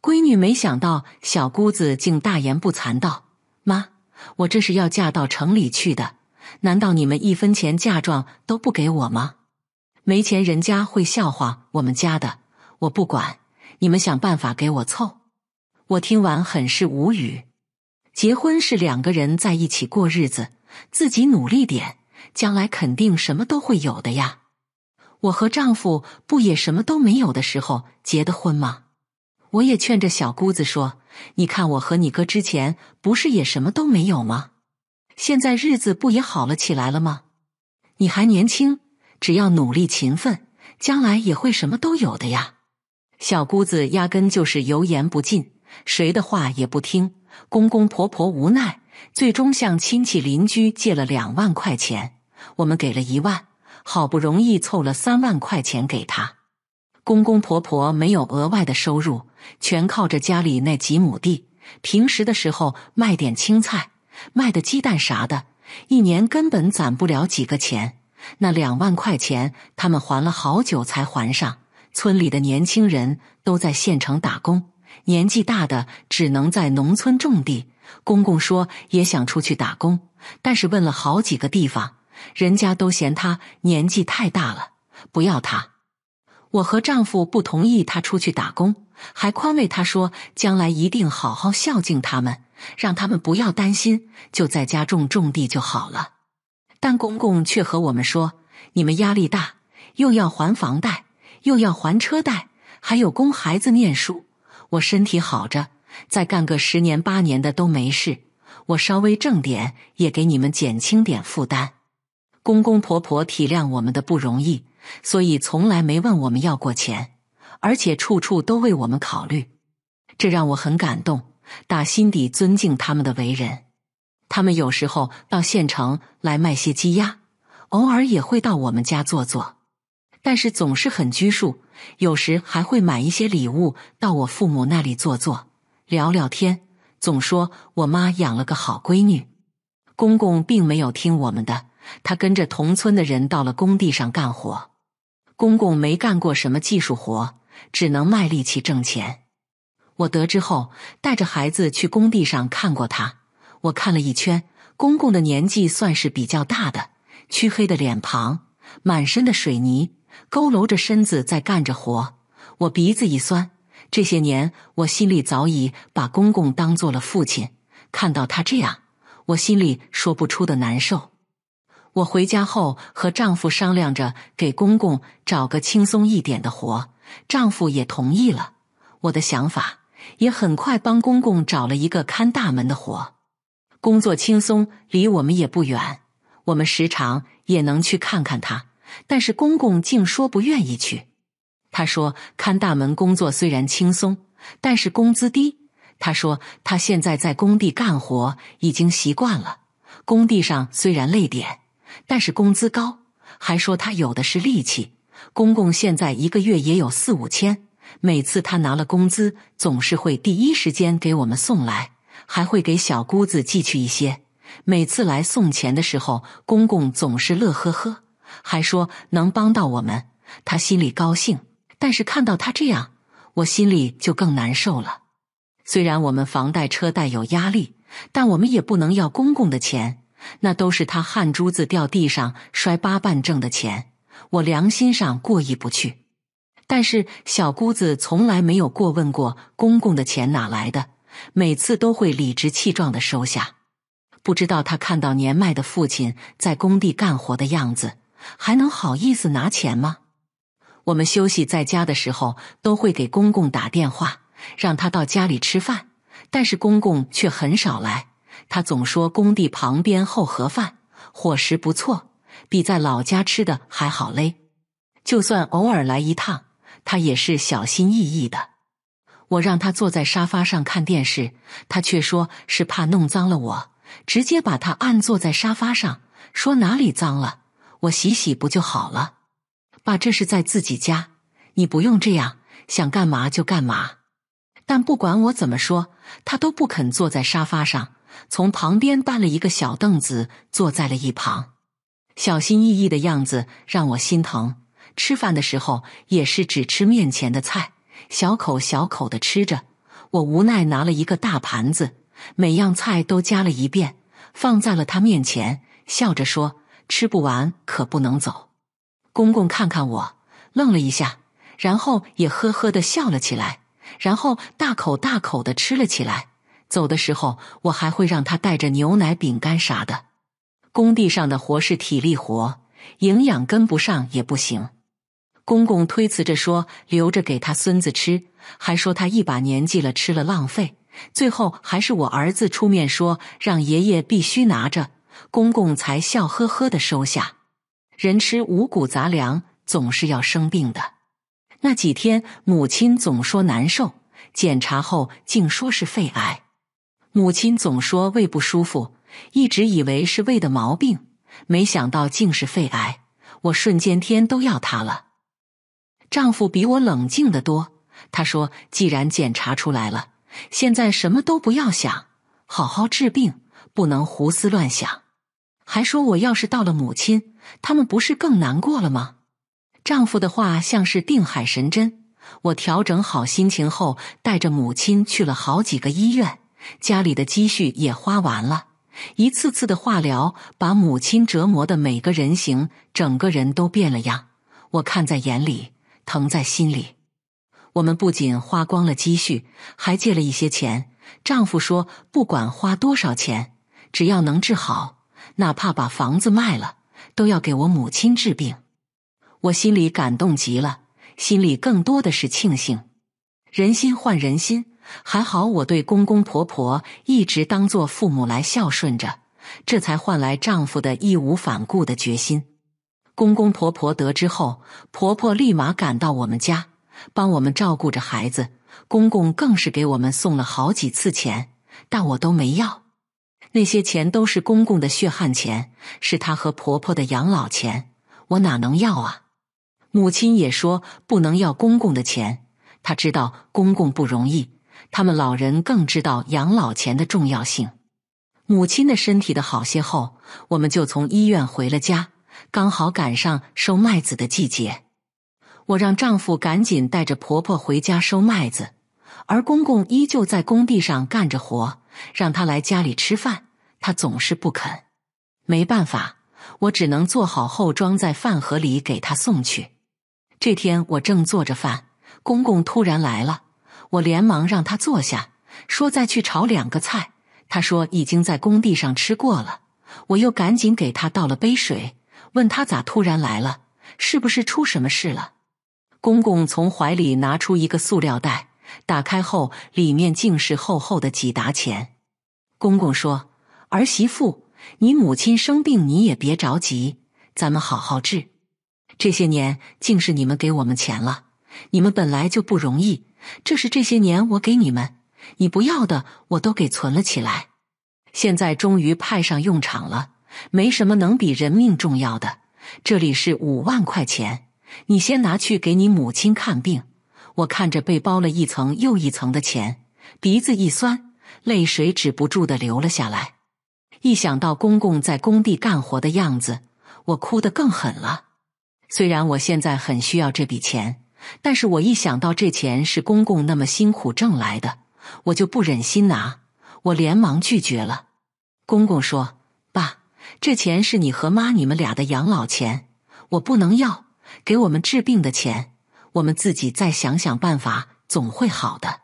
闺女没想到小姑子竟大言不惭道：“妈，我这是要嫁到城里去的，难道你们一分钱嫁妆都不给我吗？没钱人家会笑话我们家的。我不管，你们想办法给我凑。”我听完很是无语。结婚是两个人在一起过日子，自己努力点，将来肯定什么都会有的呀。我和丈夫不也什么都没有的时候结的婚吗？我也劝着小姑子说：“你看我和你哥之前不是也什么都没有吗？现在日子不也好了起来了吗？你还年轻，只要努力勤奋，将来也会什么都有的呀。”小姑子压根就是油盐不进，谁的话也不听，公公婆婆无奈，最终向亲戚邻居借了两万块钱，我们给了一万。好不容易凑了三万块钱给他，公公婆婆没有额外的收入，全靠着家里那几亩地。平时的时候卖点青菜、卖的鸡蛋啥的，一年根本攒不了几个钱。那两万块钱他们还了好久才还上。村里的年轻人都在县城打工，年纪大的只能在农村种地。公公说也想出去打工，但是问了好几个地方。人家都嫌她年纪太大了，不要她。我和丈夫不同意她出去打工，还宽慰她说：“将来一定好好孝敬他们，让他们不要担心，就在家种种地就好了。”但公公却和我们说：“你们压力大，又要还房贷，又要还车贷，还有供孩子念书。我身体好着，再干个十年八年的都没事。我稍微挣点，也给你们减轻点负担。”公公婆婆体谅我们的不容易，所以从来没问我们要过钱，而且处处都为我们考虑，这让我很感动，打心底尊敬他们的为人。他们有时候到县城来卖些鸡鸭，偶尔也会到我们家坐坐，但是总是很拘束，有时还会买一些礼物到我父母那里坐坐，聊聊天，总说我妈养了个好闺女。公公并没有听我们的。他跟着同村的人到了工地上干活，公公没干过什么技术活，只能卖力气挣钱。我得知后，带着孩子去工地上看过他。我看了一圈，公公的年纪算是比较大的，黢黑的脸庞，满身的水泥，佝偻着身子在干着活。我鼻子一酸，这些年我心里早已把公公当做了父亲，看到他这样，我心里说不出的难受。我回家后和丈夫商量着给公公找个轻松一点的活，丈夫也同意了我的想法，也很快帮公公找了一个看大门的活，工作轻松，离我们也不远，我们时常也能去看看他。但是公公竟说不愿意去，他说看大门工作虽然轻松，但是工资低。他说他现在在工地干活已经习惯了，工地上虽然累点。但是工资高，还说他有的是力气。公公现在一个月也有四五千，每次他拿了工资，总是会第一时间给我们送来，还会给小姑子寄去一些。每次来送钱的时候，公公总是乐呵呵，还说能帮到我们，他心里高兴。但是看到他这样，我心里就更难受了。虽然我们房贷车贷有压力，但我们也不能要公公的钱。那都是他汗珠子掉地上摔八瓣挣的钱，我良心上过意不去。但是小姑子从来没有过问过公公的钱哪来的，每次都会理直气壮的收下。不知道他看到年迈的父亲在工地干活的样子，还能好意思拿钱吗？我们休息在家的时候，都会给公公打电话，让他到家里吃饭，但是公公却很少来。他总说工地旁边后盒饭伙食不错，比在老家吃的还好嘞。就算偶尔来一趟，他也是小心翼翼的。我让他坐在沙发上看电视，他却说是怕弄脏了我，直接把他按坐在沙发上，说哪里脏了，我洗洗不就好了？爸，这是在自己家，你不用这样，想干嘛就干嘛。但不管我怎么说，他都不肯坐在沙发上。从旁边搬了一个小凳子，坐在了一旁，小心翼翼的样子让我心疼。吃饭的时候也是只吃面前的菜，小口小口的吃着。我无奈拿了一个大盘子，每样菜都夹了一遍，放在了他面前，笑着说：“吃不完可不能走。”公公看看我，愣了一下，然后也呵呵的笑了起来，然后大口大口的吃了起来。走的时候，我还会让他带着牛奶、饼干啥的。工地上的活是体力活，营养跟不上也不行。公公推辞着说留着给他孙子吃，还说他一把年纪了吃了浪费。最后还是我儿子出面说，让爷爷必须拿着，公公才笑呵呵的收下。人吃五谷杂粮总是要生病的。那几天母亲总说难受，检查后竟说是肺癌。母亲总说胃不舒服，一直以为是胃的毛病，没想到竟是肺癌。我瞬间天都要塌了。丈夫比我冷静的多，他说：“既然检查出来了，现在什么都不要想，好好治病，不能胡思乱想。”还说：“我要是到了母亲，他们不是更难过了吗？”丈夫的话像是定海神针。我调整好心情后，带着母亲去了好几个医院。家里的积蓄也花完了，一次次的化疗把母亲折磨的每个人形，整个人都变了样。我看在眼里，疼在心里。我们不仅花光了积蓄，还借了一些钱。丈夫说，不管花多少钱，只要能治好，哪怕把房子卖了，都要给我母亲治病。我心里感动极了，心里更多的是庆幸，人心换人心。还好，我对公公婆婆一直当做父母来孝顺着，这才换来丈夫的义无反顾的决心。公公婆婆得知后，婆婆立马赶到我们家，帮我们照顾着孩子。公公更是给我们送了好几次钱，但我都没要。那些钱都是公公的血汗钱，是他和婆婆的养老钱，我哪能要啊？母亲也说不能要公公的钱，她知道公公不容易。他们老人更知道养老钱的重要性。母亲的身体的好些后，我们就从医院回了家，刚好赶上收麦子的季节。我让丈夫赶紧带着婆婆回家收麦子，而公公依旧在工地上干着活，让他来家里吃饭，他总是不肯。没办法，我只能做好后装在饭盒里给他送去。这天我正做着饭，公公突然来了。我连忙让他坐下，说：“再去炒两个菜。”他说：“已经在工地上吃过了。”我又赶紧给他倒了杯水，问他咋突然来了，是不是出什么事了？公公从怀里拿出一个塑料袋，打开后里面竟是厚厚的几沓钱。公公说：“儿媳妇，你母亲生病，你也别着急，咱们好好治。这些年，竟是你们给我们钱了，你们本来就不容易。”这是这些年我给你们，你不要的我都给存了起来，现在终于派上用场了。没什么能比人命重要的。这里是五万块钱，你先拿去给你母亲看病。我看着被包了一层又一层的钱，鼻子一酸，泪水止不住的流了下来。一想到公公在工地干活的样子，我哭得更狠了。虽然我现在很需要这笔钱。但是我一想到这钱是公公那么辛苦挣来的，我就不忍心拿，我连忙拒绝了。公公说：“爸，这钱是你和妈你们俩的养老钱，我不能要。给我们治病的钱，我们自己再想想办法，总会好的。”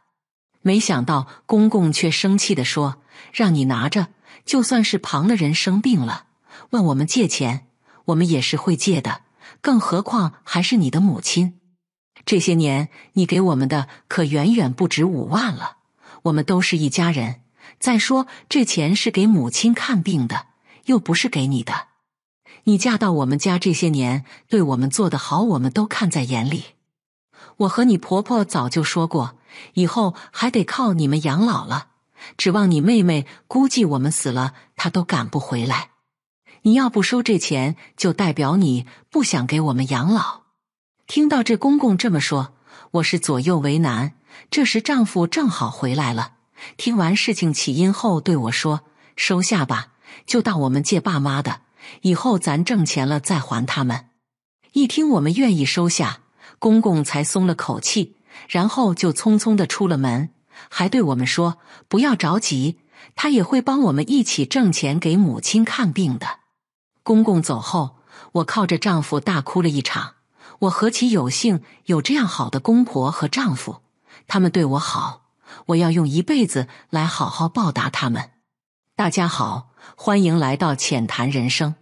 没想到公公却生气地说：“让你拿着，就算是旁的人生病了，问我们借钱，我们也是会借的，更何况还是你的母亲。”这些年你给我们的可远远不止五万了，我们都是一家人。再说这钱是给母亲看病的，又不是给你的。你嫁到我们家这些年，对我们做的好，我们都看在眼里。我和你婆婆早就说过，以后还得靠你们养老了。指望你妹妹，估计我们死了她都赶不回来。你要不收这钱，就代表你不想给我们养老。听到这公公这么说，我是左右为难。这时丈夫正好回来了，听完事情起因后，对我说：“收下吧，就当我们借爸妈的，以后咱挣钱了再还他们。”一听我们愿意收下，公公才松了口气，然后就匆匆的出了门，还对我们说：“不要着急，他也会帮我们一起挣钱给母亲看病的。”公公走后，我靠着丈夫大哭了一场。我何其有幸有这样好的公婆和丈夫，他们对我好，我要用一辈子来好好报答他们。大家好，欢迎来到浅谈人生。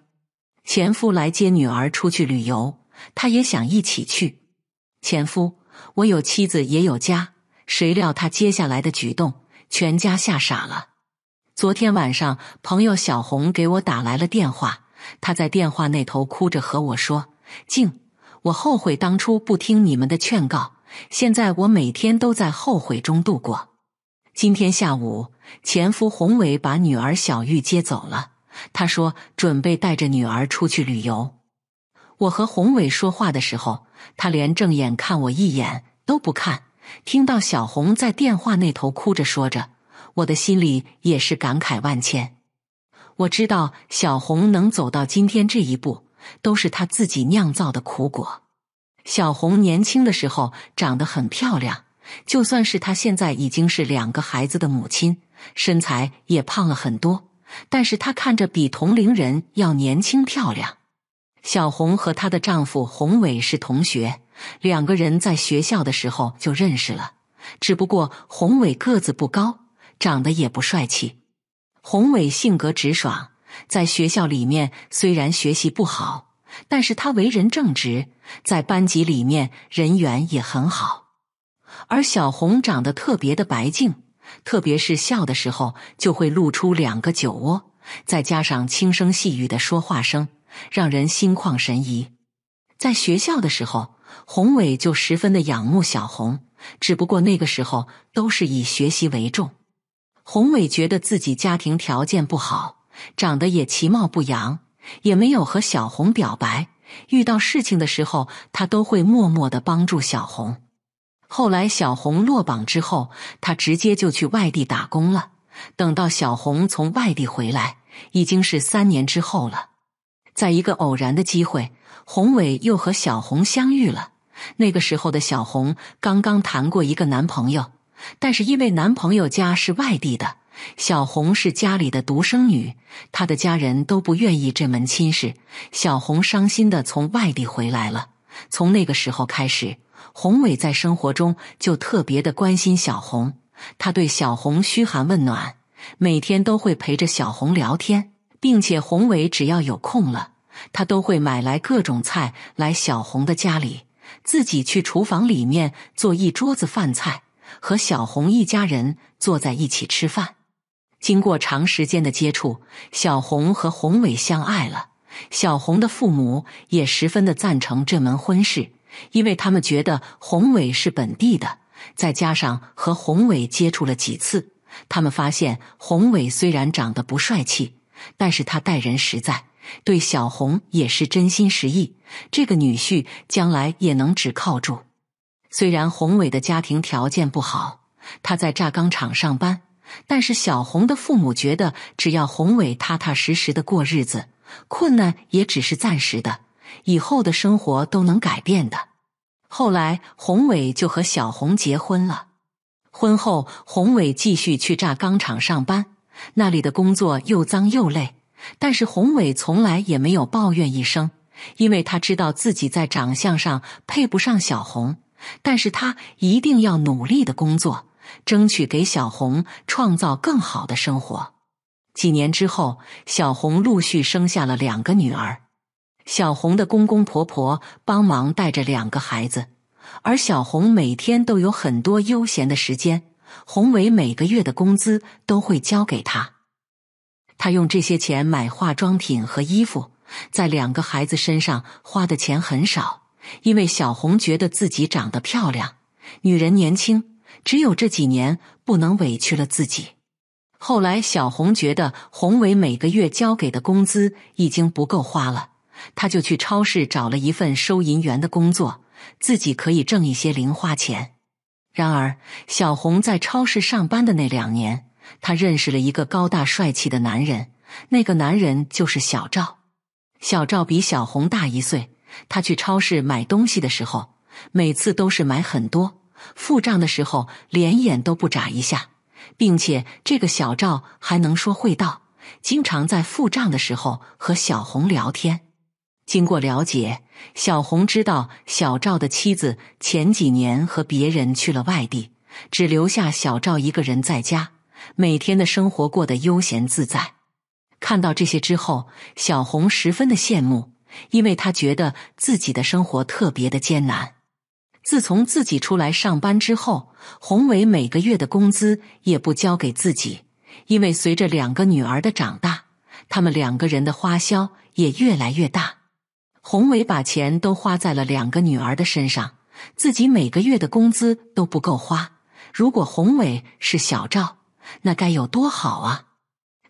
前夫来接女儿出去旅游，他也想一起去。前夫，我有妻子也有家，谁料他接下来的举动，全家吓傻了。昨天晚上，朋友小红给我打来了电话，她在电话那头哭着和我说：“静。”我后悔当初不听你们的劝告，现在我每天都在后悔中度过。今天下午，前夫宏伟把女儿小玉接走了，他说准备带着女儿出去旅游。我和宏伟说话的时候，他连正眼看我一眼都不看。听到小红在电话那头哭着说着，我的心里也是感慨万千。我知道小红能走到今天这一步。都是他自己酿造的苦果。小红年轻的时候长得很漂亮，就算是她现在已经是两个孩子的母亲，身材也胖了很多，但是她看着比同龄人要年轻漂亮。小红和她的丈夫宏伟是同学，两个人在学校的时候就认识了，只不过宏伟个子不高，长得也不帅气。宏伟性格直爽。在学校里面，虽然学习不好，但是他为人正直，在班级里面人缘也很好。而小红长得特别的白净，特别是笑的时候就会露出两个酒窝，再加上轻声细语的说话声，让人心旷神怡。在学校的时候，宏伟就十分的仰慕小红，只不过那个时候都是以学习为重。宏伟觉得自己家庭条件不好。长得也其貌不扬，也没有和小红表白。遇到事情的时候，他都会默默的帮助小红。后来小红落榜之后，他直接就去外地打工了。等到小红从外地回来，已经是三年之后了。在一个偶然的机会，宏伟又和小红相遇了。那个时候的小红刚刚谈过一个男朋友，但是因为男朋友家是外地的。小红是家里的独生女，她的家人都不愿意这门亲事。小红伤心的从外地回来了。从那个时候开始，宏伟在生活中就特别的关心小红，他对小红嘘寒问暖，每天都会陪着小红聊天，并且宏伟只要有空了，他都会买来各种菜来小红的家里，自己去厨房里面做一桌子饭菜，和小红一家人坐在一起吃饭。经过长时间的接触，小红和宏伟相爱了。小红的父母也十分的赞成这门婚事，因为他们觉得宏伟是本地的，再加上和宏伟接触了几次，他们发现宏伟虽然长得不帅气，但是他待人实在，对小红也是真心实意。这个女婿将来也能只靠住。虽然宏伟的家庭条件不好，他在轧钢厂上班。但是小红的父母觉得，只要宏伟踏踏实实的过日子，困难也只是暂时的，以后的生活都能改变的。后来，宏伟就和小红结婚了。婚后，宏伟继续去轧钢厂上班，那里的工作又脏又累，但是宏伟从来也没有抱怨一声，因为他知道自己在长相上配不上小红，但是他一定要努力的工作。争取给小红创造更好的生活。几年之后，小红陆续生下了两个女儿。小红的公公婆婆帮忙带着两个孩子，而小红每天都有很多悠闲的时间。宏伟每个月的工资都会交给她，她用这些钱买化妆品和衣服，在两个孩子身上花的钱很少，因为小红觉得自己长得漂亮，女人年轻。只有这几年不能委屈了自己。后来，小红觉得宏伟每个月交给的工资已经不够花了，她就去超市找了一份收银员的工作，自己可以挣一些零花钱。然而，小红在超市上班的那两年，她认识了一个高大帅气的男人，那个男人就是小赵。小赵比小红大一岁，他去超市买东西的时候，每次都是买很多。付账的时候连眼都不眨一下，并且这个小赵还能说会道，经常在付账的时候和小红聊天。经过了解，小红知道小赵的妻子前几年和别人去了外地，只留下小赵一个人在家，每天的生活过得悠闲自在。看到这些之后，小红十分的羡慕，因为她觉得自己的生活特别的艰难。自从自己出来上班之后，宏伟每个月的工资也不交给自己，因为随着两个女儿的长大，他们两个人的花销也越来越大。宏伟把钱都花在了两个女儿的身上，自己每个月的工资都不够花。如果宏伟是小赵，那该有多好啊！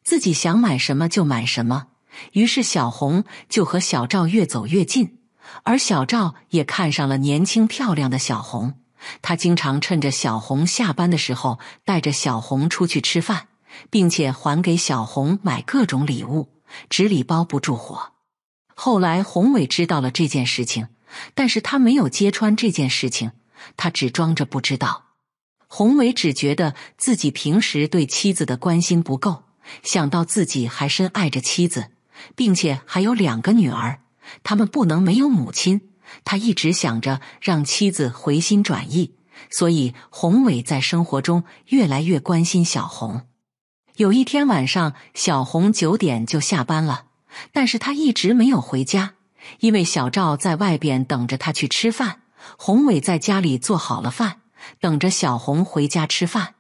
自己想买什么就买什么。于是小红就和小赵越走越近。而小赵也看上了年轻漂亮的小红，他经常趁着小红下班的时候带着小红出去吃饭，并且还给小红买各种礼物。纸里包不住火。后来宏伟知道了这件事情，但是他没有揭穿这件事情，他只装着不知道。宏伟只觉得自己平时对妻子的关心不够，想到自己还深爱着妻子，并且还有两个女儿。他们不能没有母亲。他一直想着让妻子回心转意，所以宏伟在生活中越来越关心小红。有一天晚上，小红九点就下班了，但是他一直没有回家，因为小赵在外边等着他去吃饭。宏伟在家里做好了饭，等着小红回家吃饭。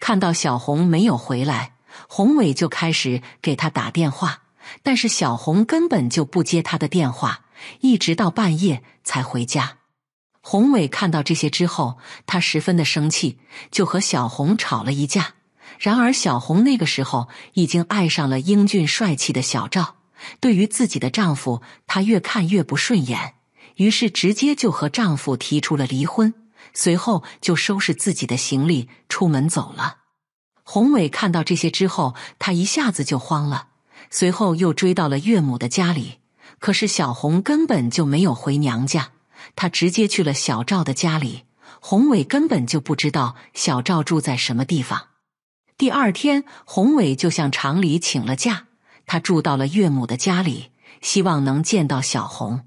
看到小红没有回来，宏伟就开始给他打电话。但是小红根本就不接他的电话，一直到半夜才回家。宏伟看到这些之后，他十分的生气，就和小红吵了一架。然而小红那个时候已经爱上了英俊帅气的小赵，对于自己的丈夫，她越看越不顺眼，于是直接就和丈夫提出了离婚，随后就收拾自己的行李出门走了。宏伟看到这些之后，他一下子就慌了。随后又追到了岳母的家里，可是小红根本就没有回娘家，她直接去了小赵的家里。宏伟根本就不知道小赵住在什么地方。第二天，宏伟就向厂里请了假，他住到了岳母的家里，希望能见到小红。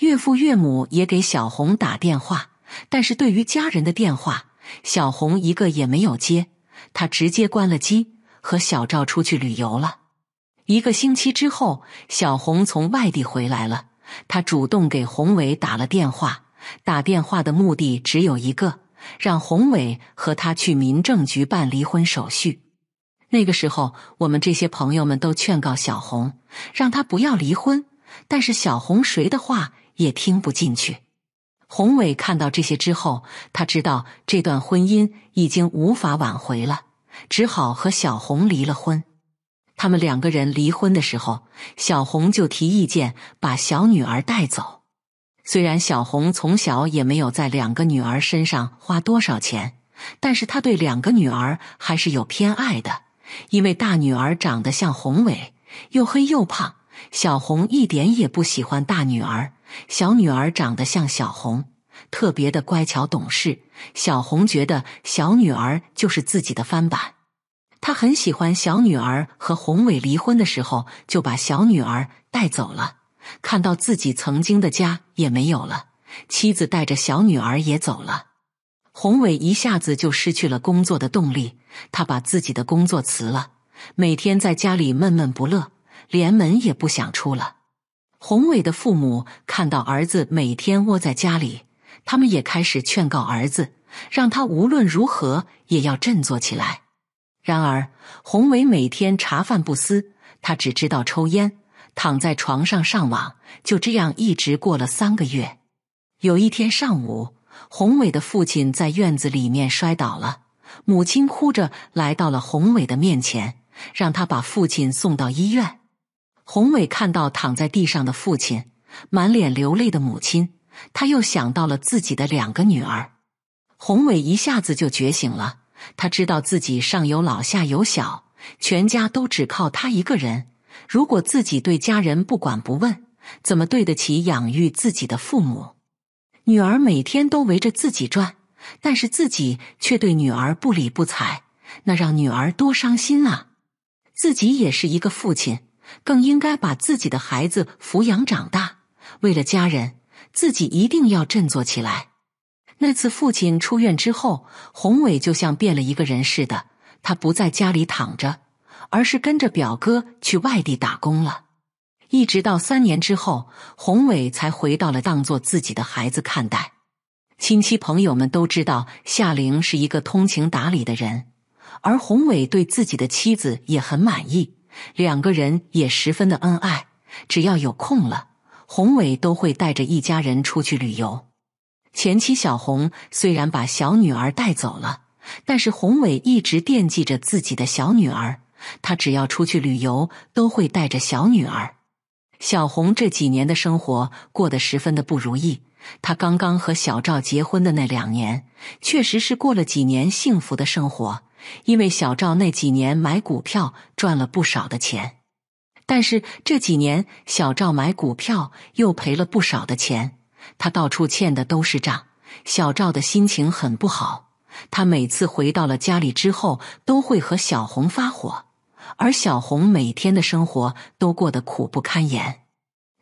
岳父岳母也给小红打电话，但是对于家人的电话，小红一个也没有接，她直接关了机，和小赵出去旅游了。一个星期之后，小红从外地回来了。她主动给宏伟打了电话，打电话的目的只有一个，让宏伟和他去民政局办离婚手续。那个时候，我们这些朋友们都劝告小红，让她不要离婚。但是小红谁的话也听不进去。宏伟看到这些之后，他知道这段婚姻已经无法挽回了，只好和小红离了婚。他们两个人离婚的时候，小红就提意见把小女儿带走。虽然小红从小也没有在两个女儿身上花多少钱，但是她对两个女儿还是有偏爱的。因为大女儿长得像宏伟，又黑又胖，小红一点也不喜欢大女儿。小女儿长得像小红，特别的乖巧懂事，小红觉得小女儿就是自己的翻版。他很喜欢小女儿，和宏伟离婚的时候就把小女儿带走了。看到自己曾经的家也没有了，妻子带着小女儿也走了。宏伟一下子就失去了工作的动力，他把自己的工作辞了，每天在家里闷闷不乐，连门也不想出了。宏伟的父母看到儿子每天窝在家里，他们也开始劝告儿子，让他无论如何也要振作起来。然而，宏伟每天茶饭不思，他只知道抽烟，躺在床上上网，就这样一直过了三个月。有一天上午，宏伟的父亲在院子里面摔倒了，母亲哭着来到了宏伟的面前，让他把父亲送到医院。宏伟看到躺在地上的父亲，满脸流泪的母亲，他又想到了自己的两个女儿，宏伟一下子就觉醒了。他知道自己上有老下有小，全家都只靠他一个人。如果自己对家人不管不问，怎么对得起养育自己的父母？女儿每天都围着自己转，但是自己却对女儿不理不睬，那让女儿多伤心啊！自己也是一个父亲，更应该把自己的孩子抚养长大。为了家人，自己一定要振作起来。那次父亲出院之后，宏伟就像变了一个人似的。他不在家里躺着，而是跟着表哥去外地打工了。一直到三年之后，宏伟才回到了，当做自己的孩子看待。亲戚朋友们都知道夏玲是一个通情达理的人，而宏伟对自己的妻子也很满意，两个人也十分的恩爱。只要有空了，宏伟都会带着一家人出去旅游。前妻小红虽然把小女儿带走了，但是宏伟一直惦记着自己的小女儿。他只要出去旅游，都会带着小女儿。小红这几年的生活过得十分的不如意。他刚刚和小赵结婚的那两年，确实是过了几年幸福的生活，因为小赵那几年买股票赚了不少的钱。但是这几年，小赵买股票又赔了不少的钱。他到处欠的都是账，小赵的心情很不好。他每次回到了家里之后，都会和小红发火，而小红每天的生活都过得苦不堪言。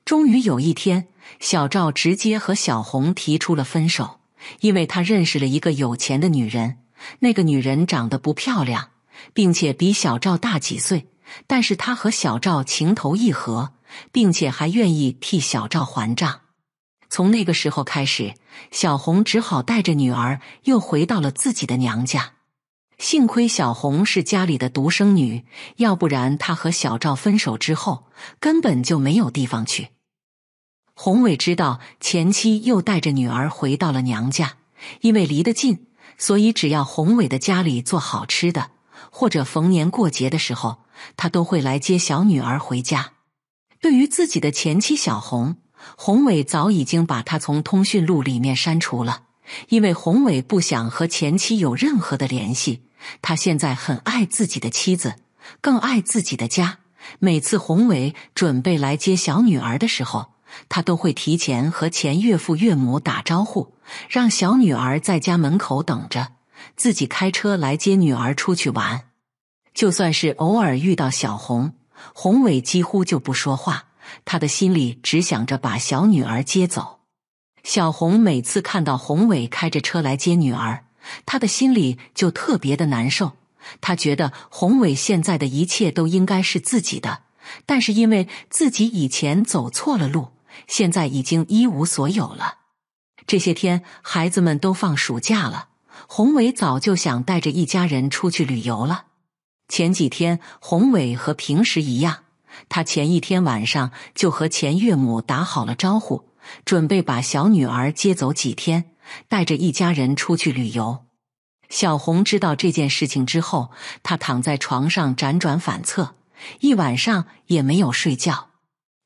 终于有一天，小赵直接和小红提出了分手，因为他认识了一个有钱的女人。那个女人长得不漂亮，并且比小赵大几岁，但是他和小赵情投意合，并且还愿意替小赵还账。从那个时候开始，小红只好带着女儿又回到了自己的娘家。幸亏小红是家里的独生女，要不然她和小赵分手之后根本就没有地方去。宏伟知道前妻又带着女儿回到了娘家，因为离得近，所以只要宏伟的家里做好吃的，或者逢年过节的时候，他都会来接小女儿回家。对于自己的前妻小红。宏伟早已经把他从通讯录里面删除了，因为宏伟不想和前妻有任何的联系。他现在很爱自己的妻子，更爱自己的家。每次宏伟准备来接小女儿的时候，他都会提前和前岳父岳母打招呼，让小女儿在家门口等着，自己开车来接女儿出去玩。就算是偶尔遇到小红，宏伟几乎就不说话。他的心里只想着把小女儿接走。小红每次看到宏伟开着车来接女儿，他的心里就特别的难受。他觉得宏伟现在的一切都应该是自己的，但是因为自己以前走错了路，现在已经一无所有了。这些天孩子们都放暑假了，宏伟早就想带着一家人出去旅游了。前几天，宏伟和平时一样。他前一天晚上就和前岳母打好了招呼，准备把小女儿接走几天，带着一家人出去旅游。小红知道这件事情之后，她躺在床上辗转反侧，一晚上也没有睡觉。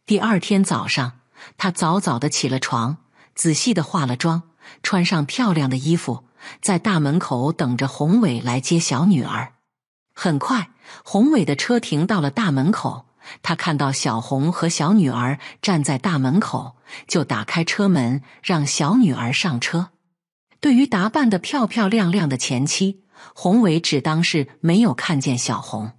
第二天早上，她早早的起了床，仔细的化了妆，穿上漂亮的衣服，在大门口等着宏伟来接小女儿。很快，宏伟的车停到了大门口。他看到小红和小女儿站在大门口，就打开车门让小女儿上车。对于打扮的漂漂亮亮的前妻，宏伟只当是没有看见小红。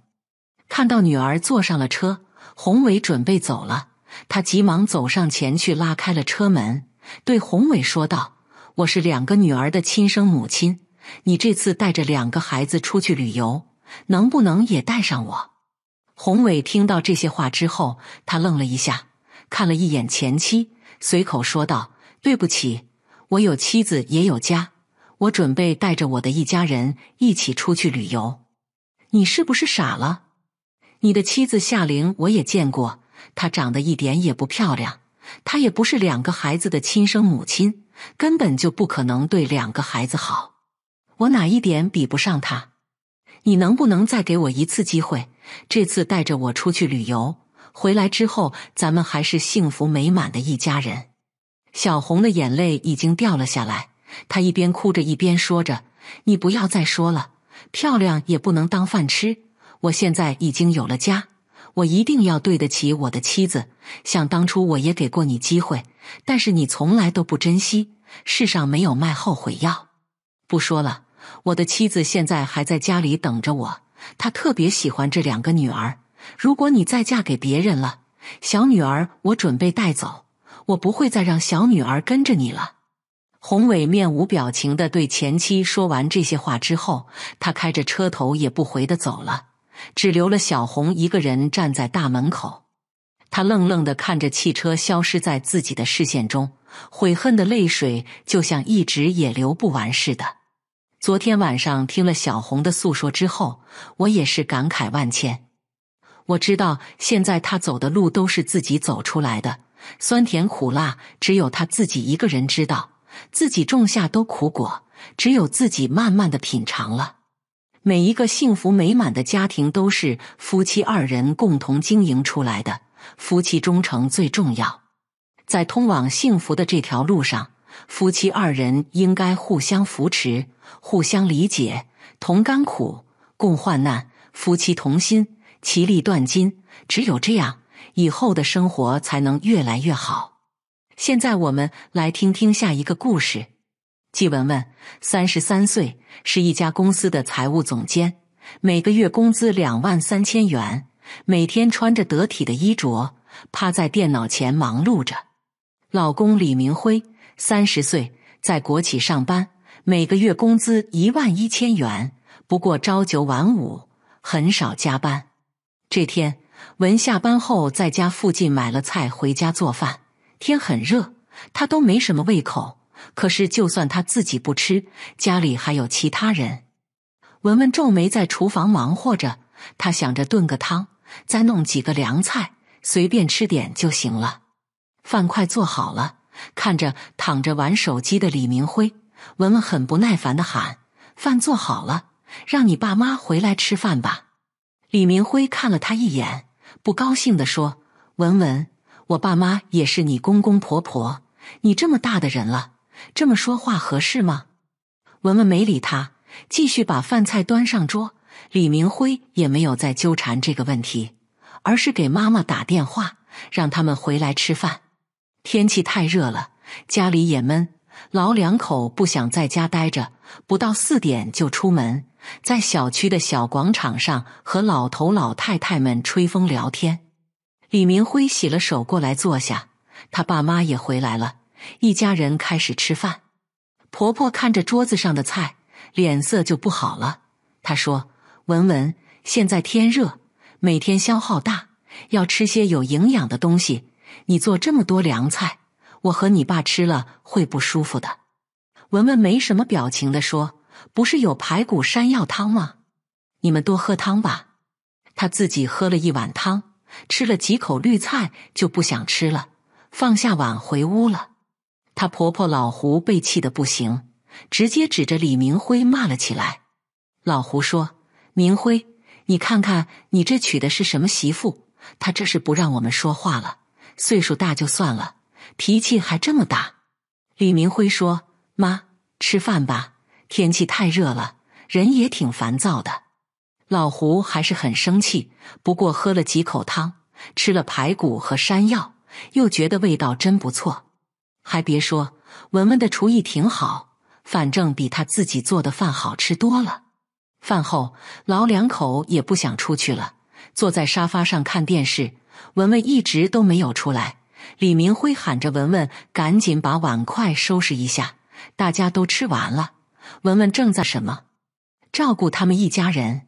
看到女儿坐上了车，宏伟准备走了，他急忙走上前去拉开了车门，对宏伟说道：“我是两个女儿的亲生母亲，你这次带着两个孩子出去旅游，能不能也带上我？”宏伟听到这些话之后，他愣了一下，看了一眼前妻，随口说道：“对不起，我有妻子也有家，我准备带着我的一家人一起出去旅游。你是不是傻了？你的妻子夏玲我也见过，她长得一点也不漂亮，她也不是两个孩子的亲生母亲，根本就不可能对两个孩子好。我哪一点比不上她？”你能不能再给我一次机会？这次带着我出去旅游，回来之后咱们还是幸福美满的一家人。小红的眼泪已经掉了下来，她一边哭着一边说着：“你不要再说了，漂亮也不能当饭吃。我现在已经有了家，我一定要对得起我的妻子。想当初我也给过你机会，但是你从来都不珍惜。世上没有卖后悔药。不说了。”我的妻子现在还在家里等着我，她特别喜欢这两个女儿。如果你再嫁给别人了，小女儿我准备带走，我不会再让小女儿跟着你了。宏伟面无表情的对前妻说完这些话之后，他开着车头也不回的走了，只留了小红一个人站在大门口。他愣愣的看着汽车消失在自己的视线中，悔恨的泪水就像一直也流不完似的。昨天晚上听了小红的诉说之后，我也是感慨万千。我知道现在他走的路都是自己走出来的，酸甜苦辣只有他自己一个人知道，自己种下都苦果，只有自己慢慢的品尝了。每一个幸福美满的家庭都是夫妻二人共同经营出来的，夫妻忠诚最重要，在通往幸福的这条路上。夫妻二人应该互相扶持，互相理解，同甘苦，共患难，夫妻同心，其利断金。只有这样，以后的生活才能越来越好。现在我们来听听下一个故事。季文文，三十三岁，是一家公司的财务总监，每个月工资两万三千元，每天穿着得体的衣着，趴在电脑前忙碌着。老公李明辉。三十岁，在国企上班，每个月工资一万一千元。不过朝九晚五，很少加班。这天，文下班后在家附近买了菜回家做饭。天很热，他都没什么胃口。可是就算他自己不吃，家里还有其他人。文文皱眉在厨房忙活着，他想着炖个汤，再弄几个凉菜，随便吃点就行了。饭快做好了。看着躺着玩手机的李明辉，文文很不耐烦的喊：“饭做好了，让你爸妈回来吃饭吧。”李明辉看了他一眼，不高兴的说：“文文，我爸妈也是你公公婆婆，你这么大的人了，这么说话合适吗？”文文没理他，继续把饭菜端上桌。李明辉也没有再纠缠这个问题，而是给妈妈打电话，让他们回来吃饭。天气太热了，家里也闷，老两口不想在家待着，不到四点就出门，在小区的小广场上和老头老太太们吹风聊天。李明辉洗了手过来坐下，他爸妈也回来了，一家人开始吃饭。婆婆看着桌子上的菜，脸色就不好了。她说：“文文，现在天热，每天消耗大，要吃些有营养的东西。”你做这么多凉菜，我和你爸吃了会不舒服的。文文没什么表情的说：“不是有排骨山药汤吗？你们多喝汤吧。”她自己喝了一碗汤，吃了几口绿菜就不想吃了，放下碗回屋了。她婆婆老胡被气的不行，直接指着李明辉骂了起来。老胡说：“明辉，你看看你这娶的是什么媳妇？她这是不让我们说话了。”岁数大就算了，脾气还这么大。李明辉说：“妈，吃饭吧，天气太热了，人也挺烦躁的。”老胡还是很生气，不过喝了几口汤，吃了排骨和山药，又觉得味道真不错。还别说，文文的厨艺挺好，反正比他自己做的饭好吃多了。饭后，老两口也不想出去了，坐在沙发上看电视。文文一直都没有出来。李明辉喊着：“文文，赶紧把碗筷收拾一下，大家都吃完了。”文文正在什么照顾他们一家人？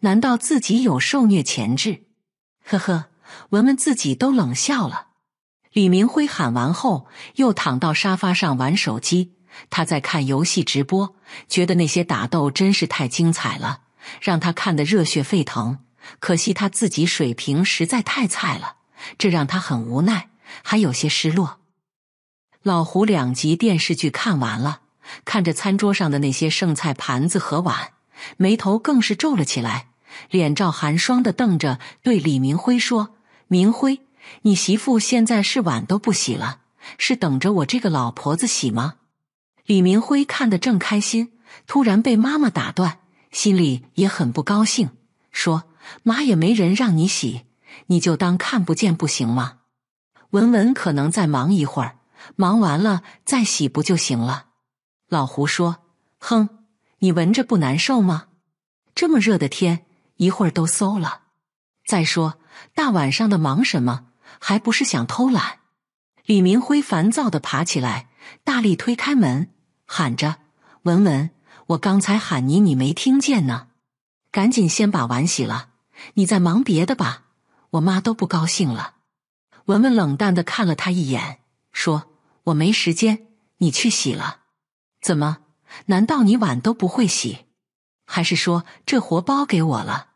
难道自己有受虐潜质？呵呵，文文自己都冷笑了。李明辉喊完后，又躺到沙发上玩手机。他在看游戏直播，觉得那些打斗真是太精彩了，让他看得热血沸腾。可惜他自己水平实在太菜了，这让他很无奈，还有些失落。老胡两集电视剧看完了，看着餐桌上的那些剩菜盘子和碗，眉头更是皱了起来，脸罩寒霜的瞪着，对李明辉说：“明辉，你媳妇现在是碗都不洗了，是等着我这个老婆子洗吗？”李明辉看得正开心，突然被妈妈打断，心里也很不高兴，说。马也没人让你洗，你就当看不见不行吗？文文可能再忙一会儿，忙完了再洗不就行了？老胡说：“哼，你闻着不难受吗？这么热的天，一会儿都馊了。再说大晚上的忙什么，还不是想偷懒？”李明辉烦躁的爬起来，大力推开门，喊着：“文文，我刚才喊你，你没听见呢？赶紧先把碗洗了。”你在忙别的吧，我妈都不高兴了。文文冷淡的看了他一眼，说：“我没时间，你去洗了。”怎么？难道你碗都不会洗？还是说这活包给我了？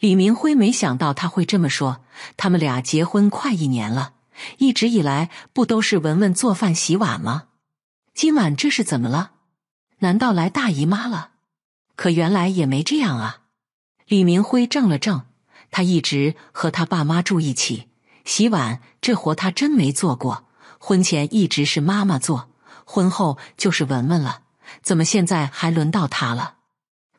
李明辉没想到他会这么说。他们俩结婚快一年了，一直以来不都是文文做饭洗碗吗？今晚这是怎么了？难道来大姨妈了？可原来也没这样啊。李明辉怔了怔，他一直和他爸妈住一起，洗碗这活他真没做过。婚前一直是妈妈做，婚后就是文文了，怎么现在还轮到他了？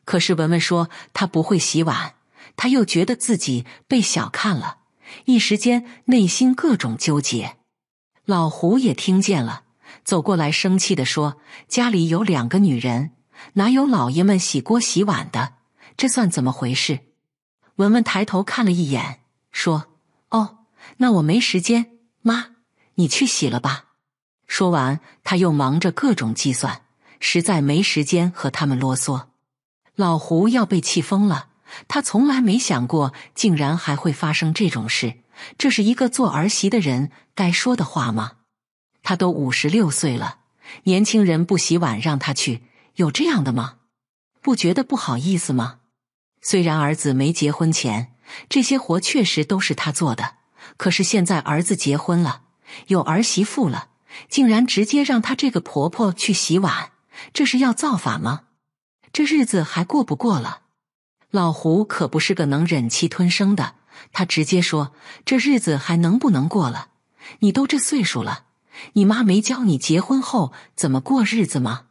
可是文文说她不会洗碗，他又觉得自己被小看了，一时间内心各种纠结。老胡也听见了，走过来生气的说：“家里有两个女人，哪有老爷们洗锅洗碗的？”这算怎么回事？文文抬头看了一眼，说：“哦，那我没时间，妈，你去洗了吧。”说完，他又忙着各种计算，实在没时间和他们啰嗦。老胡要被气疯了，他从来没想过，竟然还会发生这种事。这是一个做儿媳的人该说的话吗？他都五十六岁了，年轻人不洗碗让他去，有这样的吗？不觉得不好意思吗？虽然儿子没结婚前，这些活确实都是他做的。可是现在儿子结婚了，有儿媳妇了，竟然直接让他这个婆婆去洗碗，这是要造反吗？这日子还过不过了？老胡可不是个能忍气吞声的，他直接说：“这日子还能不能过了？你都这岁数了，你妈没教你结婚后怎么过日子吗？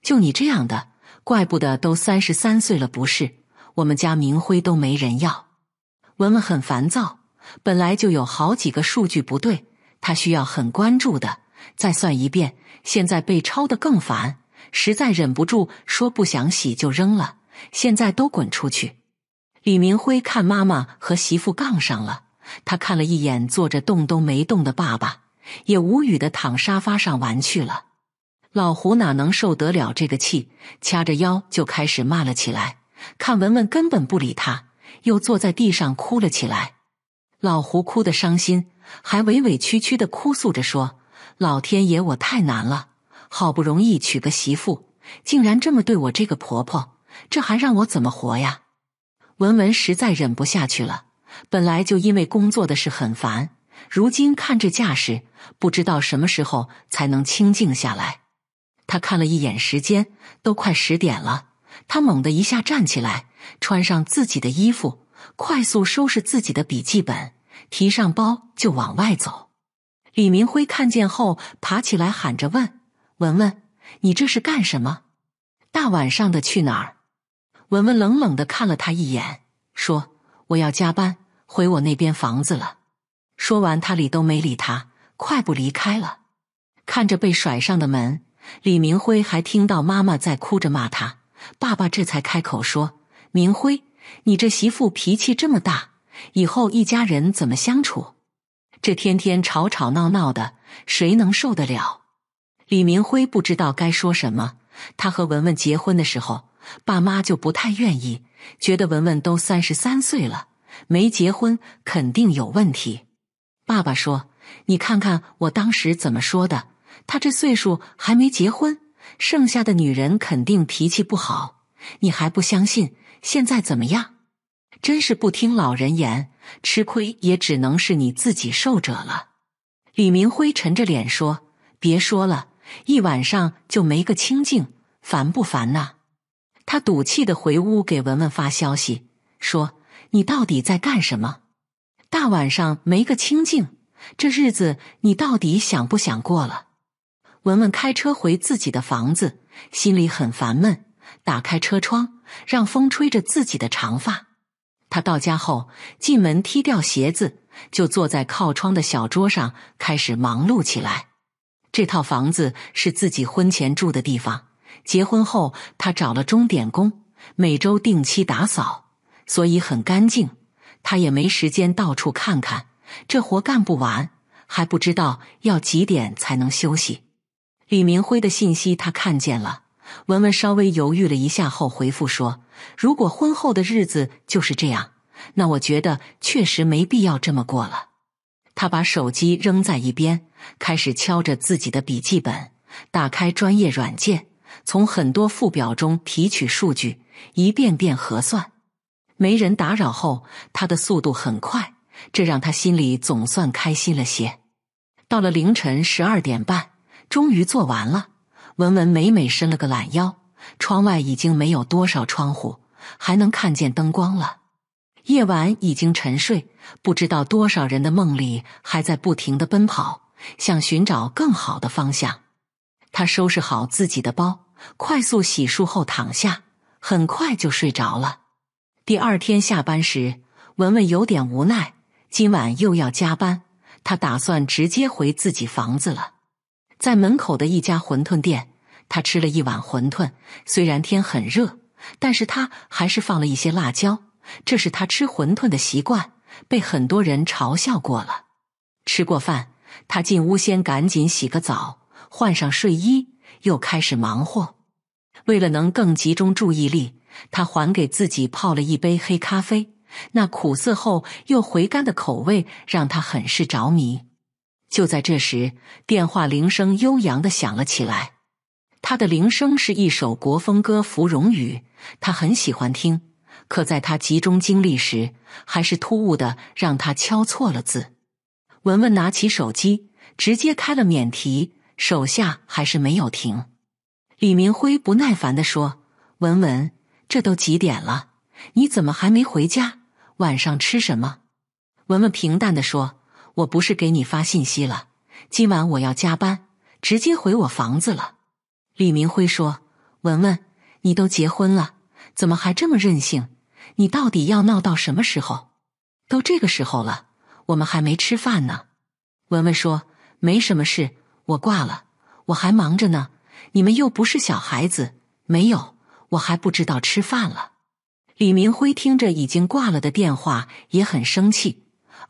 就你这样的，怪不得都三十三岁了，不是？”我们家明辉都没人要，文文很烦躁，本来就有好几个数据不对，他需要很关注的，再算一遍，现在被抄的更烦，实在忍不住，说不想洗就扔了，现在都滚出去！李明辉看妈妈和媳妇杠上了，他看了一眼坐着动都没动的爸爸，也无语的躺沙发上玩去了。老胡哪能受得了这个气，掐着腰就开始骂了起来。看文文根本不理他，又坐在地上哭了起来。老胡哭得伤心，还委委屈屈地哭诉着说：“老天爷，我太难了！好不容易娶个媳妇，竟然这么对我这个婆婆，这还让我怎么活呀？”文文实在忍不下去了，本来就因为工作的事很烦，如今看这架势，不知道什么时候才能清静下来。他看了一眼时间，都快十点了。他猛地一下站起来，穿上自己的衣服，快速收拾自己的笔记本，提上包就往外走。李明辉看见后，爬起来喊着问：“文文，你这是干什么？大晚上的去哪儿？”文文冷冷的看了他一眼，说：“我要加班，回我那边房子了。”说完，他理都没理他，快步离开了。看着被甩上的门，李明辉还听到妈妈在哭着骂他。爸爸这才开口说：“明辉，你这媳妇脾气这么大，以后一家人怎么相处？这天天吵吵闹闹的，谁能受得了？”李明辉不知道该说什么。他和文文结婚的时候，爸妈就不太愿意，觉得文文都三十三岁了，没结婚肯定有问题。爸爸说：“你看看我当时怎么说的？他这岁数还没结婚。”剩下的女人肯定脾气不好，你还不相信？现在怎么样？真是不听老人言，吃亏也只能是你自己受着了。李明辉沉着脸说：“别说了，一晚上就没个清静，烦不烦呐？”他赌气的回屋给文文发消息说：“你到底在干什么？大晚上没个清静，这日子你到底想不想过了？”文文开车回自己的房子，心里很烦闷，打开车窗，让风吹着自己的长发。他到家后，进门踢掉鞋子，就坐在靠窗的小桌上开始忙碌起来。这套房子是自己婚前住的地方，结婚后他找了钟点工，每周定期打扫，所以很干净。他也没时间到处看看，这活干不完，还不知道要几点才能休息。李明辉的信息，他看见了。文文稍微犹豫了一下后回复说：“如果婚后的日子就是这样，那我觉得确实没必要这么过了。”他把手机扔在一边，开始敲着自己的笔记本，打开专业软件，从很多附表中提取数据，一遍遍核算。没人打扰后，他的速度很快，这让他心里总算开心了些。到了凌晨十二点半。终于做完了，文文美美伸了个懒腰，窗外已经没有多少窗户，还能看见灯光了。夜晚已经沉睡，不知道多少人的梦里还在不停的奔跑，想寻找更好的方向。他收拾好自己的包，快速洗漱后躺下，很快就睡着了。第二天下班时，文文有点无奈，今晚又要加班，他打算直接回自己房子了。在门口的一家馄饨店，他吃了一碗馄饨。虽然天很热，但是他还是放了一些辣椒，这是他吃馄饨的习惯，被很多人嘲笑过了。吃过饭，他进屋先赶紧洗个澡，换上睡衣，又开始忙活。为了能更集中注意力，他还给自己泡了一杯黑咖啡。那苦涩后又回甘的口味让他很是着迷。就在这时，电话铃声悠扬的响了起来。他的铃声是一首国风歌《芙蓉雨》，他很喜欢听。可在他集中精力时，还是突兀的让他敲错了字。文文拿起手机，直接开了免提，手下还是没有停。李明辉不耐烦的说：“文文，这都几点了？你怎么还没回家？晚上吃什么？”文文平淡的说。我不是给你发信息了，今晚我要加班，直接回我房子了。李明辉说：“文文，你都结婚了，怎么还这么任性？你到底要闹到什么时候？都这个时候了，我们还没吃饭呢。”文文说：“没什么事，我挂了，我还忙着呢。你们又不是小孩子，没有，我还不知道吃饭了。”李明辉听着已经挂了的电话，也很生气。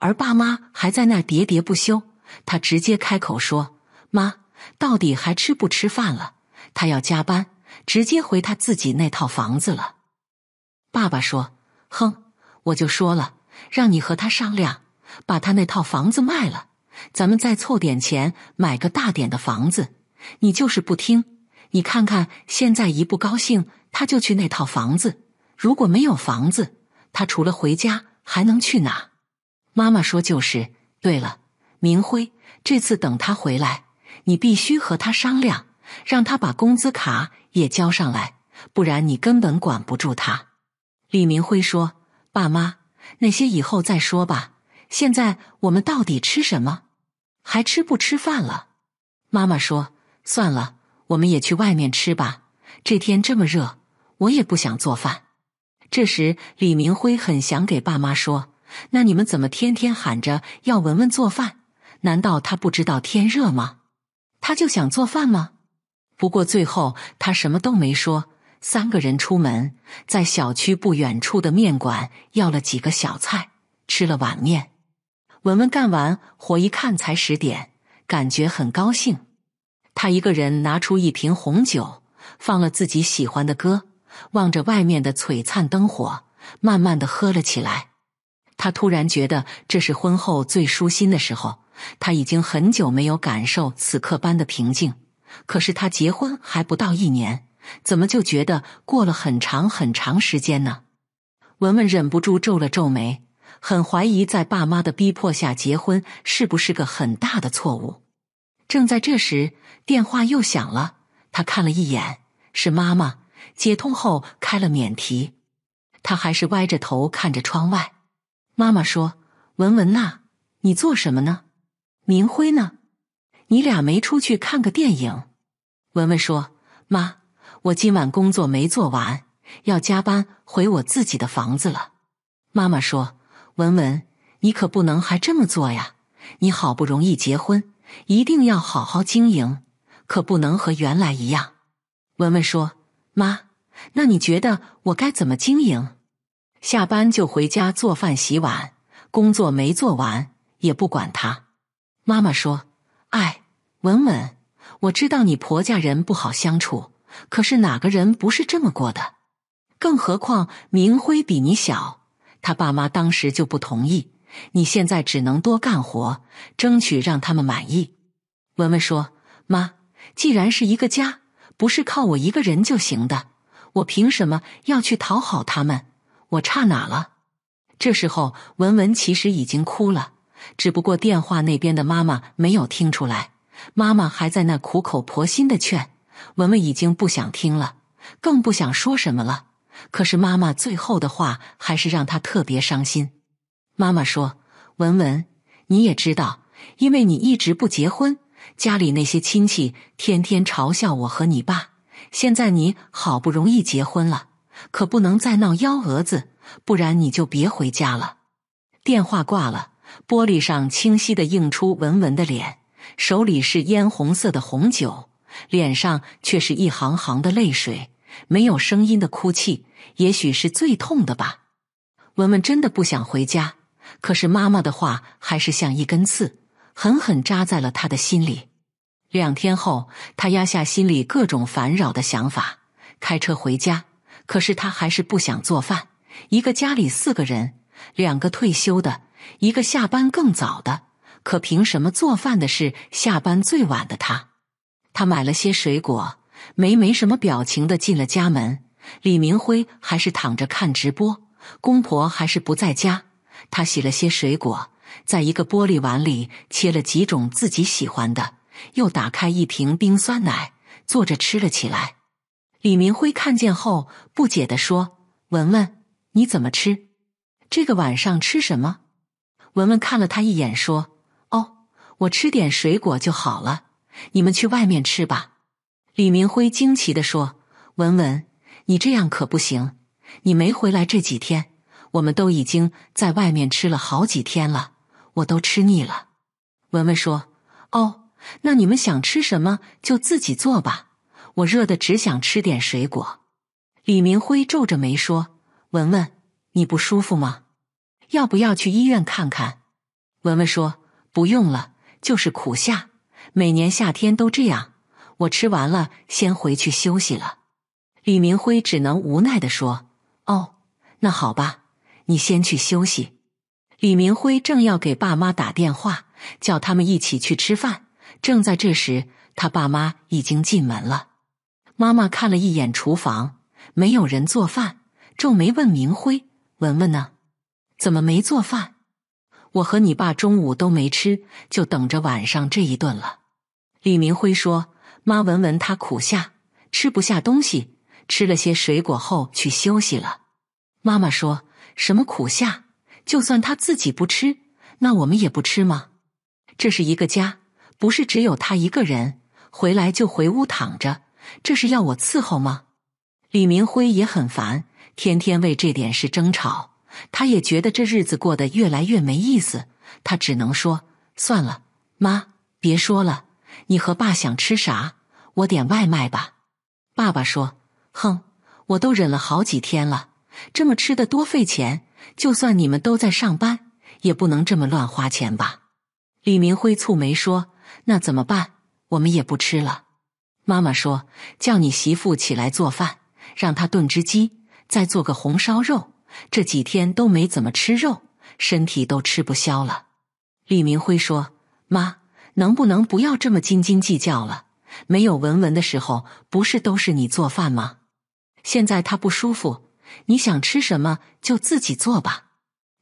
而爸妈还在那喋喋不休，他直接开口说：“妈，到底还吃不吃饭了？他要加班，直接回他自己那套房子了。”爸爸说：“哼，我就说了，让你和他商量，把他那套房子卖了，咱们再凑点钱买个大点的房子。你就是不听。你看看现在，一不高兴他就去那套房子。如果没有房子，他除了回家还能去哪？”妈妈说：“就是，对了，明辉，这次等他回来，你必须和他商量，让他把工资卡也交上来，不然你根本管不住他。”李明辉说：“爸妈，那些以后再说吧，现在我们到底吃什么？还吃不吃饭了？”妈妈说：“算了，我们也去外面吃吧，这天这么热，我也不想做饭。”这时，李明辉很想给爸妈说。那你们怎么天天喊着要文文做饭？难道他不知道天热吗？他就想做饭吗？不过最后他什么都没说。三个人出门，在小区不远处的面馆要了几个小菜，吃了碗面。文文干完活一看才十点，感觉很高兴。他一个人拿出一瓶红酒，放了自己喜欢的歌，望着外面的璀璨灯火，慢慢的喝了起来。他突然觉得这是婚后最舒心的时候，他已经很久没有感受此刻般的平静。可是他结婚还不到一年，怎么就觉得过了很长很长时间呢？文文忍不住皱了皱眉，很怀疑在爸妈的逼迫下结婚是不是个很大的错误。正在这时，电话又响了。他看了一眼，是妈妈。接通后开了免提，他还是歪着头看着窗外。妈妈说：“文文呐，你做什么呢？明辉呢？你俩没出去看个电影？”文文说：“妈，我今晚工作没做完，要加班回我自己的房子了。”妈妈说：“文文，你可不能还这么做呀！你好不容易结婚，一定要好好经营，可不能和原来一样。”文文说：“妈，那你觉得我该怎么经营？”下班就回家做饭洗碗，工作没做完也不管他。妈妈说：“哎，文文，我知道你婆家人不好相处，可是哪个人不是这么过的？更何况明辉比你小，他爸妈当时就不同意。你现在只能多干活，争取让他们满意。”文文说：“妈，既然是一个家，不是靠我一个人就行的，我凭什么要去讨好他们？”我差哪了？这时候文文其实已经哭了，只不过电话那边的妈妈没有听出来。妈妈还在那苦口婆心的劝，文文已经不想听了，更不想说什么了。可是妈妈最后的话还是让她特别伤心。妈妈说：“文文，你也知道，因为你一直不结婚，家里那些亲戚天天嘲笑我和你爸。现在你好不容易结婚了。”可不能再闹幺蛾子，不然你就别回家了。电话挂了，玻璃上清晰的映出文文的脸，手里是嫣红色的红酒，脸上却是一行行的泪水，没有声音的哭泣，也许是最痛的吧。文文真的不想回家，可是妈妈的话还是像一根刺，狠狠扎在了他的心里。两天后，他压下心里各种烦扰的想法，开车回家。可是他还是不想做饭。一个家里四个人，两个退休的，一个下班更早的，可凭什么做饭的是下班最晚的他？他买了些水果，没没什么表情的进了家门。李明辉还是躺着看直播，公婆还是不在家。他洗了些水果，在一个玻璃碗里切了几种自己喜欢的，又打开一瓶冰酸奶，坐着吃了起来。李明辉看见后不解地说：“文文，你怎么吃？这个晚上吃什么？”文文看了他一眼说：“哦，我吃点水果就好了。你们去外面吃吧。”李明辉惊奇的说：“文文，你这样可不行。你没回来这几天，我们都已经在外面吃了好几天了，我都吃腻了。”文文说：“哦，那你们想吃什么就自己做吧。”我热的只想吃点水果。李明辉皱着眉说：“文文，你不舒服吗？要不要去医院看看？”文文说：“不用了，就是苦夏，每年夏天都这样。我吃完了，先回去休息了。”李明辉只能无奈的说：“哦，那好吧，你先去休息。”李明辉正要给爸妈打电话，叫他们一起去吃饭，正在这时，他爸妈已经进门了。妈妈看了一眼厨房，没有人做饭，皱眉问明辉：“文文呢？怎么没做饭？”我和你爸中午都没吃，就等着晚上这一顿了。李明辉说：“妈，文文他苦夏，吃不下东西，吃了些水果后去休息了。”妈妈说：“什么苦夏？就算他自己不吃，那我们也不吃吗？这是一个家，不是只有他一个人。回来就回屋躺着。”这是要我伺候吗？李明辉也很烦，天天为这点事争吵。他也觉得这日子过得越来越没意思。他只能说：“算了，妈，别说了。你和爸想吃啥，我点外卖吧。”爸爸说：“哼，我都忍了好几天了，这么吃的多费钱。就算你们都在上班，也不能这么乱花钱吧？”李明辉蹙眉说：“那怎么办？我们也不吃了。”妈妈说：“叫你媳妇起来做饭，让她炖只鸡，再做个红烧肉。这几天都没怎么吃肉，身体都吃不消了。”李明辉说：“妈，能不能不要这么斤斤计较了？没有文文的时候，不是都是你做饭吗？现在他不舒服，你想吃什么就自己做吧。”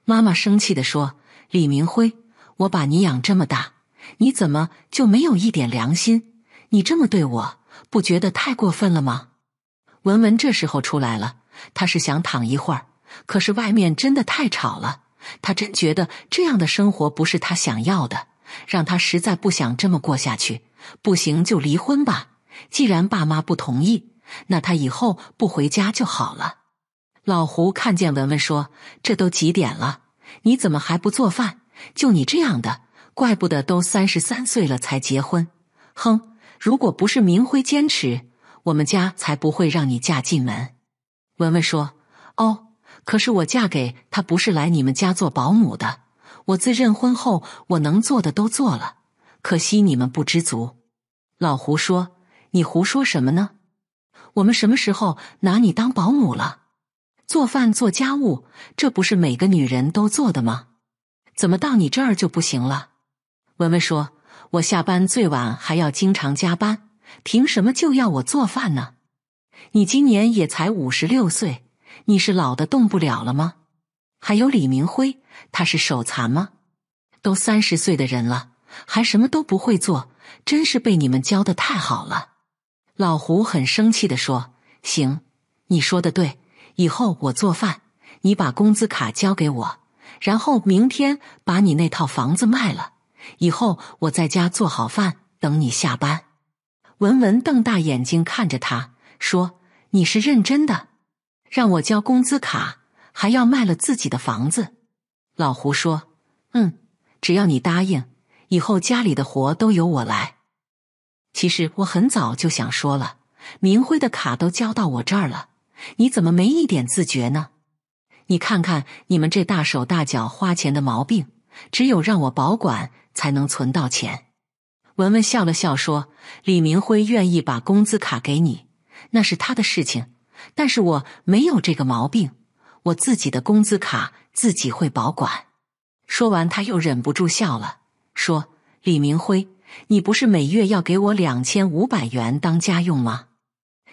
妈妈生气的说：“李明辉，我把你养这么大，你怎么就没有一点良心？”你这么对我，不觉得太过分了吗？文文这时候出来了，他是想躺一会儿，可是外面真的太吵了，他真觉得这样的生活不是他想要的，让他实在不想这么过下去。不行就离婚吧，既然爸妈不同意，那他以后不回家就好了。老胡看见文文说：“这都几点了，你怎么还不做饭？就你这样的，怪不得都三十三岁了才结婚。”哼。如果不是明辉坚持，我们家才不会让你嫁进门。文文说：“哦，可是我嫁给他不是来你们家做保姆的。我自认婚后我能做的都做了，可惜你们不知足。”老胡说：“你胡说什么呢？我们什么时候拿你当保姆了？做饭做家务，这不是每个女人都做的吗？怎么到你这儿就不行了？”文文说。我下班最晚还要经常加班，凭什么就要我做饭呢？你今年也才五十六岁，你是老的动不了了吗？还有李明辉，他是手残吗？都三十岁的人了，还什么都不会做，真是被你们教的太好了。老胡很生气的说：“行，你说的对，以后我做饭，你把工资卡交给我，然后明天把你那套房子卖了。”以后我在家做好饭等你下班。文文瞪大眼睛看着他，说：“你是认真的？让我交工资卡，还要卖了自己的房子？”老胡说：“嗯，只要你答应，以后家里的活都由我来。”其实我很早就想说了，明辉的卡都交到我这儿了，你怎么没一点自觉呢？你看看你们这大手大脚花钱的毛病，只有让我保管。才能存到钱。文文笑了笑说：“李明辉愿意把工资卡给你，那是他的事情。但是我没有这个毛病，我自己的工资卡自己会保管。”说完，他又忍不住笑了，说：“李明辉，你不是每月要给我两千五百元当家用吗？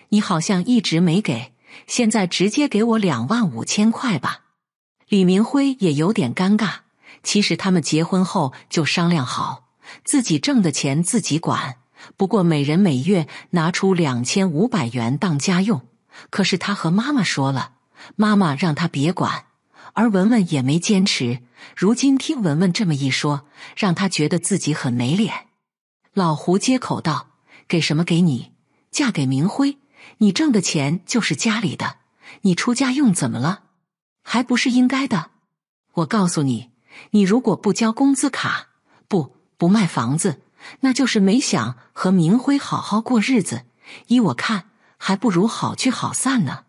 你好像一直没给，现在直接给我两万五千块吧。”李明辉也有点尴尬。其实他们结婚后就商量好，自己挣的钱自己管，不过每人每月拿出两千五百元当家用。可是他和妈妈说了，妈妈让他别管，而文文也没坚持。如今听文文这么一说，让他觉得自己很没脸。老胡接口道：“给什么给你？嫁给明辉，你挣的钱就是家里的，你出家用怎么了？还不是应该的？我告诉你。”你如果不交工资卡，不不卖房子，那就是没想和明辉好好过日子。依我看，还不如好聚好散呢。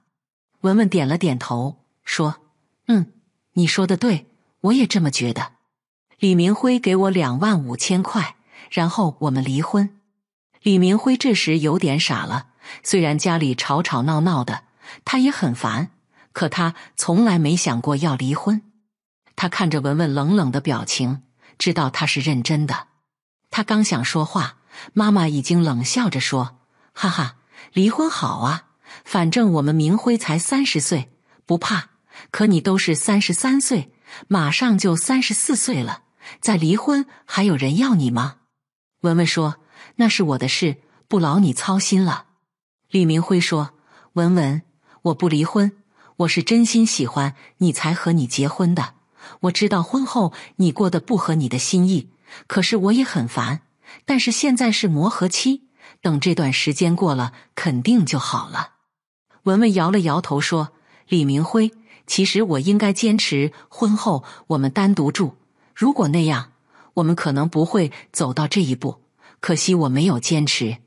文文点了点头，说：“嗯，你说的对，我也这么觉得。”李明辉给我两万五千块，然后我们离婚。李明辉这时有点傻了，虽然家里吵吵闹闹的，他也很烦，可他从来没想过要离婚。他看着文文冷冷的表情，知道他是认真的。他刚想说话，妈妈已经冷笑着说：“哈哈，离婚好啊，反正我们明辉才三十岁，不怕。可你都是三十三岁，马上就三十四岁了，再离婚还有人要你吗？”文文说：“那是我的事，不劳你操心了。”李明辉说：“文文，我不离婚，我是真心喜欢你才和你结婚的。”我知道婚后你过得不合你的心意，可是我也很烦。但是现在是磨合期，等这段时间过了，肯定就好了。文文摇了摇头说：“李明辉，其实我应该坚持婚后我们单独住。如果那样，我们可能不会走到这一步。可惜我没有坚持。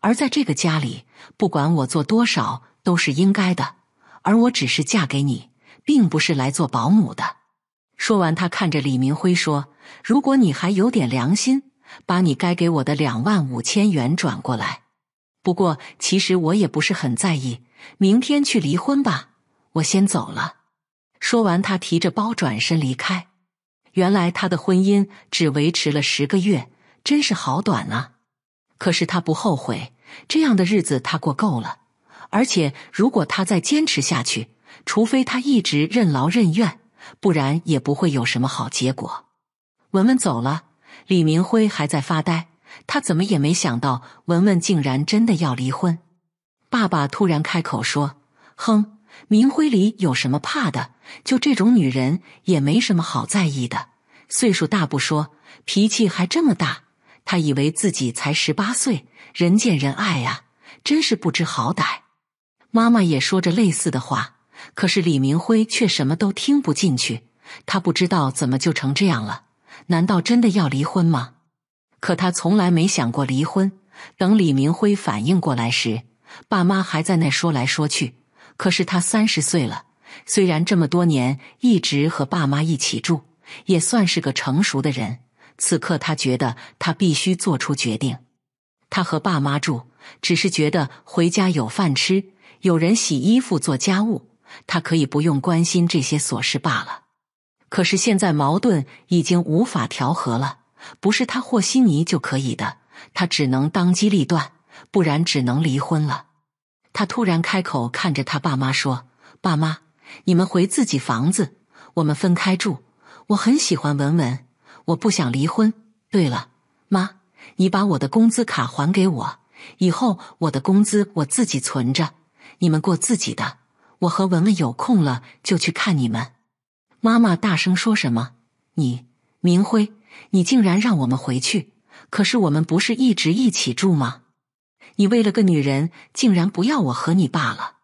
而在这个家里，不管我做多少都是应该的。而我只是嫁给你，并不是来做保姆的。”说完，他看着李明辉说：“如果你还有点良心，把你该给我的两万五千元转过来。不过，其实我也不是很在意。明天去离婚吧，我先走了。”说完，他提着包转身离开。原来他的婚姻只维持了十个月，真是好短啊！可是他不后悔，这样的日子他过够了。而且，如果他再坚持下去，除非他一直任劳任怨。不然也不会有什么好结果。文文走了，李明辉还在发呆。他怎么也没想到，文文竟然真的要离婚。爸爸突然开口说：“哼，明辉离有什么怕的？就这种女人也没什么好在意的。岁数大不说，脾气还这么大。他以为自己才十八岁，人见人爱呀，真是不知好歹。”妈妈也说着类似的话。可是李明辉却什么都听不进去，他不知道怎么就成这样了。难道真的要离婚吗？可他从来没想过离婚。等李明辉反应过来时，爸妈还在那说来说去。可是他三十岁了，虽然这么多年一直和爸妈一起住，也算是个成熟的人。此刻他觉得他必须做出决定。他和爸妈住，只是觉得回家有饭吃，有人洗衣服做家务。他可以不用关心这些琐事罢了。可是现在矛盾已经无法调和了，不是他和稀泥就可以的，他只能当机立断，不然只能离婚了。他突然开口，看着他爸妈说：“爸妈，你们回自己房子，我们分开住。我很喜欢文文，我不想离婚。对了，妈，你把我的工资卡还给我，以后我的工资我自己存着，你们过自己的。”我和文文有空了就去看你们。妈妈大声说什么？你，明辉，你竟然让我们回去？可是我们不是一直一起住吗？你为了个女人，竟然不要我和你爸了？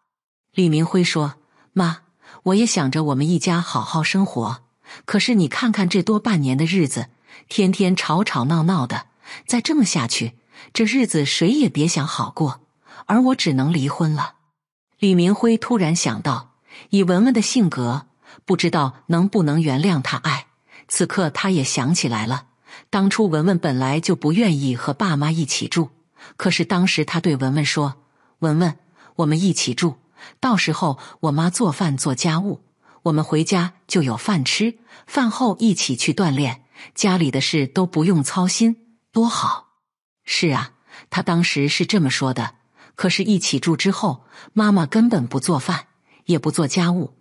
李明辉说：“妈，我也想着我们一家好好生活。可是你看看这多半年的日子，天天吵吵闹闹的，再这么下去，这日子谁也别想好过。而我只能离婚了。”李明辉突然想到，以文文的性格，不知道能不能原谅他。爱。此刻他也想起来了，当初文文本来就不愿意和爸妈一起住，可是当时他对文文说：“文文，我们一起住，到时候我妈做饭做家务，我们回家就有饭吃，饭后一起去锻炼，家里的事都不用操心，多好。”是啊，他当时是这么说的。可是，一起住之后，妈妈根本不做饭，也不做家务，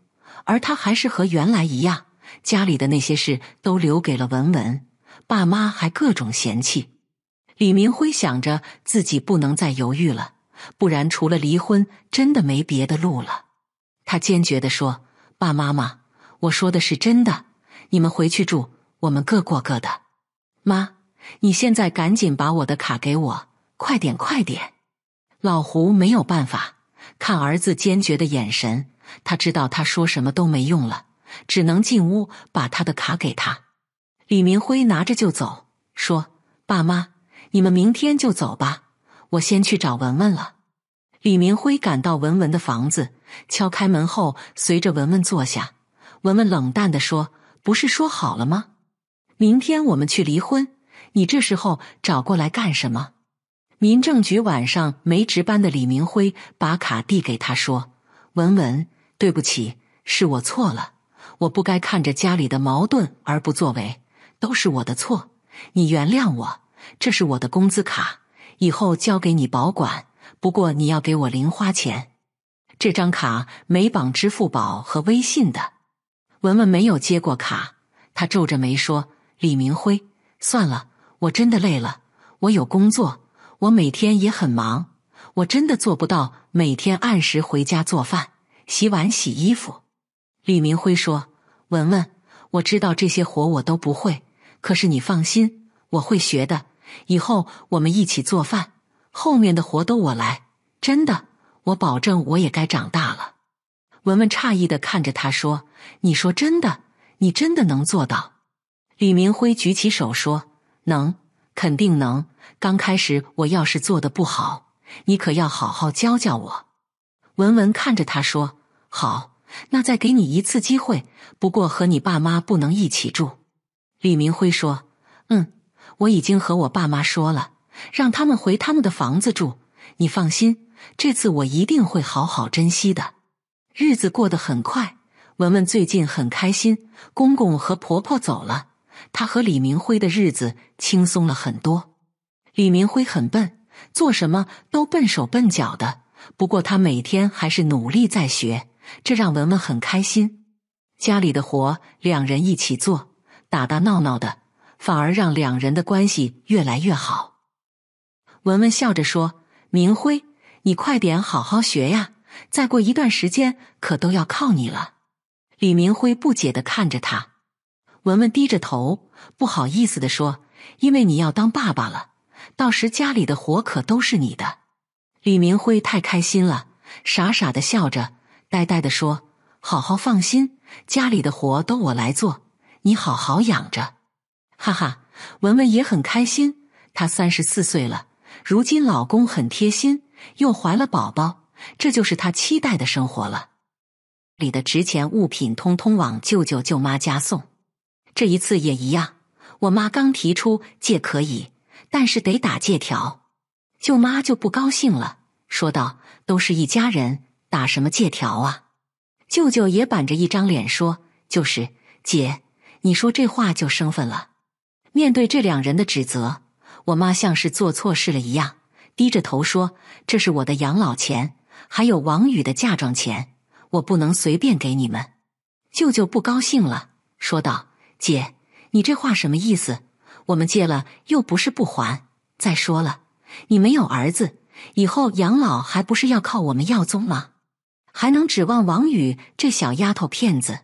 而他还是和原来一样，家里的那些事都留给了文文。爸妈还各种嫌弃。李明辉想着自己不能再犹豫了，不然除了离婚，真的没别的路了。他坚决地说：“爸、妈妈，我说的是真的，你们回去住，我们各过各的。”妈，你现在赶紧把我的卡给我，快点，快点。老胡没有办法，看儿子坚决的眼神，他知道他说什么都没用了，只能进屋把他的卡给他。李明辉拿着就走，说：“爸妈，你们明天就走吧，我先去找文文了。”李明辉赶到文文的房子，敲开门后，随着文文坐下。文文冷淡的说：“不是说好了吗？明天我们去离婚，你这时候找过来干什么？”民政局晚上没值班的李明辉把卡递给他说：“文文，对不起，是我错了，我不该看着家里的矛盾而不作为，都是我的错，你原谅我。这是我的工资卡，以后交给你保管。不过你要给我零花钱。这张卡没绑支付宝和微信的。”文文没有接过卡，他皱着眉说：“李明辉，算了，我真的累了，我有工作。”我每天也很忙，我真的做不到每天按时回家做饭、洗碗、洗衣服。李明辉说：“文文，我知道这些活我都不会，可是你放心，我会学的。以后我们一起做饭，后面的活都我来。真的，我保证，我也该长大了。”文文诧异的看着他说：“你说真的？你真的能做到？”李明辉举起手说：“能，肯定能。”刚开始我要是做的不好，你可要好好教教我。文文看着他说：“好，那再给你一次机会，不过和你爸妈不能一起住。”李明辉说：“嗯，我已经和我爸妈说了，让他们回他们的房子住。你放心，这次我一定会好好珍惜的。”日子过得很快，文文最近很开心。公公和婆婆走了，她和李明辉的日子轻松了很多。李明辉很笨，做什么都笨手笨脚的。不过他每天还是努力在学，这让文文很开心。家里的活两人一起做，打打闹闹的，反而让两人的关系越来越好。文文笑着说：“明辉，你快点好好学呀，再过一段时间可都要靠你了。”李明辉不解的看着他，文文低着头，不好意思的说：“因为你要当爸爸了。”到时家里的活可都是你的，李明辉太开心了，傻傻的笑着，呆呆的说：“好好放心，家里的活都我来做，你好好养着。”哈哈，文文也很开心，她三十四岁了，如今老公很贴心，又怀了宝宝，这就是她期待的生活了。里的值钱物品通通往舅舅舅妈家送，这一次也一样。我妈刚提出借可以。但是得打借条，舅妈就不高兴了，说道：“都是一家人，打什么借条啊？”舅舅也板着一张脸说：“就是，姐，你说这话就生分了。”面对这两人的指责，我妈像是做错事了一样，低着头说：“这是我的养老钱，还有王宇的嫁妆钱，我不能随便给你们。”舅舅不高兴了，说道：“姐，你这话什么意思？”我们借了又不是不还。再说了，你没有儿子，以后养老还不是要靠我们耀宗吗？还能指望王宇这小丫头片子？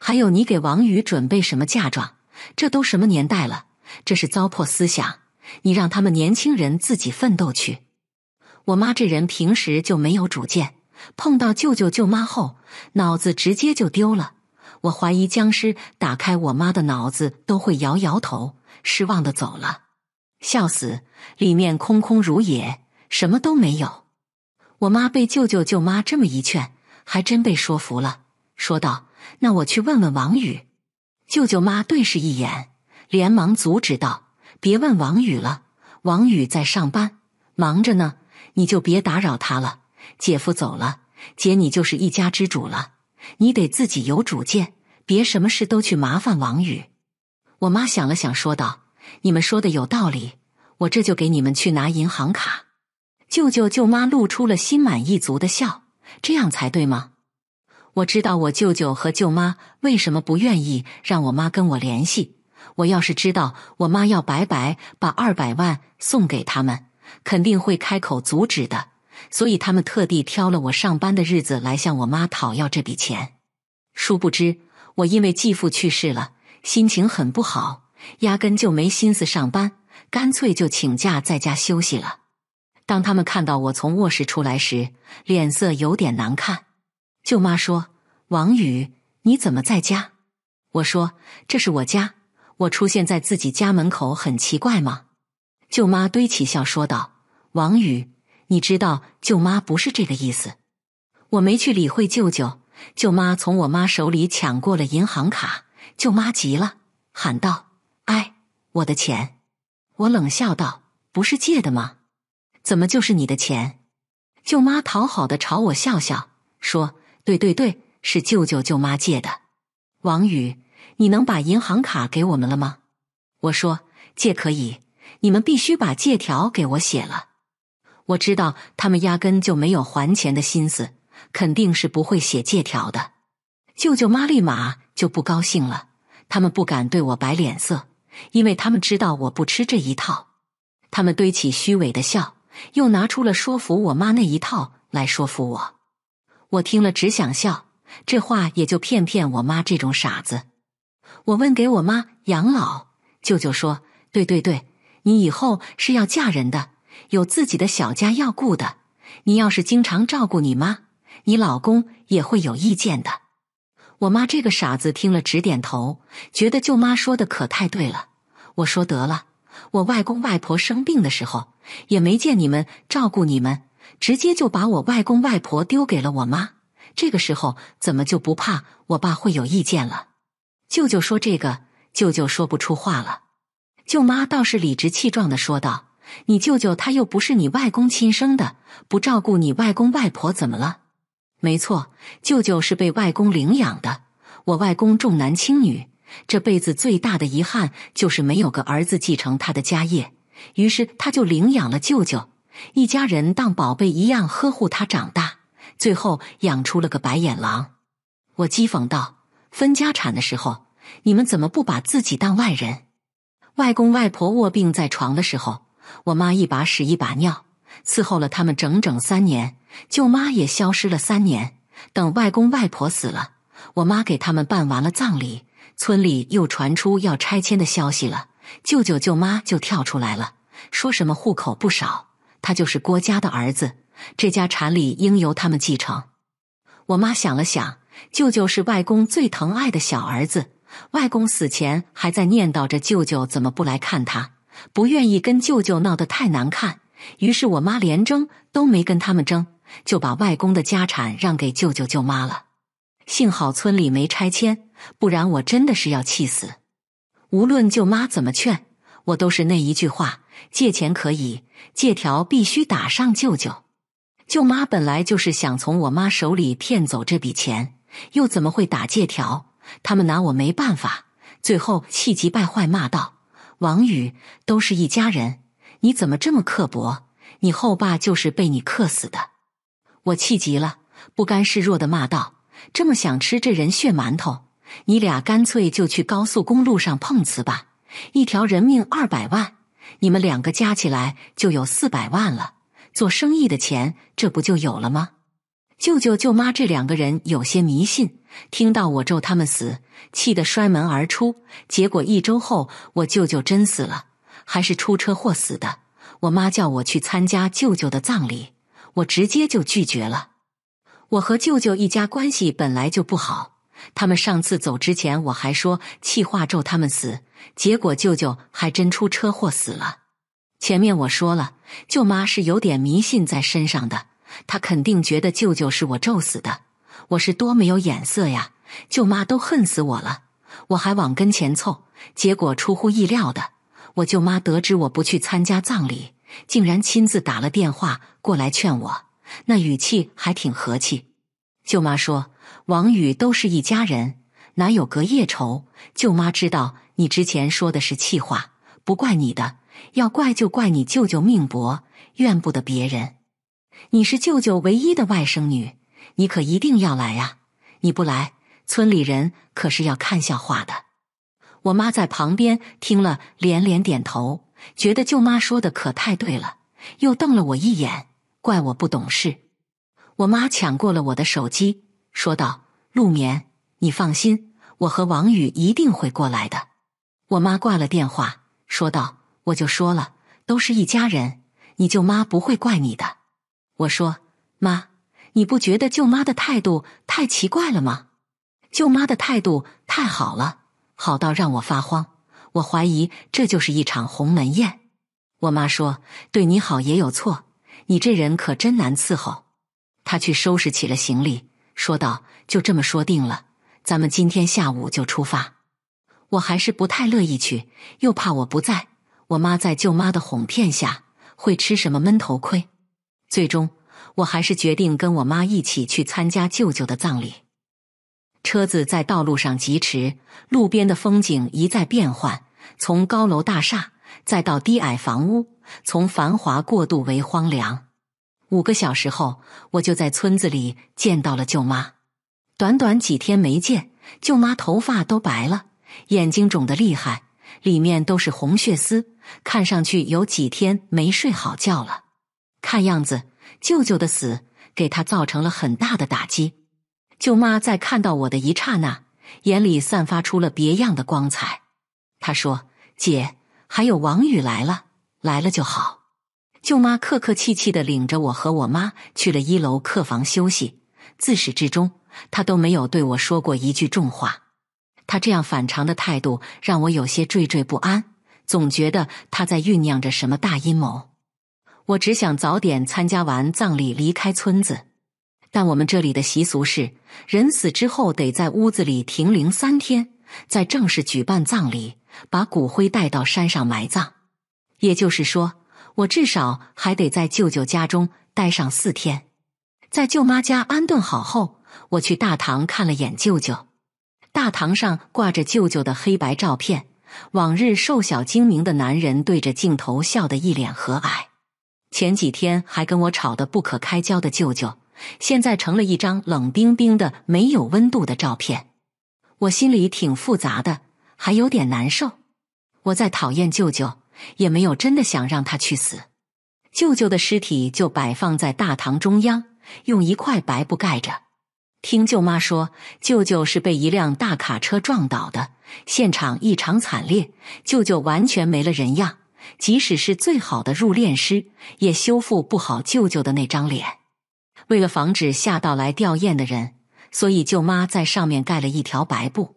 还有你给王宇准备什么嫁妆？这都什么年代了？这是糟粕思想！你让他们年轻人自己奋斗去。我妈这人平时就没有主见，碰到舅舅舅妈后脑子直接就丢了。我怀疑僵尸打开我妈的脑子都会摇摇头。失望的走了，笑死！里面空空如也，什么都没有。我妈被舅舅舅妈这么一劝，还真被说服了，说道：“那我去问问王宇。”舅舅妈对视一眼，连忙阻止道：“别问王宇了，王宇在上班，忙着呢，你就别打扰他了。”姐夫走了，姐你就是一家之主了，你得自己有主见，别什么事都去麻烦王宇。我妈想了想，说道：“你们说的有道理，我这就给你们去拿银行卡。”舅舅、舅妈露出了心满意足的笑。这样才对吗？我知道我舅舅和舅妈为什么不愿意让我妈跟我联系。我要是知道我妈要白白把二百万送给他们，肯定会开口阻止的。所以他们特地挑了我上班的日子来向我妈讨要这笔钱。殊不知，我因为继父去世了。心情很不好，压根就没心思上班，干脆就请假在家休息了。当他们看到我从卧室出来时，脸色有点难看。舅妈说：“王宇，你怎么在家？”我说：“这是我家，我出现在自己家门口很奇怪吗？”舅妈堆起笑说道：“王宇，你知道舅妈不是这个意思。”我没去理会舅舅。舅妈从我妈手里抢过了银行卡。舅妈急了，喊道：“哎，我的钱！”我冷笑道：“不是借的吗？怎么就是你的钱？”舅妈讨好的朝我笑笑，说：“对对对，是舅舅舅妈借的。”王宇，你能把银行卡给我们了吗？我说：“借可以，你们必须把借条给我写了。”我知道他们压根就没有还钱的心思，肯定是不会写借条的。舅舅妈立马就不高兴了。他们不敢对我摆脸色，因为他们知道我不吃这一套。他们堆起虚伪的笑，又拿出了说服我妈那一套来说服我。我听了只想笑，这话也就骗骗我妈这种傻子。我问给我妈养老，舅舅说：“对对对，你以后是要嫁人的，有自己的小家要顾的。你要是经常照顾你妈，你老公也会有意见的。”我妈这个傻子听了直点头，觉得舅妈说的可太对了。我说得了，我外公外婆生病的时候也没见你们照顾你们，直接就把我外公外婆丢给了我妈。这个时候怎么就不怕我爸会有意见了？舅舅说这个，舅舅说不出话了。舅妈倒是理直气壮的说道：“你舅舅他又不是你外公亲生的，不照顾你外公外婆怎么了？”没错，舅舅是被外公领养的。我外公重男轻女，这辈子最大的遗憾就是没有个儿子继承他的家业，于是他就领养了舅舅，一家人当宝贝一样呵护他长大，最后养出了个白眼狼。我讥讽道：“分家产的时候，你们怎么不把自己当外人？外公外婆卧病在床的时候，我妈一把屎一把尿。”伺候了他们整整三年，舅妈也消失了三年。等外公外婆死了，我妈给他们办完了葬礼，村里又传出要拆迁的消息了，舅舅舅妈就跳出来了，说什么户口不少，他就是郭家的儿子，这家产礼应由他们继承。我妈想了想，舅舅是外公最疼爱的小儿子，外公死前还在念叨着舅舅怎么不来看他，不愿意跟舅舅闹得太难看。于是，我妈连争都没跟他们争，就把外公的家产让给舅舅舅妈了。幸好村里没拆迁，不然我真的是要气死。无论舅妈怎么劝，我都是那一句话：借钱可以，借条必须打上舅舅。舅妈本来就是想从我妈手里骗走这笔钱，又怎么会打借条？他们拿我没办法，最后气急败坏骂道：“王宇，都是一家人。”你怎么这么刻薄？你后爸就是被你克死的！我气极了，不甘示弱的骂道：“这么想吃这人血馒头，你俩干脆就去高速公路上碰瓷吧！一条人命二百万，你们两个加起来就有四百万了，做生意的钱，这不就有了吗？”舅舅舅妈这两个人有些迷信，听到我咒他们死，气得摔门而出。结果一周后，我舅舅真死了。还是出车祸死的。我妈叫我去参加舅舅的葬礼，我直接就拒绝了。我和舅舅一家关系本来就不好，他们上次走之前我还说气话咒他们死，结果舅舅还真出车祸死了。前面我说了，舅妈是有点迷信在身上的，她肯定觉得舅舅是我咒死的。我是多没有眼色呀！舅妈都恨死我了，我还往跟前凑，结果出乎意料的。我舅妈得知我不去参加葬礼，竟然亲自打了电话过来劝我，那语气还挺和气。舅妈说：“王宇都是一家人，哪有隔夜仇？”舅妈知道你之前说的是气话，不怪你的，要怪就怪你舅舅命薄，怨不得别人。你是舅舅唯一的外甥女，你可一定要来啊！你不来，村里人可是要看笑话的。我妈在旁边听了，连连点头，觉得舅妈说的可太对了，又瞪了我一眼，怪我不懂事。我妈抢过了我的手机，说道：“陆眠，你放心，我和王宇一定会过来的。”我妈挂了电话，说道：“我就说了，都是一家人，你舅妈不会怪你的。”我说：“妈，你不觉得舅妈的态度太奇怪了吗？舅妈的态度太好了。”好到让我发慌，我怀疑这就是一场鸿门宴。我妈说：“对你好也有错，你这人可真难伺候。”她去收拾起了行李，说道：“就这么说定了，咱们今天下午就出发。”我还是不太乐意去，又怕我不在，我妈在舅妈的哄骗下会吃什么闷头亏。最终，我还是决定跟我妈一起去参加舅舅的葬礼。车子在道路上疾驰，路边的风景一再变换，从高楼大厦再到低矮房屋，从繁华过渡为荒凉。五个小时后，我就在村子里见到了舅妈。短短几天没见，舅妈头发都白了，眼睛肿得厉害，里面都是红血丝，看上去有几天没睡好觉了。看样子，舅舅的死给他造成了很大的打击。舅妈在看到我的一刹那，眼里散发出了别样的光彩。她说：“姐，还有王宇来了，来了就好。”舅妈客客气气的领着我和我妈去了一楼客房休息。自始至终，她都没有对我说过一句重话。她这样反常的态度让我有些惴惴不安，总觉得她在酝酿着什么大阴谋。我只想早点参加完葬礼，离开村子。但我们这里的习俗是，人死之后得在屋子里停灵三天，再正式举办葬礼，把骨灰带到山上埋葬。也就是说，我至少还得在舅舅家中待上四天。在舅妈家安顿好后，我去大堂看了眼舅舅。大堂上挂着舅舅的黑白照片，往日瘦小精明的男人对着镜头笑得一脸和蔼。前几天还跟我吵得不可开交的舅舅。现在成了一张冷冰冰的、没有温度的照片，我心里挺复杂的，还有点难受。我在讨厌舅舅，也没有真的想让他去死。舅舅的尸体就摆放在大堂中央，用一块白布盖着。听舅妈说，舅舅是被一辆大卡车撞倒的，现场异常惨烈，舅舅完全没了人样。即使是最好的入殓师，也修复不好舅舅的那张脸。为了防止吓到来吊唁的人，所以舅妈在上面盖了一条白布。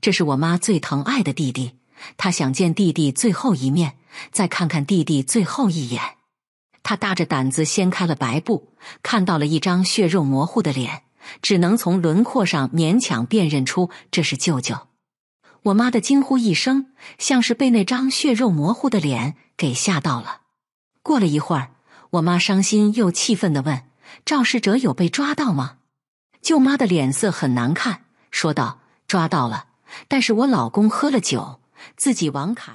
这是我妈最疼爱的弟弟，她想见弟弟最后一面，再看看弟弟最后一眼。她大着胆子掀开了白布，看到了一张血肉模糊的脸，只能从轮廓上勉强辨认出这是舅舅。我妈的惊呼一声，像是被那张血肉模糊的脸给吓到了。过了一会儿，我妈伤心又气愤的问。肇事者有被抓到吗？舅妈的脸色很难看，说道：“抓到了，但是我老公喝了酒，自己网卡。”